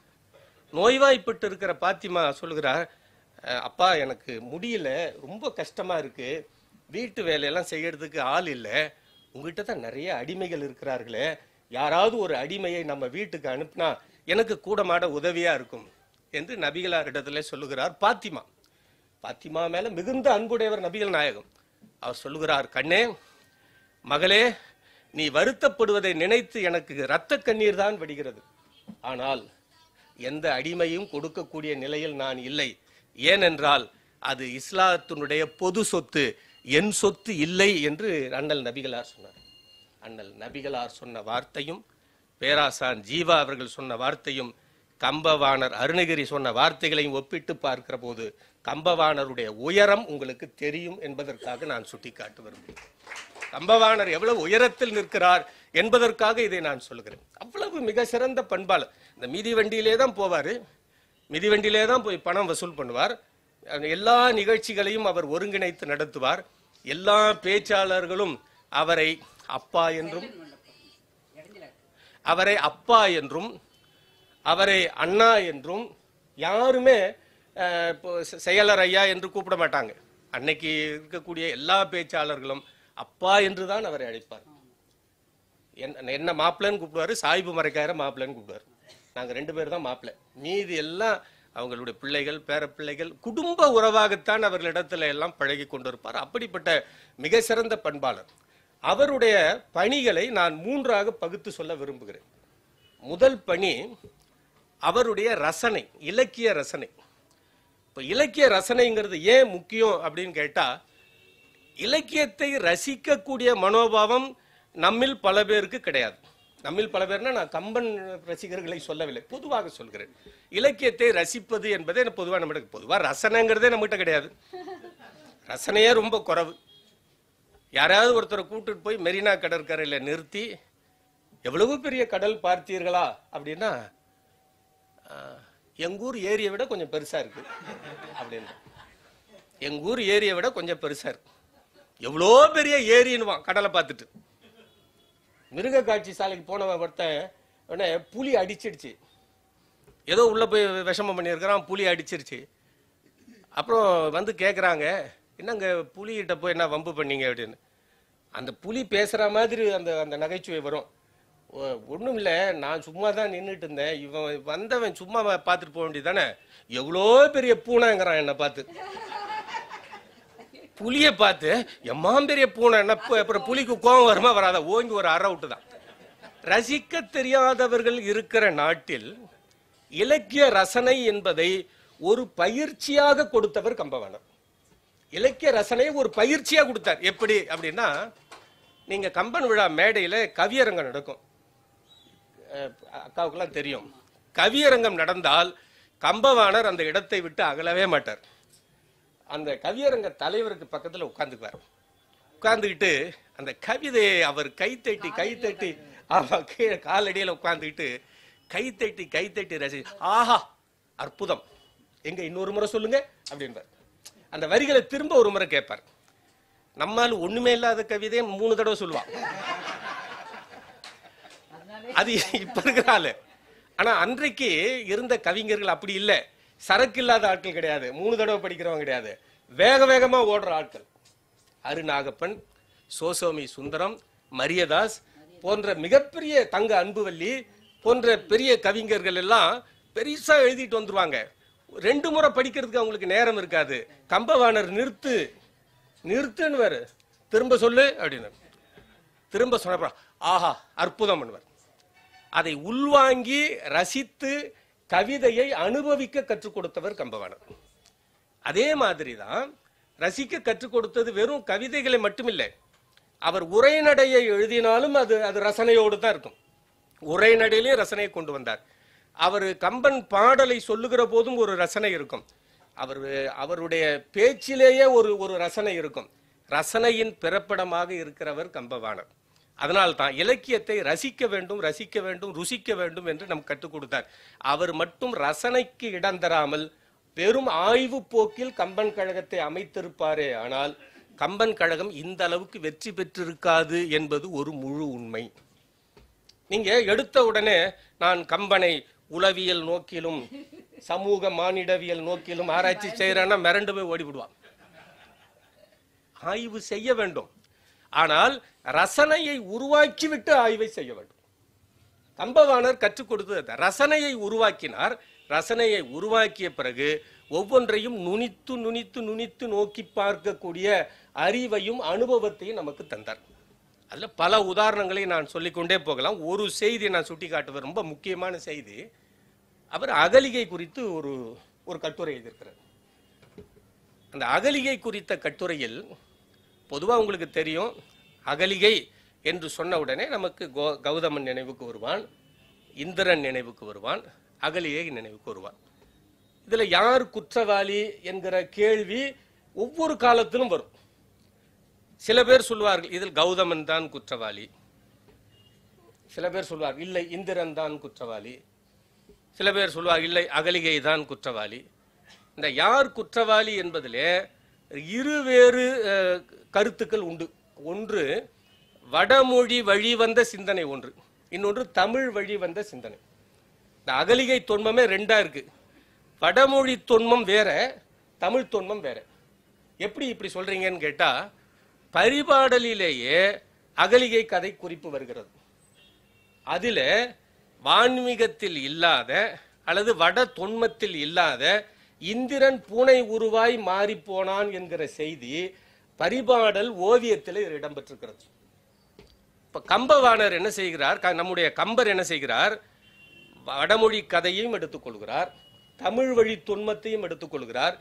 நோய்வாய்ப்பட்டு இருக்கிற பாத்திமா சொல்கிறார் அப்பா எனக்கு முடியல ரொம்ப கஷ்டமாக இருக்குது வீட்டு வேலையெல்லாம் செய்யறதுக்கு ஆள் இல்லை உங்ககிட்ட தான் நிறைய அடிமைகள் இருக்கிறார்களே யாராவது ஒரு அடிமையை நம்ம வீட்டுக்கு அனுப்புனா எனக்கு கூடமாட உதவியாக இருக்கும் என்று நபிகளார் இடத்துல சொல்லுகிறார் பாத்திமா பாத்திமா மேலே மிகுந்த அன்புடையவர் நபிகள் நாயகம் அவர் சொல்லுகிறார் கண்ணே மகளே நீ வருத்தப்படுவதை நினைத்து எனக்கு இரத்த கண்ணீர் தான் வடிகிறது ஆனால் எந்த அடிமையும் கொடுக்கக்கூடிய நிலையில் நான் இல்லை ஏனென்றால் அது இஸ்லாத்தினுடைய பொது சொத்து என் சொத்து இல்லை என்று அண்ணல் நபிகளார் சொன்னார் அண்ணல் நபிகளார் சொன்ன வார்த்தையும் பேராசான் ஜீவா அவர்கள் சொன்ன வார்த்தையும் கம்பவாணர் அருணகிரி சொன்ன வார்த்தைகளையும் ஒப்பிட்டு பார்க்கிற போது கம்பவாணருடைய உயரம் உங்களுக்கு தெரியும் என்பதற்காக நான் சுட்டிக்காட்டு வருகிறேன் கம்பவாணர் எவ்வளவு உயரத்தில் நிற்கிறார் என்பதற்காக இதை நான் சொல்கிறேன் அவ்வளவு மிக சிறந்த பண்பாளர் இந்த மிதி வண்டியிலே தான் போவார் மிதி வண்டியிலே தான் போய் பணம் வசூல் பண்ணுவார் எல்லா நிகழ்ச்சிகளையும் அவர் ஒருங்கிணைத்து நடத்துவார் எல்லா பேச்சாளர்களும் அவரை அப்பா என்றும் அவரை அப்பா என்றும் அவரை அண்ணா என்றும் யாருமே செயலர் ஐயா என்று கூப்பிட மாட்டாங்க அன்னைக்கு இருக்கக்கூடிய எல்லா பேச்சாளர்களும் அப்பா என்று தான் அவரை அழைப்பார் என்ன மாப்பிள்ளு கூப்பிடுவாரு சாய்பு மறைக்கார மாப்பிள்ளன்னு கூப்பிடுவார் நாங்கள் ரெண்டு பேர் தான் மாப்பிள்ளை மீதி எல்லாம் அவங்களுடைய பிள்ளைகள் பேர பிள்ளைகள் குடும்ப உறவாகத்தான் அவர்களிடத்துல எல்லாம் பழகி கொண்டிருப்பார் அப்படிப்பட்ட மிக சிறந்த பண்பாளர் அவருடைய பணிகளை நான் மூன்றாக பகுத்து சொல்ல விரும்புகிறேன் முதல் பணி அவருடைய ரசனை இலக்கிய ரசனை இப்போ இலக்கிய ரசனைங்கிறது ஏன் முக்கியம் அப்படின்னு கேட்டால் இலக்கியத்தை ரசிக்கக்கூடிய மனோபாவம் நம்மில் பல பேருக்கு கிடையாது நம்மில் பல பேர்னா நான் கம்பன் ரசிகர்களை சொல்லவில்லை பொதுவாக சொல்கிறேன் இலக்கியத்தை ரசிப்பது என்பதே பொதுவாக நம்ம பொதுவாக ரசனைங்கிறதே நம்மகிட்ட கிடையாது ரசனையே ரொம்ப குறவு யாராவது ஒருத்தரை கூட்டிட்டு போய் மெரினா கடற்கரையில் நிறுத்தி எவ்வளவு பெரிய கடல் பார்த்தீர்களா அப்படின்னா எங்கூர் ஏரியை விட கொஞ்சம் பெருசாக இருக்குது அப்படின்னு எங்கூர் ஏரியை விட கொஞ்சம் பெருசாக இருக்குது எவ்வளோ பெரிய ஏரின்னுவான் கடலை பார்த்துட்டு மிருக காட்சி சாலைக்கு போனவன் ஒருத்தன் உடனே புலி அடிச்சிடுச்சு ஏதோ உள்ளே போய் விஷமம் பண்ணியிருக்கிறான் புலி அடிச்சிருச்சு அப்புறம் வந்து கேட்குறாங்க என்னங்க புலிகிட்ட போய் என்ன வம்பு பண்ணீங்க அப்படின்னு அந்த புலி பேசுகிற மாதிரி அந்த அந்த நகைச்சுவை வரும் ஒன்றும் இல்லை நான் சும்மா தான் நின்றுட்டு இருந்தேன் இவன் வந்தவன் சும்மா பார்த்துட்டு போக வேண்டியது தானே எவ்வளோ பெரிய பூனைங்கிறான் என்னை பார்த்து புலியை பார்த்து எம்மாம்பெரிய பூனை என்ன அப்புறம் புலிக்கு கோபம் வருமா வராத ஓங்கி ஒரு அற விட்டு தான் ரசிக்க தெரியாதவர்கள் இருக்கிற நாட்டில் இலக்கிய ரசனை என்பதை ஒரு பயிற்சியாக கொடுத்தவர் கம்பவாணர் இலக்கிய ரசனையை ஒரு பயிற்சியாக கொடுத்தார் எப்படி அப்படின்னா நீங்கள் கம்பன் விழா மேடையில் கவியரங்கம் நடக்கும் அக்காவுக்கெல்லாம் தெரியும் கவியரங்கம் நடந்தால் கம்பவாணர் அந்த இடத்தை விட்டு அகலவே மாட்டார் அந்த கவியரங்க தலைவருக்கு பக்கத்தில் உட்கார்ந்துக்குவார் உட்காந்துக்கிட்டு அந்த கவிதையை அவர் கைத்தட்டி கைத்தட்டி ஆமாம் கீழே கை உட்காந்துக்கிட்டு கை தட்டி ரசி ஆஹா அற்புதம் எங்க இன்னொரு முறை சொல்லுங்க அப்படின்பார் அந்த வரிகளை திரும்ப ஒரு முறை கேட்பார் நம்மால் ஒண்ணுமே இல்லாத கவிதையை மூணு தடவை சொல்லுவான் அது இப்ப இருக்கிறாள் ஆனா அன்றைக்கு இருந்த கவிஞர்கள் அப்படி இல்லை சரக்கு இல்லாத ஆட்கள் கிடையாது மூணு தடவை படிக்கிறவங்க கிடையாது வேக வேகமாக ஓடுற ஆட்கள் அருநாகப்பன் சோசோமி சுந்தரம் மரியதாஸ் போன்ற மிகப்பெரிய தங்க அன்புவல்லி போன்ற பெரிய கவிஞர்கள் எல்லாம் பெருசாக எழுதிட்டு வந்துருவாங்க ரெண்டு முறை படிக்கிறதுக்கு அவங்களுக்கு நேரம் இருக்காது கம்பவாணர் நிறுத்து நிறுத்துன்னு திரும்ப சொல்லு அப்படின்னு திரும்ப சொன்ன ஆஹா அற்புதம் அதை உள்வாங்கி ரசித்து கவிதையை அனுபவிக்க கற்றுக் கொடுத்தவர் கம்பவாணர் அதே மாதிரி தான் ரசிக்க கற்றுக் கொடுத்தது வெறும் கவிதைகளை மட்டுமில்லை அவர் உரைநடையை எழுதினாலும் அது அது ரசனையோடு தான் இருக்கும் உரைநடையிலே ரசனையை கொண்டு வந்தார் அவர் கம்பன் பாடலை சொல்லுகிற போதும் ஒரு ரசனை இருக்கும் அவர் அவருடைய பேச்சிலேயே ஒரு ஒரு ரசனை இருக்கும் ரசனையின் பிறப்பிடமாக இருக்கிறவர் கம்பவாணர் அதனால் தான் இலக்கியத்தை ரசிக்க வேண்டும் ரசிக்க வேண்டும் ருசிக்க வேண்டும் என்று நம் கற்றுக் கொடுத்தார் அவர் மட்டும் ரசனைக்கு இடம் தராமல் வெறும் ஆய்வு போக்கில் கம்பன் கழகத்தை அமைத்திருப்பாரே ஆனால் கம்பன் கழகம் இந்த அளவுக்கு வெற்றி பெற்றிருக்காது என்பது ஒரு முழு உண்மை நீங்க எடுத்த உடனே நான் கம்பனை உளவியல் நோக்கிலும் சமூக மானிடவியல் நோக்கிலும் ஆராய்ச்சி செய்யறேன்னா மிரண்டு போய் ஓடிவிடுவான் ஆய்வு செய்ய வேண்டும் ஆனால் ரசனையை உருவாக்கிவிட்டு ஆய்வை செய்ய வேண்டும் கம்பவாணர் கற்றுக் கொடுத்தது ரசனையை உருவாக்கினார் ரசனையை உருவாக்கிய பிறகு ஒவ்வொன்றையும் நுனித்து நுனித்து நுனித்து நோக்கி பார்க்கக்கூடிய அறிவையும் அனுபவத்தையும் நமக்கு தந்தார் அதில் பல உதாரணங்களை நான் சொல்லிக்கொண்டே போகலாம் ஒரு செய்தி நான் சுட்டி காட்டுவது ரொம்ப முக்கியமான செய்தி அவர் அகலிகை குறித்து ஒரு ஒரு கட்டுரை எழுதியிருக்கிறார் அந்த அகலிகை குறித்த கட்டுரையில் பொதுவாக உங்களுக்கு தெரியும் அகலிகை என்று சொன்ன உடனே நமக்கு கோ கௌதமன் நினைவுக்கு வருவான் இந்திரன் நினைவுக்கு வருவான் அகலிகை நினைவுக்கு வருவான் இதில் யார் குற்றவாளி என்கிற கேள்வி ஒவ்வொரு காலத்திலும் வரும் சில பேர் சொல்வார்கள் இதில் கௌதமன் தான் குற்றவாளி சில பேர் சொல்வார் இல்லை இந்திரன் தான் குற்றவாளி சில பேர் சொல்வார் இல்லை அகலிகை தான் குற்றவாளி இந்த யார் குற்றவாளி என்பதிலே இருவேறு கருத்துக்கள் உண்டு ஒன்று வடமொழி வழி வந்த சிந்தனை ஒன்று இன்னொன்று தமிழ் வழி வந்த சிந்தனை இந்த அகலிகை தொன்மமே ரெண்டா இருக்கு வடமொழி தொன்மம் வேற தமிழ் தொன்மம் வேற எப்படி இப்படி சொல்றீங்கன்னு கேட்டா பரிபாடலிலேயே அகலிகை கதை குறிப்பு வருகிறது அதில் வான்மீகத்தில் இல்லாத அல்லது வட தொன்மத்தில் இல்லாத இந்திரன் பூனை உருவாய் மாறிப்போனான் என்கிற செய்தி பரிபாடல் ஓவியத்தில் இடம்பெற்றிருக்கிறது இப்போ கம்பவாணர் என்ன செய்கிறார் நம்முடைய கம்பர் என்ன செய்கிறார் வடமொழி கதையையும் எடுத்துக்கொள்கிறார் தமிழ் வழி துன்பத்தையும் எடுத்துக்கொள்கிறார்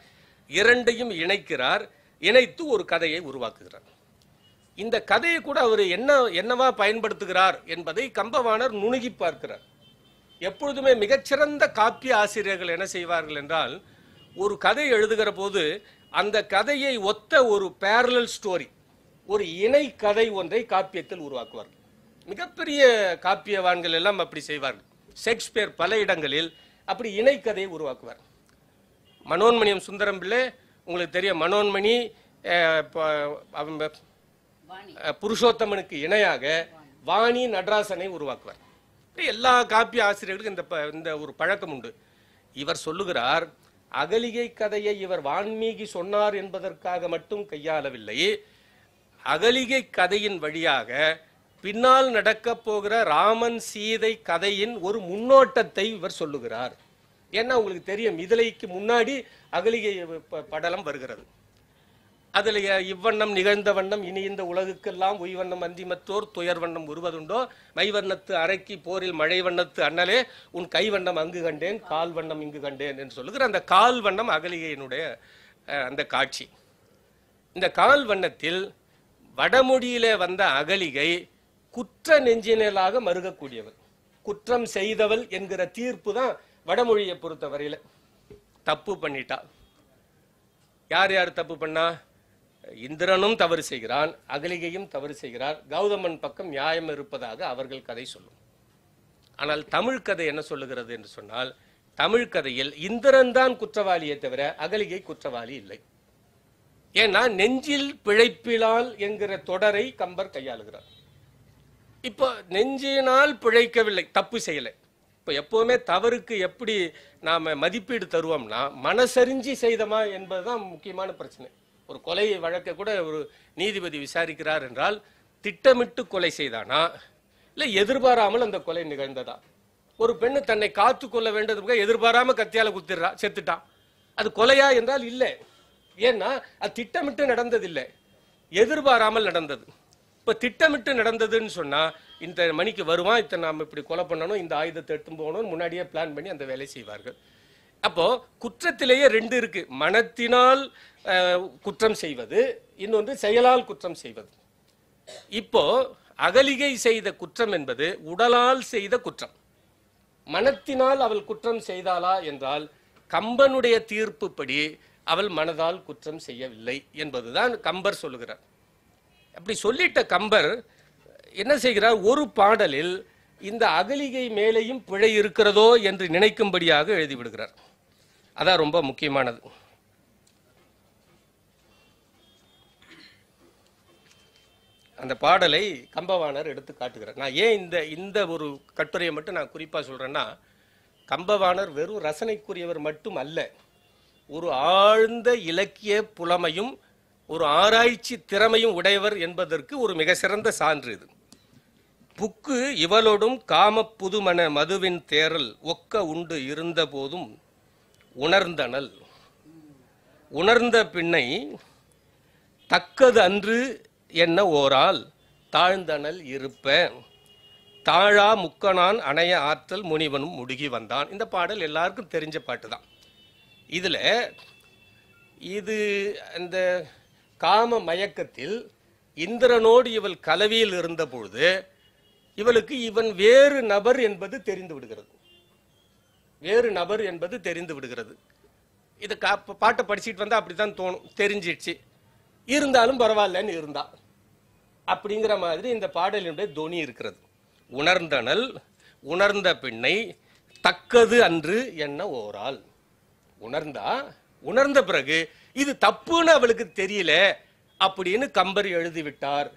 இரண்டையும் இணைக்கிறார் இணைத்து ஒரு கதையை உருவாக்குகிறார் இந்த கதையை கூட அவர் என்ன என்னவா பயன்படுத்துகிறார் என்பதை கம்பவாணர் நுணுகி பார்க்கிறார் எப்பொழுதுமே மிகச்சிறந்த காப்பிய ஆசிரியர்கள் என்ன செய்வார்கள் என்றால் ஒரு கதை எழுதுகிற போது அந்த கதையை ஒத்த ஒரு பேரலல் ஸ்டோரி ஒரு இணை கதை ஒன்றை காப்பியத்தில் உருவாக்குவார்கள் மிகப்பெரிய காப்பியவான்கள் எல்லாம் அப்படி செய்வார்கள் ஷேக்ஸ்பியர் பல இடங்களில் அப்படி இணை கதையை உருவாக்குவார் மனோன்மணியம் சுந்தரம் பிள்ளை உங்களுக்கு தெரியும் மனோன்மணி புருஷோத்தமனுக்கு இணையாக வாணி நடராசனை உருவாக்குவார் எல்லா காப்பிய ஆசிரியர்களுக்கும் இந்த இந்த ஒரு பழக்கம் உண்டு இவர் சொல்லுகிறார் அகலிகை கதையை இவர் வான்மீகி சொன்னார் என்பதற்காக மட்டும் கையாளவில்லை அகலிகை கதையின் வழியாக பின்னால் நடக்கப் போகிற ராமன் சீதை கதையின் ஒரு முன்னோட்டத்தை இவர் சொல்லுகிறார் ஏன்னா உங்களுக்கு தெரியும் இதழைக்கு முன்னாடி அகலிகை படலம் வருகிறது அதில் இவ்வண்ணம் நிகழ்ந்த வண்ணம் இனி இந்த உலகுக்கெல்லாம் உய்வண்ணம் அந்திமத்தோர் துயர் வண்ணம் உருவதுண்டோ மைவண்ணத்து அரைக்கி போரில் மழை வண்ணத்து அண்ணலே உன் கைவண்ணம் அங்கு கண்டேன் கால் வண்ணம் இங்கு கண்டேன் என்று சொல்லுகிற அந்த கால் வண்ணம் அகலிகையினுடைய அந்த காட்சி இந்த கால் வண்ணத்தில் வடமொழியிலே வந்த அகலிகை குற்ற நெஞ்சினலாக மருகக்கூடியவள் குற்றம் செய்தவள் என்கிற தீர்ப்பு தான் வடமொழியை பொறுத்தவரையில் தப்பு பண்ணிட்டா யார் யார் தப்பு பண்ணா இந்திரனும் தவறு செய்கிறான் அகலிகையும் தவறு செய்கிறார் கௌதமன் பக்கம் நியாயம் இருப்பதாக அவர்கள் கதை சொல்லும் ஆனால் தமிழ் கதை என்ன சொல்லுகிறது என்று சொன்னால் தமிழ் கதையில் இந்திரன் தான் குற்றவாளியே தவிர அகலிகை குற்றவாளி இல்லை ஏன்னா நெஞ்சில் பிழைப்பிலால் என்கிற தொடரை கம்பர் கையாளுகிறார் இப்போ நெஞ்சினால் பிழைக்கவில்லை தப்பு செய்யலை இப்போ எப்போவுமே தவறுக்கு எப்படி நாம் மதிப்பீடு தருவோம்னா மனசரிஞ்சு செய்தமா என்பதுதான் முக்கியமான பிரச்சனை ஒரு கொலை வழக்கை கூட ஒரு நீதிபதி விசாரிக்கிறார் என்றால் திட்டமிட்டு கொலை செய்தானா இல்லை எதிர்பாராமல் அந்த கொலை நிகழ்ந்ததா ஒரு பெண்ணு தன்னை காத்து கொள்ள வேண்டதுக்கு எதிர்பாராம கத்தியால குத்திடுறா செத்துட்டான் அது கொலையா என்றால் இல்லை ஏன்னா அது திட்டமிட்டு நடந்ததில்லை எதிர்பாராமல் நடந்தது இப்ப திட்டமிட்டு நடந்ததுன்னு சொன்னால் இந்த மணிக்கு வருவான் இத்தனை நாம் இப்படி கொலை பண்ணணும் இந்த ஆயுதத்தை எடுத்து போகணும்னு முன்னாடியே பிளான் பண்ணி அந்த வேலை செய்வார்கள் அப்போ குற்றத்திலேயே ரெண்டு இருக்கு மனத்தினால் குற்றம் செய்வது இன்னொன்று செயலால் குற்றம் செய்வது இப்போ அகலிகை செய்த குற்றம் என்பது உடலால் செய்த குற்றம் மனத்தினால் அவள் குற்றம் செய்தாளா என்றால் கம்பனுடைய தீர்ப்புப்படி அவள் மனதால் குற்றம் செய்யவில்லை என்பதுதான் கம்பர் சொல்லுகிறார் அப்படி சொல்லிட்ட கம்பர் என்ன செய்கிறார் ஒரு பாடலில் இந்த அகலிகை மேலேயும் பிழை இருக்கிறதோ என்று நினைக்கும்படியாக எழுதிவிடுகிறார் அதான் ரொம்ப முக்கியமானது அந்த பாடலை கம்பவாணர் எடுத்து காட்டுகிறார் நான் ஏன் இந்த இந்த ஒரு கட்டுரையை மட்டும் நான் குறிப்பாக சொல்கிறேன்னா கம்பவாணர் வெறும் ரசனைக்குரியவர் மட்டும் அல்ல ஒரு ஆழ்ந்த இலக்கிய புலமையும் ஒரு ஆராய்ச்சி திறமையும் உடையவர் என்பதற்கு ஒரு மிக சிறந்த சான்று இது புக்கு இவளோடும் காம புதுமன மதுவின் தேரல் ஒக்க உண்டு இருந்த போதும் உணர்ந்தனல் உணர்ந்த பின்னை தக்கது அன்று என்ன ஓரால் தாழ்ந்தனல் இருப்ப தாழா முக்கனான் அணைய ஆற்றல் முனிவனும் முடுகி வந்தான் இந்த பாடல் எல்லாருக்கும் தெரிஞ்ச பாட்டு தான் இதில் இது அந்த காம மயக்கத்தில் இந்திரனோடு இவள் கலவியில் இருந்தபொழுது இவளுக்கு இவன் வேறு நபர் என்பது தெரிந்து விடுகிறது வேறு நபர் என்பது தெரிந்து விடுகிறது இது கா பாட்டை படிச்சுட்டு வந்தால் அப்படி தான் தோணும் தெரிஞ்சிடுச்சு இருந்தாலும் பரவாயில்லன்னு இருந்தா அப்படிங்கிற மாதிரி இந்த பாடலினுடைய துணி இருக்கிறது உணர்ந்தனல் உணர்ந்த பெண்ணை தக்கது அன்று என்ன ஓரால் உணர்ந்தா உணர்ந்த பிறகு இது தப்புன்னு அவளுக்கு தெரியல அப்படின்னு கம்பர் எழுதிவிட்டார்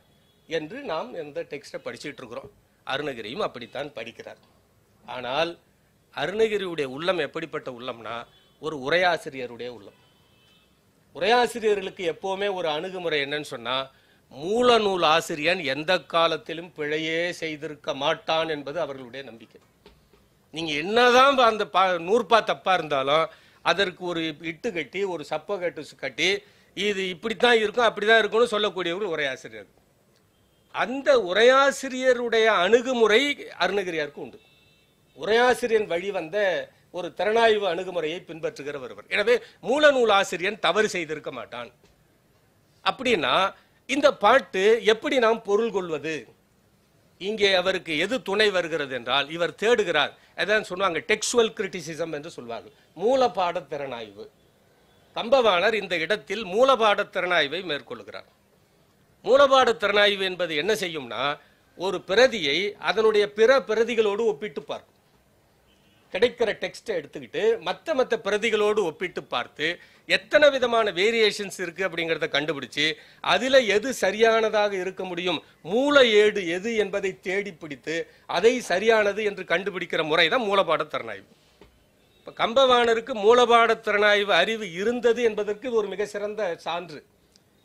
என்று நாம் இந்த டெக்ஸ்டை படிச்சுட்டு இருக்கிறோம் அருணகிரியும் அப்படித்தான் படிக்கிறார் ஆனால் அருணகிரியுடைய உள்ளம் எப்படிப்பட்ட உள்ளம்னா ஒரு உரையாசிரியருடைய உள்ளம் உரையாசிரியர்களுக்கு எப்போவுமே ஒரு அணுகுமுறை என்னன்னு சொன்னால் மூல நூல் ஆசிரியன் எந்த காலத்திலும் பிழையே செய்திருக்க மாட்டான் என்பது அவர்களுடைய நம்பிக்கை நீங்கள் என்னதான் அந்த பா நூற்பா தப்பாக இருந்தாலும் அதற்கு ஒரு இட்டு கட்டி ஒரு சப்ப கட்டு கட்டி இது இப்படித்தான் இருக்கும் அப்படிதான் இருக்கும்னு சொல்லக்கூடியவர்கள் உரையாசிரியர் அந்த உரையாசிரியருடைய அணுகுமுறை அருணகிரியாருக்கு உண்டு உரையாசிரியன் வழிவந்த ஒரு திறனாய்வு அணுகுமுறையை பின்பற்றுகிற ஒருவர் எனவே மூல நூல் ஆசிரியன் தவறு செய்திருக்க மாட்டான் அப்படின்னா இந்த பாட்டு எப்படி நாம் பொருள் கொள்வது இங்கே அவருக்கு எது துணை வருகிறது என்றால் இவர் தேடுகிறார் அதான் சொல்லுவாங்க டெக்ஸ்டுவல் கிரிட்டிசிசம் என்று சொல்வார்கள் மூலபாட திறனாய்வு கம்பவாளர் இந்த இடத்தில் மூலபாட திறனாய்வை மேற்கொள்கிறார் மூலபாட திறனாய்வு என்பது என்ன செய்யும்னா ஒரு பிரதியை அதனுடைய பிற பிரதிகளோடு ஒப்பிட்டு பார்க்கும் கிடைக்கிற டெக்ஸ்ட்டை எடுத்துக்கிட்டு மற்ற மற்ற பிரதிகளோடு ஒப்பிட்டு பார்த்து எத்தனை விதமான வேரியேஷன்ஸ் இருக்குது அப்படிங்கிறத கண்டுபிடிச்சு அதில் எது சரியானதாக இருக்க முடியும் மூல ஏடு எது என்பதை தேடி பிடித்து அதை சரியானது என்று கண்டுபிடிக்கிற முறை தான் மூலபாட திறனாய்வு இப்போ கம்பவாணருக்கு மூலபாட திறனாய்வு அறிவு இருந்தது என்பதற்கு ஒரு மிக சிறந்த சான்று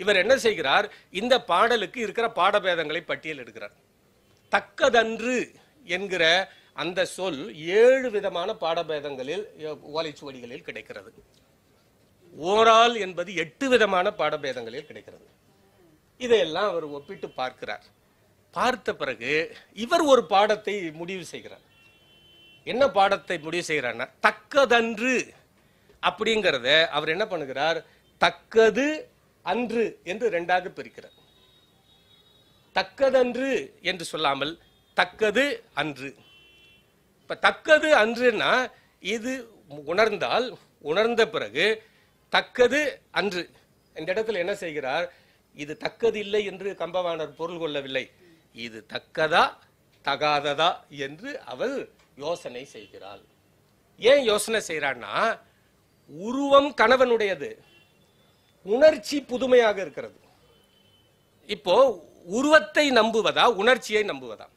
இவர் என்ன செய்கிறார் இந்த பாடலுக்கு இருக்கிற பாடபேதங்களை பட்டியல் எடுக்கிறார் தக்கதன்று என்கிற அந்த சொல் ஏழு விதமான பாடபேதங்களில் ஓலைச்சுவடிகளில் கிடைக்கிறது ஓரால் என்பது எட்டு விதமான பாடபேதங்களில் கிடைக்கிறது இதையெல்லாம் அவர் ஒப்பிட்டு பார்க்கிறார் பார்த்த பிறகு இவர் ஒரு பாடத்தை முடிவு செய்கிறார் என்ன பாடத்தை முடிவு செய்கிறார் தக்கதன்று அப்படிங்கிறத அவர் என்ன பண்ணுகிறார் தக்கது அன்று என்று ரெண்டாக பிரிக்கிறார் தக்கதன்று என்று சொல்லாமல் தக்கது அன்று இப்போ தக்கது அன்றுன்னா இது உணர்ந்தால் உணர்ந்த பிறகு தக்கது அன்று இந்த இடத்துல என்ன செய்கிறார் இது தக்கது இல்லை என்று கம்பவாணர் பொருள் கொள்ளவில்லை இது தக்கதா தகாததா என்று அவள் யோசனை செய்கிறாள் ஏன் யோசனை செய்கிறான்னா உருவம் கணவனுடையது உணர்ச்சி புதுமையாக இருக்கிறது இப்போ உருவத்தை நம்புவதா உணர்ச்சியை நம்புவதா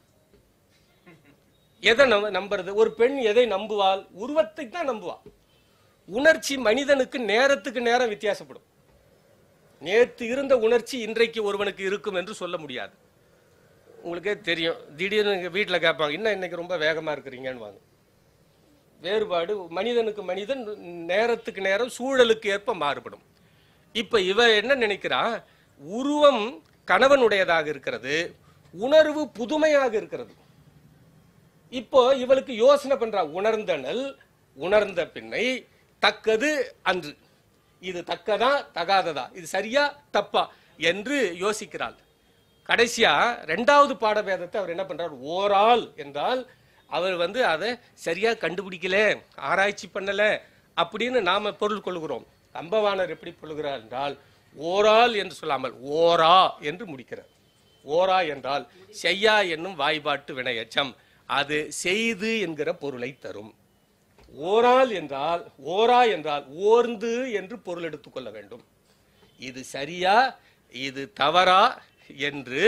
எதை நம்புறது ஒரு பெண் எதை நம்புவாள் உருவத்தை தான் நம்புவாள் உணர்ச்சி மனிதனுக்கு நேரத்துக்கு நேரம் வித்தியாசப்படும் நேற்று இருந்த உணர்ச்சி இன்றைக்கு ஒருவனுக்கு இருக்கும் என்று சொல்ல முடியாது உங்களுக்கே தெரியும் திடீர்னு வீட்டில் கேட்பாங்க இன்னும் இன்னைக்கு ரொம்ப வேகமாக இருக்கிறீங்கன்னு வேறுபாடு மனிதனுக்கு மனிதன் நேரத்துக்கு நேரம் சூழலுக்கு ஏற்ப மாறுபடும் இப்போ இவ என்ன நினைக்கிறா உருவம் கணவனுடையதாக இருக்கிறது உணர்வு புதுமையாக இருக்கிறது இப்போ இவளுக்கு யோசனை உணர்ந்த உணர்ந்தனல் உணர்ந்த பின்னை தக்கது அன்று இது தக்கதா தகாததா இது சரியா தப்பா என்று யோசிக்கிறாள் கடைசியா ரெண்டாவது பாடபேதத்தை அவர் என்ன பண்றார் ஓரால் என்றால் அவர் வந்து அதை சரியா கண்டுபிடிக்கல ஆராய்ச்சி பண்ணல அப்படின்னு நாம பொருள் கொள்கிறோம் கம்பவாணர் எப்படி கொள்கிறார் என்றால் ஓரால் என்று சொல்லாமல் ஓரா என்று முடிக்கிறார் ஓரா என்றால் செய்யா என்னும் வாய்பாட்டு வினையச்சம் அது செய்து என்கிற பொருளை தரும் ஓரால் என்றால் ஓரா என்றால் ஓர்ந்து என்று பொருள் எடுத்துக்கொள்ள வேண்டும் இது சரியா இது தவறா என்று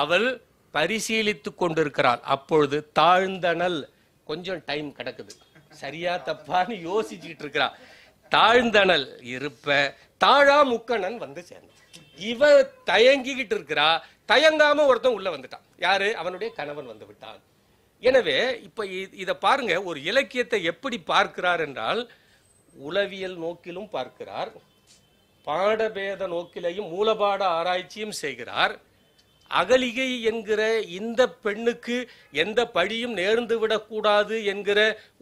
அவள் பரிசீலித்து கொண்டிருக்கிறாள் அப்பொழுது தாழ்ந்தனல் கொஞ்சம் டைம் கிடக்குது சரியா தப்பான்னு யோசிச்சுட்டு இருக்கிறாள் தாழ்ந்தனல் இருப்ப தாழா முக்கணன் வந்து சேர்ந்தான் இவ தயங்கிக்கிட்டு இருக்கிறா தயங்காம ஒருத்தன் உள்ள வந்துட்டான் யாரு அவனுடைய கணவன் வந்து விட்டான் எனவே இப்ப இதை பாருங்க ஒரு இலக்கியத்தை எப்படி பார்க்கிறார் என்றால் உளவியல் நோக்கிலும் பார்க்கிறார் பாடபேத நோக்கிலையும் மூலபாட ஆராய்ச்சியும் செய்கிறார் அகலிகை என்கிற இந்த பெண்ணுக்கு எந்த பழியும் நேர்ந்து விடக்கூடாது என்கிற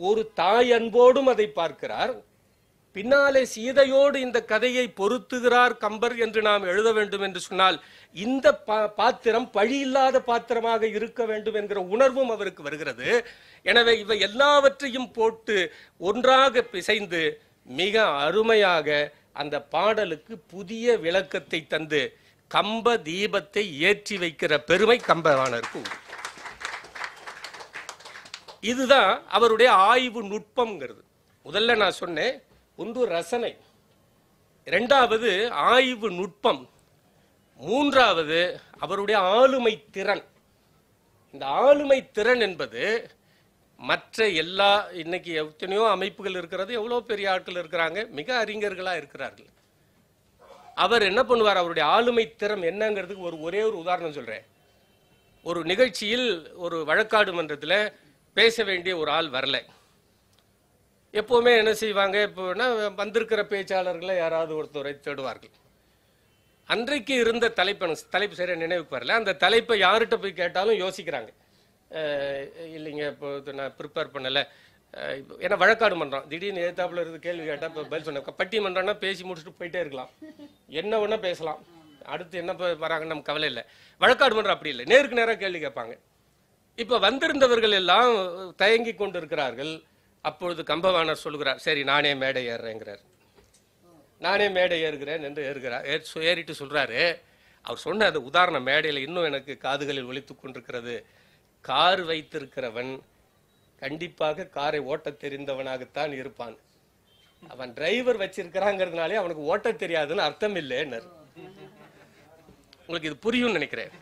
ஒரு தாய் அன்போடும் அதை பார்க்கிறார் பின்னாலே சீதையோடு இந்த கதையை பொருத்துகிறார் கம்பர் என்று நாம் எழுத வேண்டும் என்று சொன்னால் இந்த பாத்திரம் பழி இல்லாத பாத்திரமாக இருக்க வேண்டும் என்கிற உணர்வும் அவருக்கு வருகிறது எனவே இவை எல்லாவற்றையும் போட்டு ஒன்றாக பிசைந்து மிக அருமையாக அந்த பாடலுக்கு புதிய விளக்கத்தை தந்து கம்ப தீபத்தை ஏற்றி வைக்கிற பெருமை கம்பவாணருக்கு இதுதான் அவருடைய ஆய்வு நுட்பம்ங்கிறது முதல்ல நான் சொன்னேன் ஒன்று ரசனை இரண்டாவது ஆய்வு நுட்பம் மூன்றாவது அவருடைய ஆளுமை திறன் இந்த ஆளுமை திறன் என்பது மற்ற எல்லா இன்னைக்கு எத்தனையோ அமைப்புகள் இருக்கிறது எவ்வளோ பெரிய ஆட்கள் இருக்கிறாங்க மிக அறிஞர்களாக இருக்கிறார்கள் அவர் என்ன பண்ணுவார் அவருடைய ஆளுமை திறம் என்னங்கிறதுக்கு ஒரு ஒரே ஒரு உதாரணம் சொல்கிறேன் ஒரு நிகழ்ச்சியில் ஒரு வழக்காடு மன்றத்தில் பேச வேண்டிய ஒரு ஆள் வரலை எப்போவுமே என்ன செய்வாங்க இப்போனா வந்திருக்கிற பேச்சாளர்களை யாராவது ஒருத்தரை தேடுவார்கள் அன்றைக்கு இருந்த தலைப்பு தலைப்பு சரியாக நினைவுக்கு வரல அந்த தலைப்பை யார்கிட்ட போய் கேட்டாலும் யோசிக்கிறாங்க இல்லைங்க இப்போ நான் ப்ரிப்பேர் பண்ணலை ஏன்னா வழக்காடு மன்றம் திடீர்னு ஏத்தாப்பில் இருந்து கேள்வி கேட்டால் இப்போ பதில் பட்டி பட்டிமன்றம்னா பேசி முடிச்சுட்டு போயிட்டே இருக்கலாம் என்ன ஒன்றா பேசலாம் அடுத்து என்ன வராங்கன்னு நம்ம கவலை இல்லை வழக்காடு மன்றம் அப்படி இல்லை நேருக்கு நேராக கேள்வி கேட்பாங்க இப்போ வந்திருந்தவர்கள் எல்லாம் தயங்கி கொண்டு இருக்கிறார்கள் அப்பொழுது கம்பவாணர் சொல்கிறார் சரி நானே மேடை ஏறுறேங்கிறார் நானே மேடை ஏறுகிறேன் என்று ஏறுகிறார் ஏறிட்டு சொல்கிறாரு அவர் சொன்ன அந்த உதாரணம் மேடையில் இன்னும் எனக்கு காதுகளில் ஒழித்து கொண்டிருக்கிறது கார் வைத்திருக்கிறவன் கண்டிப்பாக காரை ஓட்ட தெரிந்தவனாகத்தான் இருப்பான் அவன் டிரைவர் வச்சிருக்கிறாங்கிறதுனாலே அவனுக்கு ஓட்ட தெரியாதுன்னு அர்த்தம் இல்லைன்னு உங்களுக்கு இது புரியும்னு நினைக்கிறேன்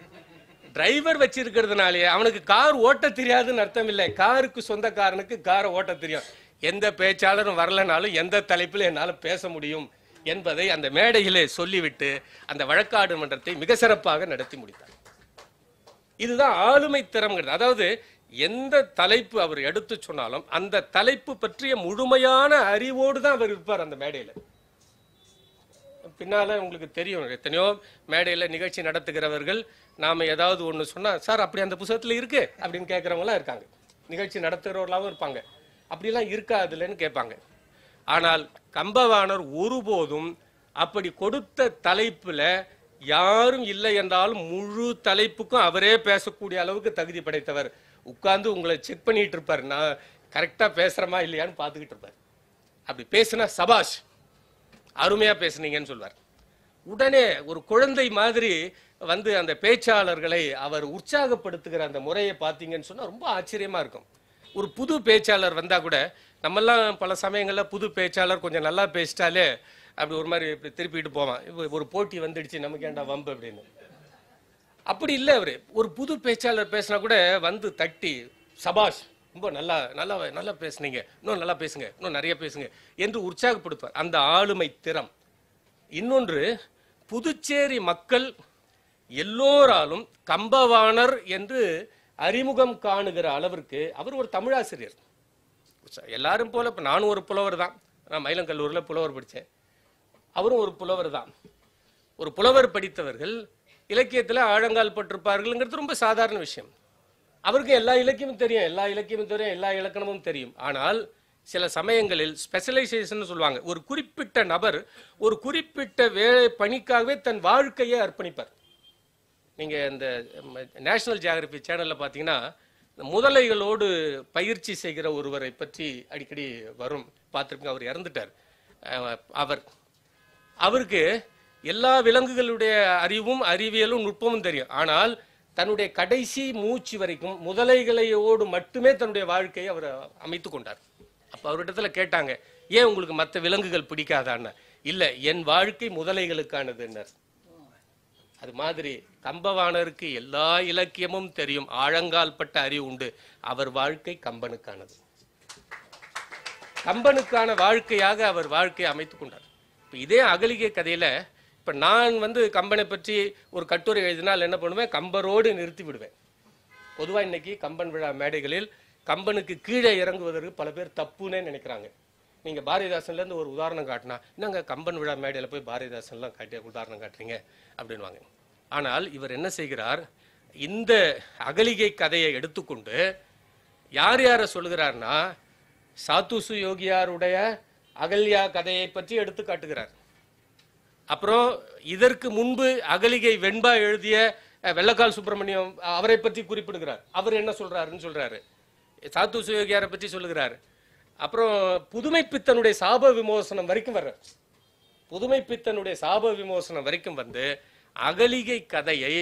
டிரைவர் வச்சிருக்கிறதுனாலயே அவனுக்கு கார் ஓட்ட தெரியாதுன்னு அர்த்தம் இல்லை காருக்கு சொந்தக்காரனுக்கு காரை ஓட்ட தெரியும் எந்த பேச்சாளரும் வரலனாலும் எந்த தலைப்பில் என்னால் பேச முடியும் என்பதை அந்த மேடையிலே சொல்லிவிட்டு அந்த வழக்காடு மன்றத்தை மிக சிறப்பாக நடத்தி முடித்தார் இதுதான் ஆளுமை திறம்ங்கிறது அதாவது எந்த தலைப்பு அவர் எடுத்து சொன்னாலும் அந்த தலைப்பு பற்றிய முழுமையான அறிவோடு தான் அவர் இருப்பார் அந்த மேடையில் பின்னால் உங்களுக்கு தெரியும் எத்தனையோ மேடையில் நிகழ்ச்சி நடத்துகிறவர்கள் நாம் ஏதாவது ஒன்று சொன்னால் சார் அப்படி அந்த புத்தகத்தில் இருக்கு அப்படின்னு கேட்குறவங்களாம் இருக்காங்க நிகழ்ச்சி நடத்துகிறவர்களாகவும் இருப்பாங்க அப்படிலாம் அதுலன்னு கேட்பாங்க ஆனால் கம்பவாணர் ஒருபோதும் அப்படி கொடுத்த தலைப்பில் யாரும் இல்லை என்றாலும் முழு தலைப்புக்கும் அவரே பேசக்கூடிய அளவுக்கு தகுதி படைத்தவர் உட்கார்ந்து உங்களை செக் பண்ணிட்டு இருப்பார் நான் கரெக்டாக பேசுகிறமா இல்லையான்னு பார்த்துக்கிட்டு இருப்பார் அப்படி பேசுனா சபாஷ் அருமையாக பேசுனீங்கன்னு சொல்வார் உடனே ஒரு குழந்தை மாதிரி வந்து அந்த பேச்சாளர்களை அவர் உற்சாகப்படுத்துகிற அந்த முறையை பார்த்தீங்கன்னு சொன்னால் ரொம்ப ஆச்சரியமாக இருக்கும் ஒரு புது பேச்சாளர் வந்தால் கூட நம்மெல்லாம் பல சமயங்களில் புது பேச்சாளர் கொஞ்சம் நல்லா பேசிட்டாலே அப்படி ஒரு மாதிரி இப்படி திருப்பிட்டு போவான் ஒரு போட்டி வந்துடுச்சு நமக்கு ஏண்டா வம்பு அப்படின்னு அப்படி இல்லை அவர் ஒரு புது பேச்சாளர் பேசினா கூட வந்து தட்டி சபாஷ் ரொம்ப நல்லா நல்லா நல்லா பேசுனீங்க இன்னும் நல்லா பேசுங்க இன்னும் நிறைய பேசுங்க என்று உற்சாகப்படுத்துவார் அந்த ஆளுமை திறம் இன்னொன்று புதுச்சேரி மக்கள் எல்லோராலும் கம்பவாணர் என்று அறிமுகம் காணுகிற அளவிற்கு அவர் ஒரு தமிழாசிரியர் எல்லாரும் போல இப்போ நானும் ஒரு புலவர் தான் நான் மயிலங்கல்லூரில் புலவர் படித்தேன் அவரும் ஒரு புலவர் தான் ஒரு புலவர் படித்தவர்கள் இலக்கியத்தில் ஆழங்கால் பட்டிருப்பார்கள்ங்கிறது ரொம்ப சாதாரண விஷயம் அவருக்கு எல்லா இலக்கியமும் தெரியும் எல்லா இலக்கியமும் தெரியும் எல்லா இலக்கணமும் தெரியும் ஆனால் சில சமயங்களில் ஸ்பெஷலைசேஷன் சொல்லுவாங்க ஒரு குறிப்பிட்ட நபர் ஒரு குறிப்பிட்ட வேலை பணிக்காகவே தன் வாழ்க்கையை அர்ப்பணிப்பார் நீங்கள் இந்த நேஷனல் ஜியாகிரபி சேனலில் பார்த்தீங்கன்னா முதலைகளோடு பயிற்சி செய்கிற ஒருவரை பற்றி அடிக்கடி வரும் பார்த்துருக்கு அவர் இறந்துட்டார் அவர் அவருக்கு எல்லா விலங்குகளுடைய அறிவும் அறிவியலும் நுட்பமும் தெரியும் ஆனால் தன்னுடைய கடைசி மூச்சு வரைக்கும் முதலைகளையோடு மட்டுமே தன்னுடைய வாழ்க்கையை அவர் அமைத்து கொண்டார் அப்போ அவரிடத்துல கேட்டாங்க ஏன் உங்களுக்கு மற்ற விலங்குகள் பிடிக்காதான்னு இல்லை என் வாழ்க்கை முதலைகளுக்கானதுன்னர் அது மாதிரி கம்பவாணருக்கு எல்லா இலக்கியமும் தெரியும் ஆழங்கால் பட்ட அறிவு உண்டு அவர் வாழ்க்கை கம்பனுக்கானது கம்பனுக்கான வாழ்க்கையாக அவர் வாழ்க்கையை அமைத்துக் கொண்டார் இப்போ இதே அகலிகை கதையில் இப்போ நான் வந்து கம்பனை பற்றி ஒரு கட்டுரை எழுதினால் என்ன பண்ணுவேன் கம்பரோடு நிறுத்தி விடுவேன் பொதுவாக இன்னைக்கு கம்பன் விழா மேடைகளில் கம்பனுக்கு கீழே இறங்குவதற்கு பல பேர் தப்புன்னே நினைக்கிறாங்க நீங்கள் பாரதிதாசன்லேருந்து ஒரு உதாரணம் காட்டினா என்னங்க கம்பன் விழா மேடையில் போய் பாரதிதாசன்லாம் காட்டிய உதாரணம் காட்டுறீங்க அப்படின்வாங்க ஆனால் இவர் என்ன செய்கிறார் இந்த அகலிகை கதையை எடுத்துக்கொண்டு யார் யாரை சொல்கிறார்னா சாத்துசு யோகியாருடைய அகல்யா கதையை பற்றி எடுத்து காட்டுகிறார் அப்புறம் இதற்கு முன்பு அகலிகை வெண்பா எழுதிய வெள்ளக்கால் சுப்பிரமணியம் அவரை பற்றி குறிப்பிடுகிறார் அவர் என்ன சொல்றாருன்னு சொல்றாரு சாத்து சுயோகியாரை பற்றி சொல்லுகிறார் அப்புறம் புதுமை பித்தனுடைய சாப விமோசனம் வரைக்கும் வர்ற புதுமை பித்தனுடைய சாப விமோசனம் வரைக்கும் வந்து அகலிகை கதையை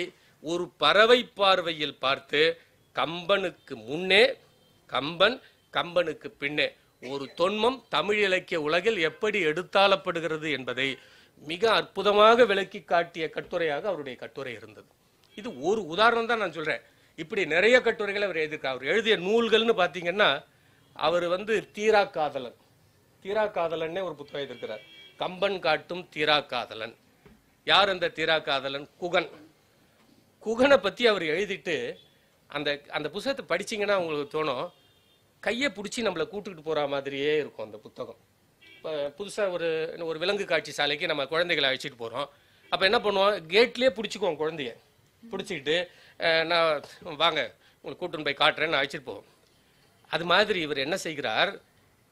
ஒரு பறவை பார்வையில் பார்த்து கம்பனுக்கு முன்னே கம்பன் கம்பனுக்கு பின்னே ஒரு தொன்மம் தமிழ் இலக்கிய உலகில் எப்படி எடுத்தாளப்படுகிறது என்பதை மிக அற்புதமாக விளக்கி காட்டிய கட்டுரையாக அவருடைய கட்டுரை இருந்தது இது ஒரு உதாரணம் தான் நான் சொல்கிறேன் இப்படி நிறைய கட்டுரைகளை அவர் எழுதியிருக்கார் அவர் எழுதிய நூல்கள்னு பார்த்தீங்கன்னா அவர் வந்து தீரா காதலன் தீரா காதலன்னே ஒரு புத்தகம் எழுதியிருக்கிறார் கம்பன் காட்டும் தீரா காதலன் யார் அந்த தீரா காதலன் குகன் குகனை பற்றி அவர் எழுதிட்டு அந்த அந்த புத்தகத்தை படிச்சிங்கன்னா உங்களுக்கு தோணும் கையை பிடிச்சி நம்மளை கூட்டுக்கிட்டு போகிற மாதிரியே இருக்கும் அந்த புத்தகம் புதுசாக ஒரு ஒரு விலங்கு காட்சி சாலைக்கு நம்ம குழந்தைகளை அழைச்சிட்டு போகிறோம் அப்போ என்ன பண்ணுவோம் கேட்லேயே பிடிச்சிக்குவோம் குழந்தைய பிடிச்சிக்கிட்டு நான் வாங்க உங்களுக்கு கூட்டணி போய் காட்டுறேன்னு அழைச்சிட்டு போவோம் அது மாதிரி இவர் என்ன செய்கிறார்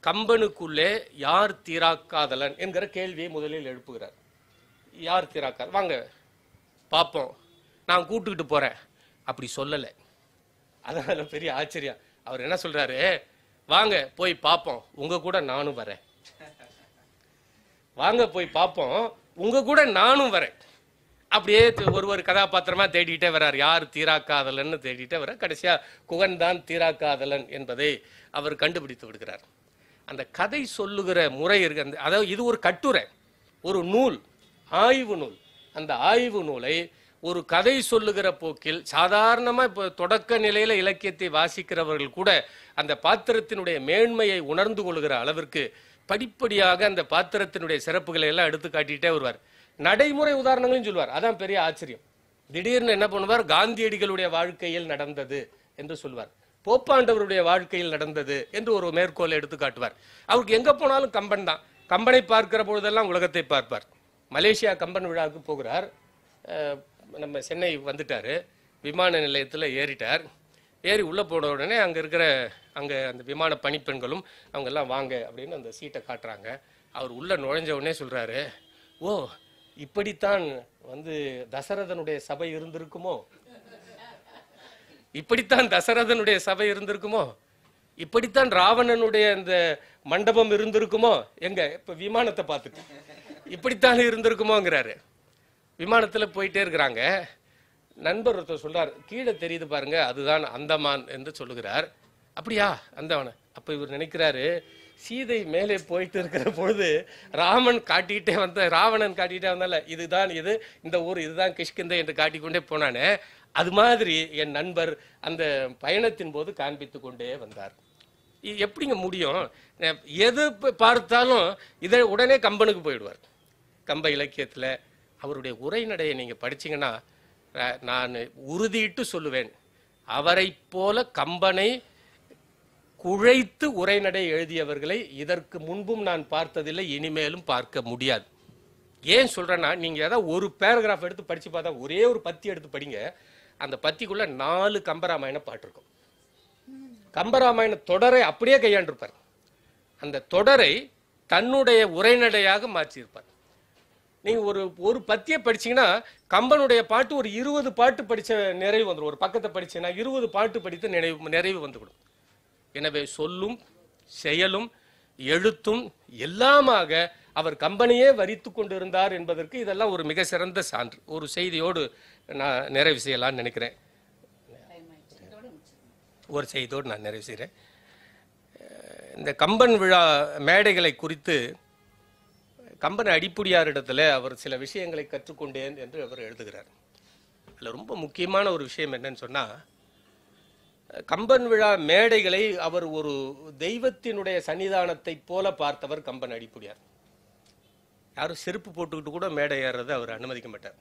கம்பனுக்குள்ளே யார் தீராக்காதலன் என்கிற கேள்வியை முதலில் எழுப்புகிறார் யார் தீராக்கார் வாங்க பார்ப்போம் நான் கூட்டுக்கிட்டு போகிறேன் அப்படி சொல்லலை அதனால பெரிய ஆச்சரியம் அவர் என்ன சொல்கிறாரு வாங்க போய் பார்ப்போம் உங்கள் கூட நானும் வரேன் வாங்க போய் பார்ப்போம் உங்க கூட நானும் வரேன் அப்படியே ஒரு ஒரு கதாபாத்திரமா தேடிக்கிட்டே வர்றார் யார் தீராக்காதலன்னு தேடிட்டே வர கடைசியா குகன் தான் தீராக்காதலன் என்பதை அவர் கண்டுபிடித்து விடுகிறார் அந்த கதை சொல்லுகிற முறை இருக்கு அந்த அதாவது இது ஒரு கட்டுரை ஒரு நூல் ஆய்வு நூல் அந்த ஆய்வு நூலை ஒரு கதை சொல்லுகிற போக்கில் சாதாரணமாக இப்போ தொடக்க நிலையில் இலக்கியத்தை வாசிக்கிறவர்கள் கூட அந்த பாத்திரத்தினுடைய மேன்மையை உணர்ந்து கொள்கிற அளவிற்கு படிப்படியாக அந்த பாத்திரத்தினுடைய சிறப்புகளை எல்லாம் எடுத்து காட்டிகிட்டே வருவார் நடைமுறை உதாரணங்களும் சொல்வார் அதான் பெரிய ஆச்சரியம் திடீர்னு என்ன பண்ணுவார் காந்தியடிகளுடைய வாழ்க்கையில் நடந்தது என்று சொல்வார் போப்பாண்டவருடைய வாழ்க்கையில் நடந்தது என்று ஒரு மேற்கோளை எடுத்து காட்டுவார் அவருக்கு எங்கே போனாலும் கம்பன் தான் கம்பனை பார்க்கிற பொழுதெல்லாம் உலகத்தை பார்ப்பார் மலேசியா கம்பன் விழாவுக்கு போகிறார் நம்ம சென்னை வந்துட்டார் விமான நிலையத்தில் ஏறிட்டார் ஏறி உள்ளே போன உடனே அங்கே இருக்கிற அங்கே அந்த விமான பணிப்பெண்களும் அவங்க எல்லாம் வாங்க அப்படின்னு அந்த சீட்டை காட்டுறாங்க அவர் உள்ளே நுழைஞ்ச உடனே சொல்கிறாரு ஓ இப்படித்தான் வந்து தசரதனுடைய சபை இருந்திருக்குமோ இப்படித்தான் தசரதனுடைய சபை இருந்திருக்குமோ இப்படித்தான் ராவணனுடைய அந்த மண்டபம் இருந்திருக்குமோ எங்க இப்போ விமானத்தை பார்த்துட்டு இப்படித்தான் இருந்திருக்குமோங்கிறாரு விமானத்தில் போயிட்டே இருக்கிறாங்க நண்பர் ஒருத்தர் சொல்றார் கீழே தெரியுது பாருங்க அதுதான் அந்தமான் என்று சொல்லுகிறார் அப்படியா அந்தவன அப்ப இவர் நினைக்கிறாரு சீதை மேலே போயிட்டு இருக்கிற பொழுது ராமன் காட்டிகிட்டே வந்த ராவணன் காட்டிக்கிட்டே வந்தால இதுதான் இது இந்த ஊர் இதுதான் கிஷ்கிந்தை என்று காட்டிக்கொண்டே போனானே அது மாதிரி என் நண்பர் அந்த பயணத்தின் போது காண்பித்து கொண்டே வந்தார் எப்படிங்க முடியும் எது பார்த்தாலும் இதை உடனே கம்பனுக்கு போயிடுவார் கம்ப இலக்கியத்தில் அவருடைய உரைநடையை நீங்கள் படிச்சிங்கன்னா நான் உறுதியிட்டு சொல்லுவேன் அவரை போல கம்பனை குழைத்து உரைநடை எழுதியவர்களை இதற்கு முன்பும் நான் பார்த்ததில்லை இனிமேலும் பார்க்க முடியாது ஏன் சொல்கிறேன்னா நீங்கள் ஏதாவது ஒரு பேராகிராஃப் எடுத்து படித்து பார்த்தா ஒரே ஒரு பத்தி எடுத்து படிங்க அந்த பத்திக்குள்ளே நாலு கம்பராமாயண பாட்டு இருக்கும் கம்பராமாயண தொடரை அப்படியே கையாண்டிருப்பார் அந்த தொடரை தன்னுடைய உரைநடையாக மாற்றியிருப்பார் நீங்கள் ஒரு ஒரு பத்தியை படிச்சீங்கன்னா கம்பனுடைய பாட்டு ஒரு இருபது பாட்டு படித்த நிறைவு வந்துடும் ஒரு பக்கத்தை படித்தேன்னா இருபது பாட்டு படித்து நிறைவு நிறைவு வந்துவிடும் எனவே சொல்லும் செயலும் எழுத்தும் எல்லாமாக அவர் கம்பனையே வரித்து கொண்டிருந்தார் என்பதற்கு இதெல்லாம் ஒரு மிக சிறந்த சான்று ஒரு செய்தியோடு நான் நிறைவு செய்யலாம்னு நினைக்கிறேன் ஒரு செய்தியோடு நான் நிறைவு செய்கிறேன் இந்த கம்பன் விழா மேடைகளை குறித்து கம்பன் அடிப்புடியார் இடத்துல அவர் சில விஷயங்களை கற்றுக்கொண்டேன் என்று அவர் எழுதுகிறார் அதில் ரொம்ப முக்கியமான ஒரு விஷயம் என்னன்னு சொன்னால் கம்பன் விழா மேடைகளை அவர் ஒரு தெய்வத்தினுடைய சன்னிதானத்தை போல பார்த்தவர் கம்பன் அடிப்புடியார் யாரும் செருப்பு போட்டுக்கிட்டு கூட மேடை ஏறுறதை அவர் அனுமதிக்க மாட்டார்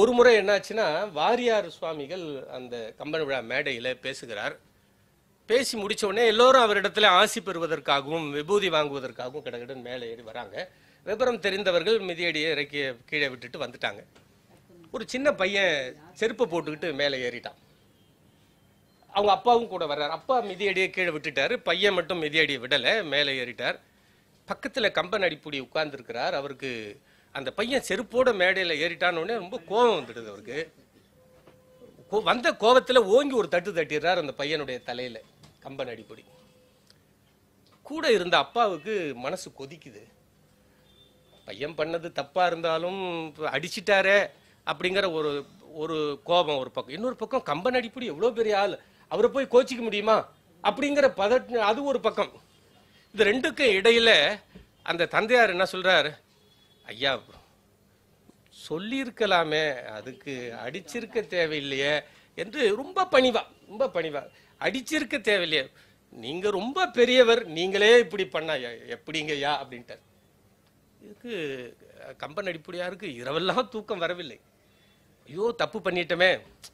ஒரு முறை என்னாச்சுன்னா வாரியார் சுவாமிகள் அந்த கம்பன் விழா மேடையில் பேசுகிறார் பேசி முடித்த உடனே எல்லோரும் அவரிடத்துல ஆசி பெறுவதற்காகவும் விபூதி வாங்குவதற்காகவும் கிடக்கிடன்னு மேலே ஏறி வராங்க விபரம் தெரிந்தவர்கள் மிதியடியை இறக்கி கீழே விட்டுட்டு வந்துட்டாங்க ஒரு சின்ன பையன் செருப்பை போட்டுக்கிட்டு மேலே ஏறிட்டான் அவங்க அப்பாவும் கூட வர்றார் அப்பா மிதியடியை கீழே விட்டுட்டார் பையன் மட்டும் மிதியடியை விடலை மேலே ஏறிட்டார் பக்கத்தில் கம்பன் அடிப்புடி உட்கார்ந்துருக்கிறார் அவருக்கு அந்த பையன் செருப்போட மேடையில் ஏறிட்டான்னு ரொம்ப கோபம் வந்துடுது அவருக்கு வந்த கோபத்தில் ஓங்கி ஒரு தட்டு தட்டிடுறார் அந்த பையனுடைய தலையில் கம்பன் அடிப்படி கூட இருந்த அப்பாவுக்கு மனசு கொதிக்குது பையன் பண்ணது தப்பாக இருந்தாலும் அடிச்சிட்டாரே அப்படிங்கிற ஒரு ஒரு கோபம் ஒரு பக்கம் இன்னொரு பக்கம் கம்பன் அடிப்படி எவ்வளோ பெரிய ஆள் அவரை போய் கோச்சிக்க முடியுமா அப்படிங்கிற பத அது ஒரு பக்கம் இந்த ரெண்டுக்கும் இடையில அந்த தந்தையார் என்ன சொல்கிறார் ஐயா சொல்லியிருக்கலாமே அதுக்கு அடிச்சிருக்க தேவையில்லையே என்று ரொம்ப பணிவா ரொம்ப பணிவா அடிச்சிருக்க தேவையில்லையே நீங்கள் ரொம்ப பெரியவர் நீங்களே இப்படி பண்ண எப்படிங்கய்யா அப்படின்ட்டார் இதுக்கு கம்பன் இருக்கு இரவெல்லாம் தூக்கம் வரவில்லை ஐயோ தப்பு பண்ணிட்டோமே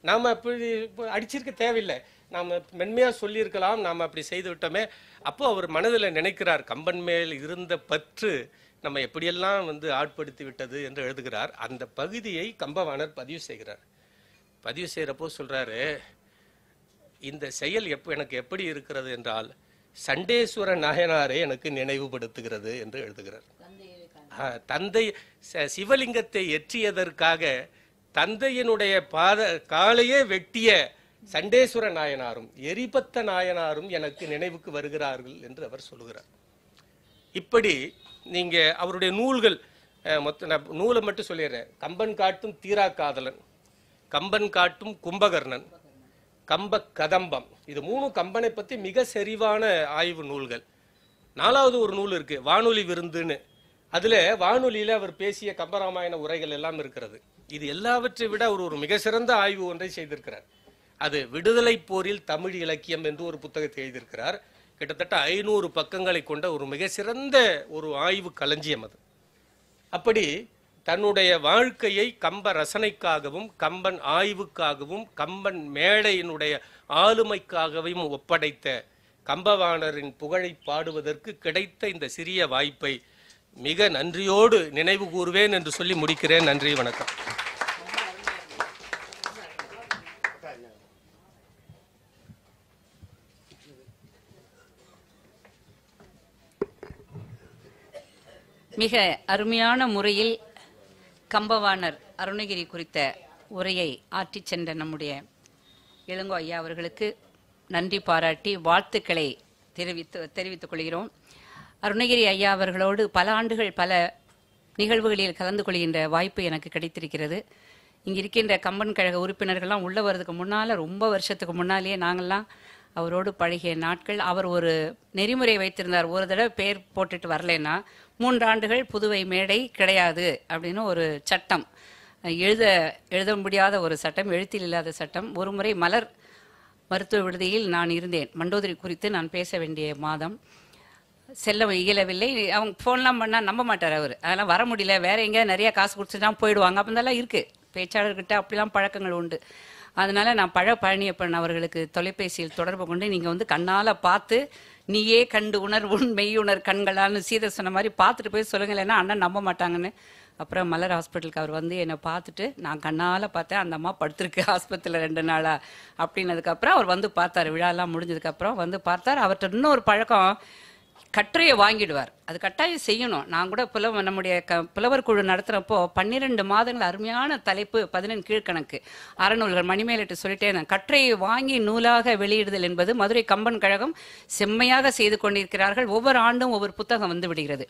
நாம் அப்படி அடிச்சிருக்க தேவையில்லை நாம் மென்மையாக சொல்லியிருக்கலாம் நாம் அப்படி செய்து விட்டோமே அப்போ அவர் மனதில் நினைக்கிறார் கம்பன் மேல் இருந்த பற்று நம்ம எப்படியெல்லாம் வந்து ஆட்படுத்தி விட்டது என்று எழுதுகிறார் அந்த பகுதியை கம்பவாணர் பதிவு செய்கிறார் பதிவு செய்கிறப்போ சொல்கிறாரு இந்த செயல் எப் எனக்கு எப்படி இருக்கிறது என்றால் சண்டேஸ்வர நாயனாரே எனக்கு நினைவுபடுத்துகிறது என்று எழுதுகிறார் தந்தை சிவலிங்கத்தை எற்றியதற்காக தந்தையினுடைய பாத காலையே வெட்டிய சண்டேஸ்வர நாயனாரும் எரிபத்த நாயனாரும் எனக்கு நினைவுக்கு வருகிறார்கள் என்று அவர் சொல்கிறார் இப்படி நீங்கள் அவருடைய நூல்கள் மொத்த நான் நூலை மட்டும் சொல்லிடுறேன் கம்பன் காட்டும் தீரா காதலன் கம்பன் காட்டும் கும்பகர்ணன் கம்ப கதம்பம் இது மூணு கம்பனை பற்றி மிக செறிவான ஆய்வு நூல்கள் நாலாவது ஒரு நூல் இருக்குது வானொலி விருந்துன்னு அதில் வானொலியில் அவர் பேசிய கம்பராமாயண உரைகள் எல்லாம் இருக்கிறது இது எல்லாவற்றை விட அவர் ஒரு மிக சிறந்த ஆய்வு ஒன்றை செய்திருக்கிறார் அது விடுதலை போரில் தமிழ் இலக்கியம் என்று ஒரு புத்தகத்தை எழுதியிருக்கிறார் கிட்டத்தட்ட ஐநூறு பக்கங்களை கொண்ட ஒரு மிக சிறந்த ஒரு ஆய்வு களஞ்சியம் அது அப்படி தன்னுடைய வாழ்க்கையை கம்ப ரசனைக்காகவும் கம்பன் ஆய்வுக்காகவும் கம்பன் மேடையினுடைய ஆளுமைக்காகவும் ஒப்படைத்த கம்பவாணரின் புகழை பாடுவதற்கு கிடைத்த இந்த சிறிய வாய்ப்பை மிக நன்றியோடு நினைவு கூறுவேன் என்று சொல்லி முடிக்கிறேன் நன்றி வணக்கம் மிக அருமையான முறையில் கம்பவாணர் அருணகிரி குறித்த உரையை ஆற்றி சென்ற நம்முடைய இளங்கோ ஐயா அவர்களுக்கு நன்றி பாராட்டி வாழ்த்துக்களை தெரிவித்து தெரிவித்துக் கொள்கிறோம் அருணகிரி ஐயா அவர்களோடு பல ஆண்டுகள் பல நிகழ்வுகளில் கலந்து கொள்கின்ற வாய்ப்பு எனக்கு கிடைத்திருக்கிறது இங்கே இருக்கின்ற கம்பன் கழக உறுப்பினர்கள்லாம் உள்ளே வர்றதுக்கு முன்னால் ரொம்ப வருஷத்துக்கு முன்னாலேயே நாங்கள்லாம் அவரோடு பழகிய நாட்கள் அவர் ஒரு நெறிமுறை வைத்திருந்தார் ஒரு தடவை பேர் போட்டுட்டு வரலன்னா மூன்று ஆண்டுகள் புதுவை மேடை கிடையாது அப்படின்னு ஒரு சட்டம் எழுத எழுத முடியாத ஒரு சட்டம் எழுத்தில் இல்லாத சட்டம் ஒரு முறை மலர் மருத்துவ விடுதியில் நான் இருந்தேன் மண்டோதரி குறித்து நான் பேச வேண்டிய மாதம் செல்ல இயலவில்லை அவங்க ஃபோன்லாம் பண்ணால் நம்ப மாட்டார் அவர் அதெல்லாம் வர முடியல வேற எங்கேயாவது நிறையா காசு கொடுத்துட்டா போயிடுவாங்க அப்படிலாம் இருக்குது பேச்சாளர்கிட்ட அப்படிலாம் பழக்கங்கள் உண்டு அதனால் நான் பழ பழனியப்பன் அவர்களுக்கு தொலைபேசியில் தொடர்பு கொண்டு நீங்கள் வந்து கண்ணால் பார்த்து நீயே கண்டு உணர் உன் மெய் உணர் கண்களான்னு சீதை சொன்ன மாதிரி பார்த்துட்டு போய் சொல்லுங்க இல்லைன்னா அண்ணன் நம்ப மாட்டாங்கன்னு அப்புறம் மலர் ஹாஸ்பிட்டலுக்கு அவர் வந்து என்னை பார்த்துட்டு நான் கண்ணால் பார்த்தேன் அந்த அம்மா படுத்திருக்கு ஆஸ்பத்திரியில் ரெண்டு நாளாக அப்படின்னதுக்கப்புறம் அவர் வந்து பார்த்தார் விழாலாம் முடிஞ்சதுக்கப்புறம் வந்து பார்த்தார் அவர்கிட்ட இன்னொரு பழக்கம் கற்றையை வாங்கிடுவார் அது கட்டாயம் செய்யணும் நான் கூட புலவ நம்முடைய க புலவர் குழு நடத்துகிறப்போ பன்னிரெண்டு மாதங்கள் அருமையான தலைப்பு பதினெண்டு கீழ்கணக்கு அறநூல்கள் மணிமேலிட்டு சொல்லிட்டேன் கற்றையை வாங்கி நூலாக வெளியிடுதல் என்பது மதுரை கம்பன் கழகம் செம்மையாக செய்து கொண்டிருக்கிறார்கள் ஒவ்வொரு ஆண்டும் ஒவ்வொரு புத்தகம் வந்து விடுகிறது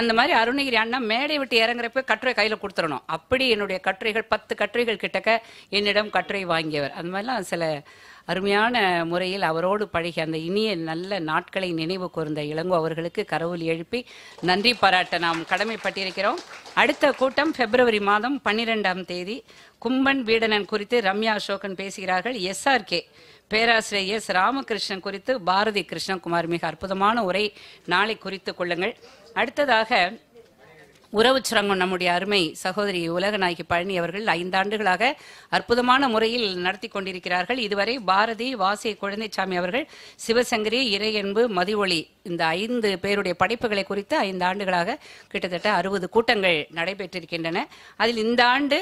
அந்த மாதிரி அருணகிரி அண்ணா மேடை விட்டு இறங்குறப்ப கட்டுரை கையில் கொடுத்துடணும் அப்படி என்னுடைய கட்டுரைகள் பத்து கட்டுரைகள் கிட்டக்க என்னிடம் கட்டுரை வாங்கியவர் அந்த மாதிரிலாம் சில அருமையான முறையில் அவரோடு பழகி அந்த இனிய நல்ல நாட்களை நினைவு கூர்ந்த இளங்கோ அவர்களுக்கு கரவுள் எழுப்பி நன்றி பாராட்ட நாம் கடமைப்பட்டிருக்கிறோம் அடுத்த கூட்டம் பிப்ரவரி மாதம் பன்னிரெண்டாம் தேதி கும்பன் பீடனன் குறித்து ரம்யா அசோகன் பேசுகிறார்கள் எஸ்ஆர்கே பேராசிரியர் எஸ் ராமகிருஷ்ணன் குறித்து பாரதி கிருஷ்ணகுமார் மிக அற்புதமான உரை நாளை குறித்து கொள்ளுங்கள் அடுத்ததாக உறவு சுரங்கம் நம்முடைய அருமை சகோதரி உலகநாயகி பழனி அவர்கள் ஐந்தாண்டுகளாக அற்புதமான முறையில் நடத்தி கொண்டிருக்கிறார்கள் இதுவரை பாரதி வாசிய குழந்தைசாமி அவர்கள் சிவசங்கரி இறையன்பு மதிவொளி இந்த ஐந்து பேருடைய படைப்புகளை குறித்து ஐந்து ஆண்டுகளாக கிட்டத்தட்ட அறுபது கூட்டங்கள் நடைபெற்றிருக்கின்றன அதில் இந்த ஆண்டு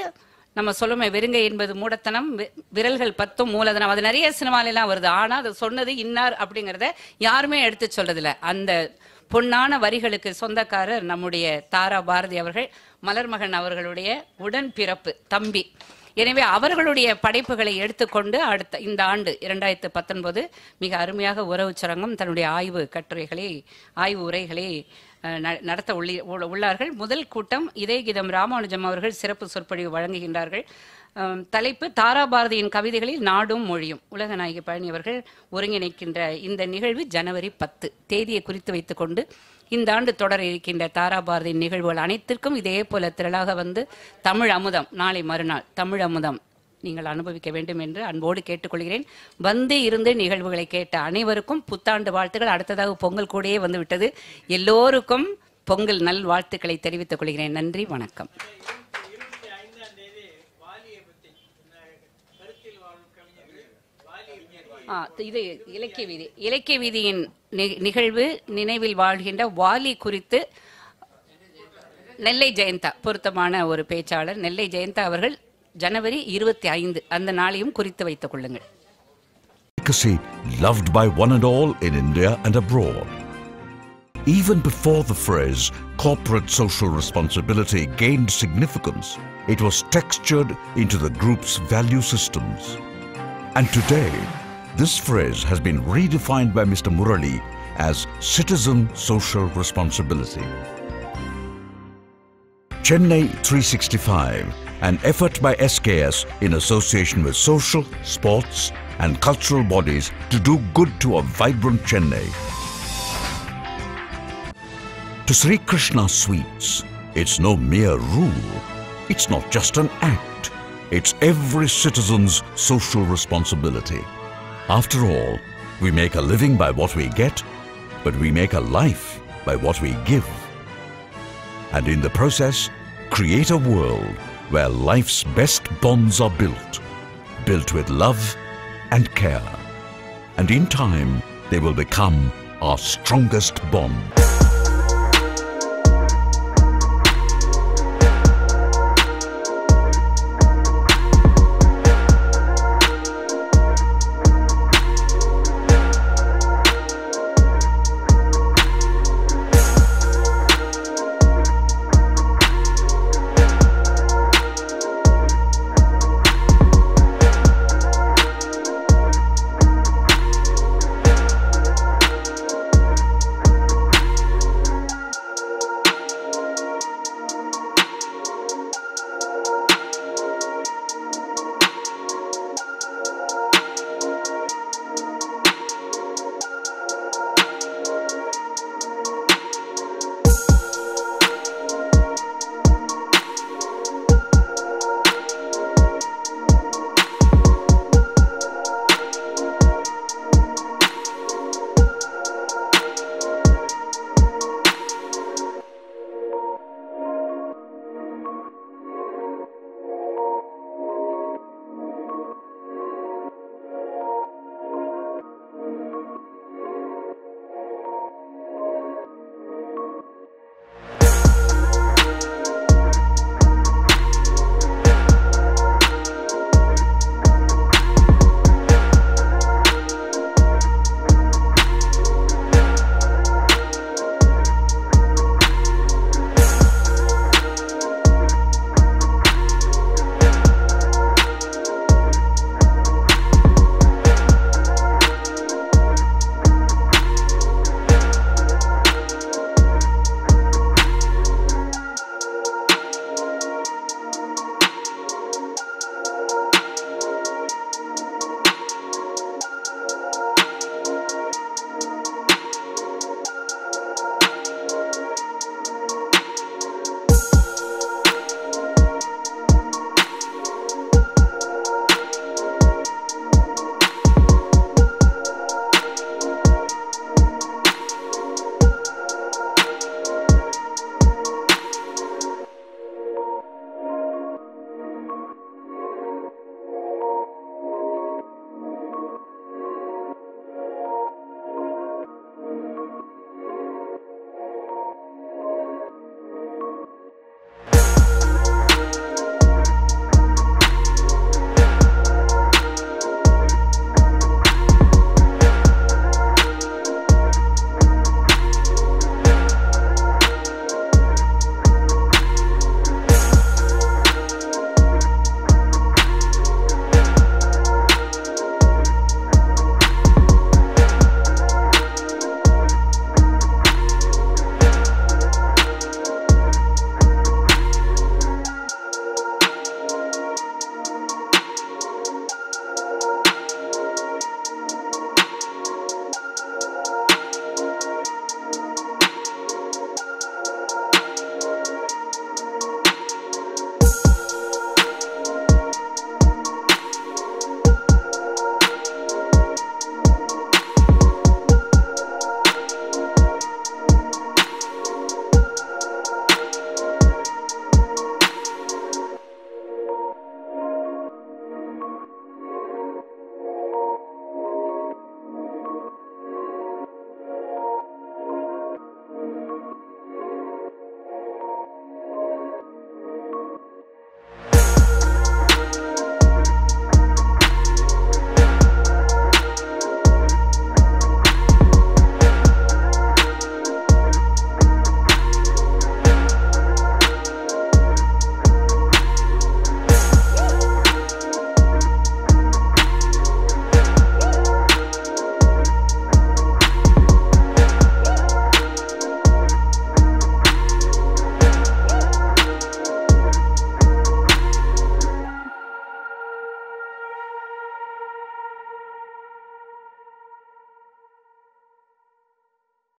நம்ம சொல்லுமே வெறுங்கை என்பது மூடத்தனம் விரல்கள் பத்தும் மூலதனம் அது நிறைய சினிமாலெல்லாம் வருது ஆனால் அது சொன்னது இன்னார் அப்படிங்கிறத யாருமே எடுத்து சொல்றதில்லை அந்த பொன்னான வரிகளுக்கு சொந்தக்காரர் நம்முடைய தாரா பாரதி அவர்கள் மலர்மகன் அவர்களுடைய உடன்பிறப்பு தம்பி எனவே அவர்களுடைய படைப்புகளை எடுத்துக்கொண்டு அடுத்த இந்த ஆண்டு இரண்டாயிரத்து பத்தொன்பது மிக அருமையாக உறவு சுரங்கம் தன்னுடைய ஆய்வு கட்டுரைகளை ஆய்வு உரைகளை நடத்த உள்ளார்கள் முதல் கூட்டம் இதே கீதம் ராமானுஜம் அவர்கள் சிறப்பு சொற்பொழிவு வழங்குகின்றார்கள் தலைப்பு தாராபாரதியின் கவிதைகளில் நாடும் மொழியும் உலகநாயகி பழனி அவர்கள் ஒருங்கிணைக்கின்ற இந்த நிகழ்வு ஜனவரி பத்து தேதியை குறித்து வைத்துக்கொண்டு இந்த ஆண்டு தொடர இருக்கின்ற தாராபாரதியின் நிகழ்வுகள் அனைத்திற்கும் இதே போல திரளாக வந்து தமிழ் அமுதம் நாளை மறுநாள் தமிழ் அமுதம் நீங்கள் அனுபவிக்க வேண்டும் என்று அன்போடு கேட்டுக்கொள்கிறேன் வந்து இருந்து நிகழ்வுகளை கேட்ட அனைவருக்கும் புத்தாண்டு வாழ்த்துக்கள் அடுத்ததாக பொங்கல் கூடயே வந்துவிட்டது எல்லோருக்கும் பொங்கல் நல் வாழ்த்துக்களை தெரிவித்துக் கொள்கிறேன் நன்றி வணக்கம் இது இலக்கிய வீதி இலக்கிய வீதியின் நிகழ்வு நினைவில் வாழ்கின்ற வாலி குறித்து நெல்லை ஜெயந்தா பொருத்தமான ஒரு பேச்சாளர் நெல்லை ஜெயந்தா அவர்கள் ஜனவரி இருபத்தி ஐந்து அந்த நாளையும் குறித்து வைத்துக் கொள்ளுங்கள் Even before the phrase corporate social responsibility gained significance, it was textured into the group's value systems. And today, This phrase has been redefined by Mr. Murali as citizen social responsibility. Chennai 365, an effort by SKS in association with social, sports and cultural bodies to do good to a vibrant Chennai. To Sri Krishna Sweets, it's no mere rule. It's not just an act. It's every citizen's social responsibility. After all, we make a living by what we get, but we make a life by what we give. And in the process, create a world where life's best bonds are built, built with love and care. And in time, they will become our strongest bond.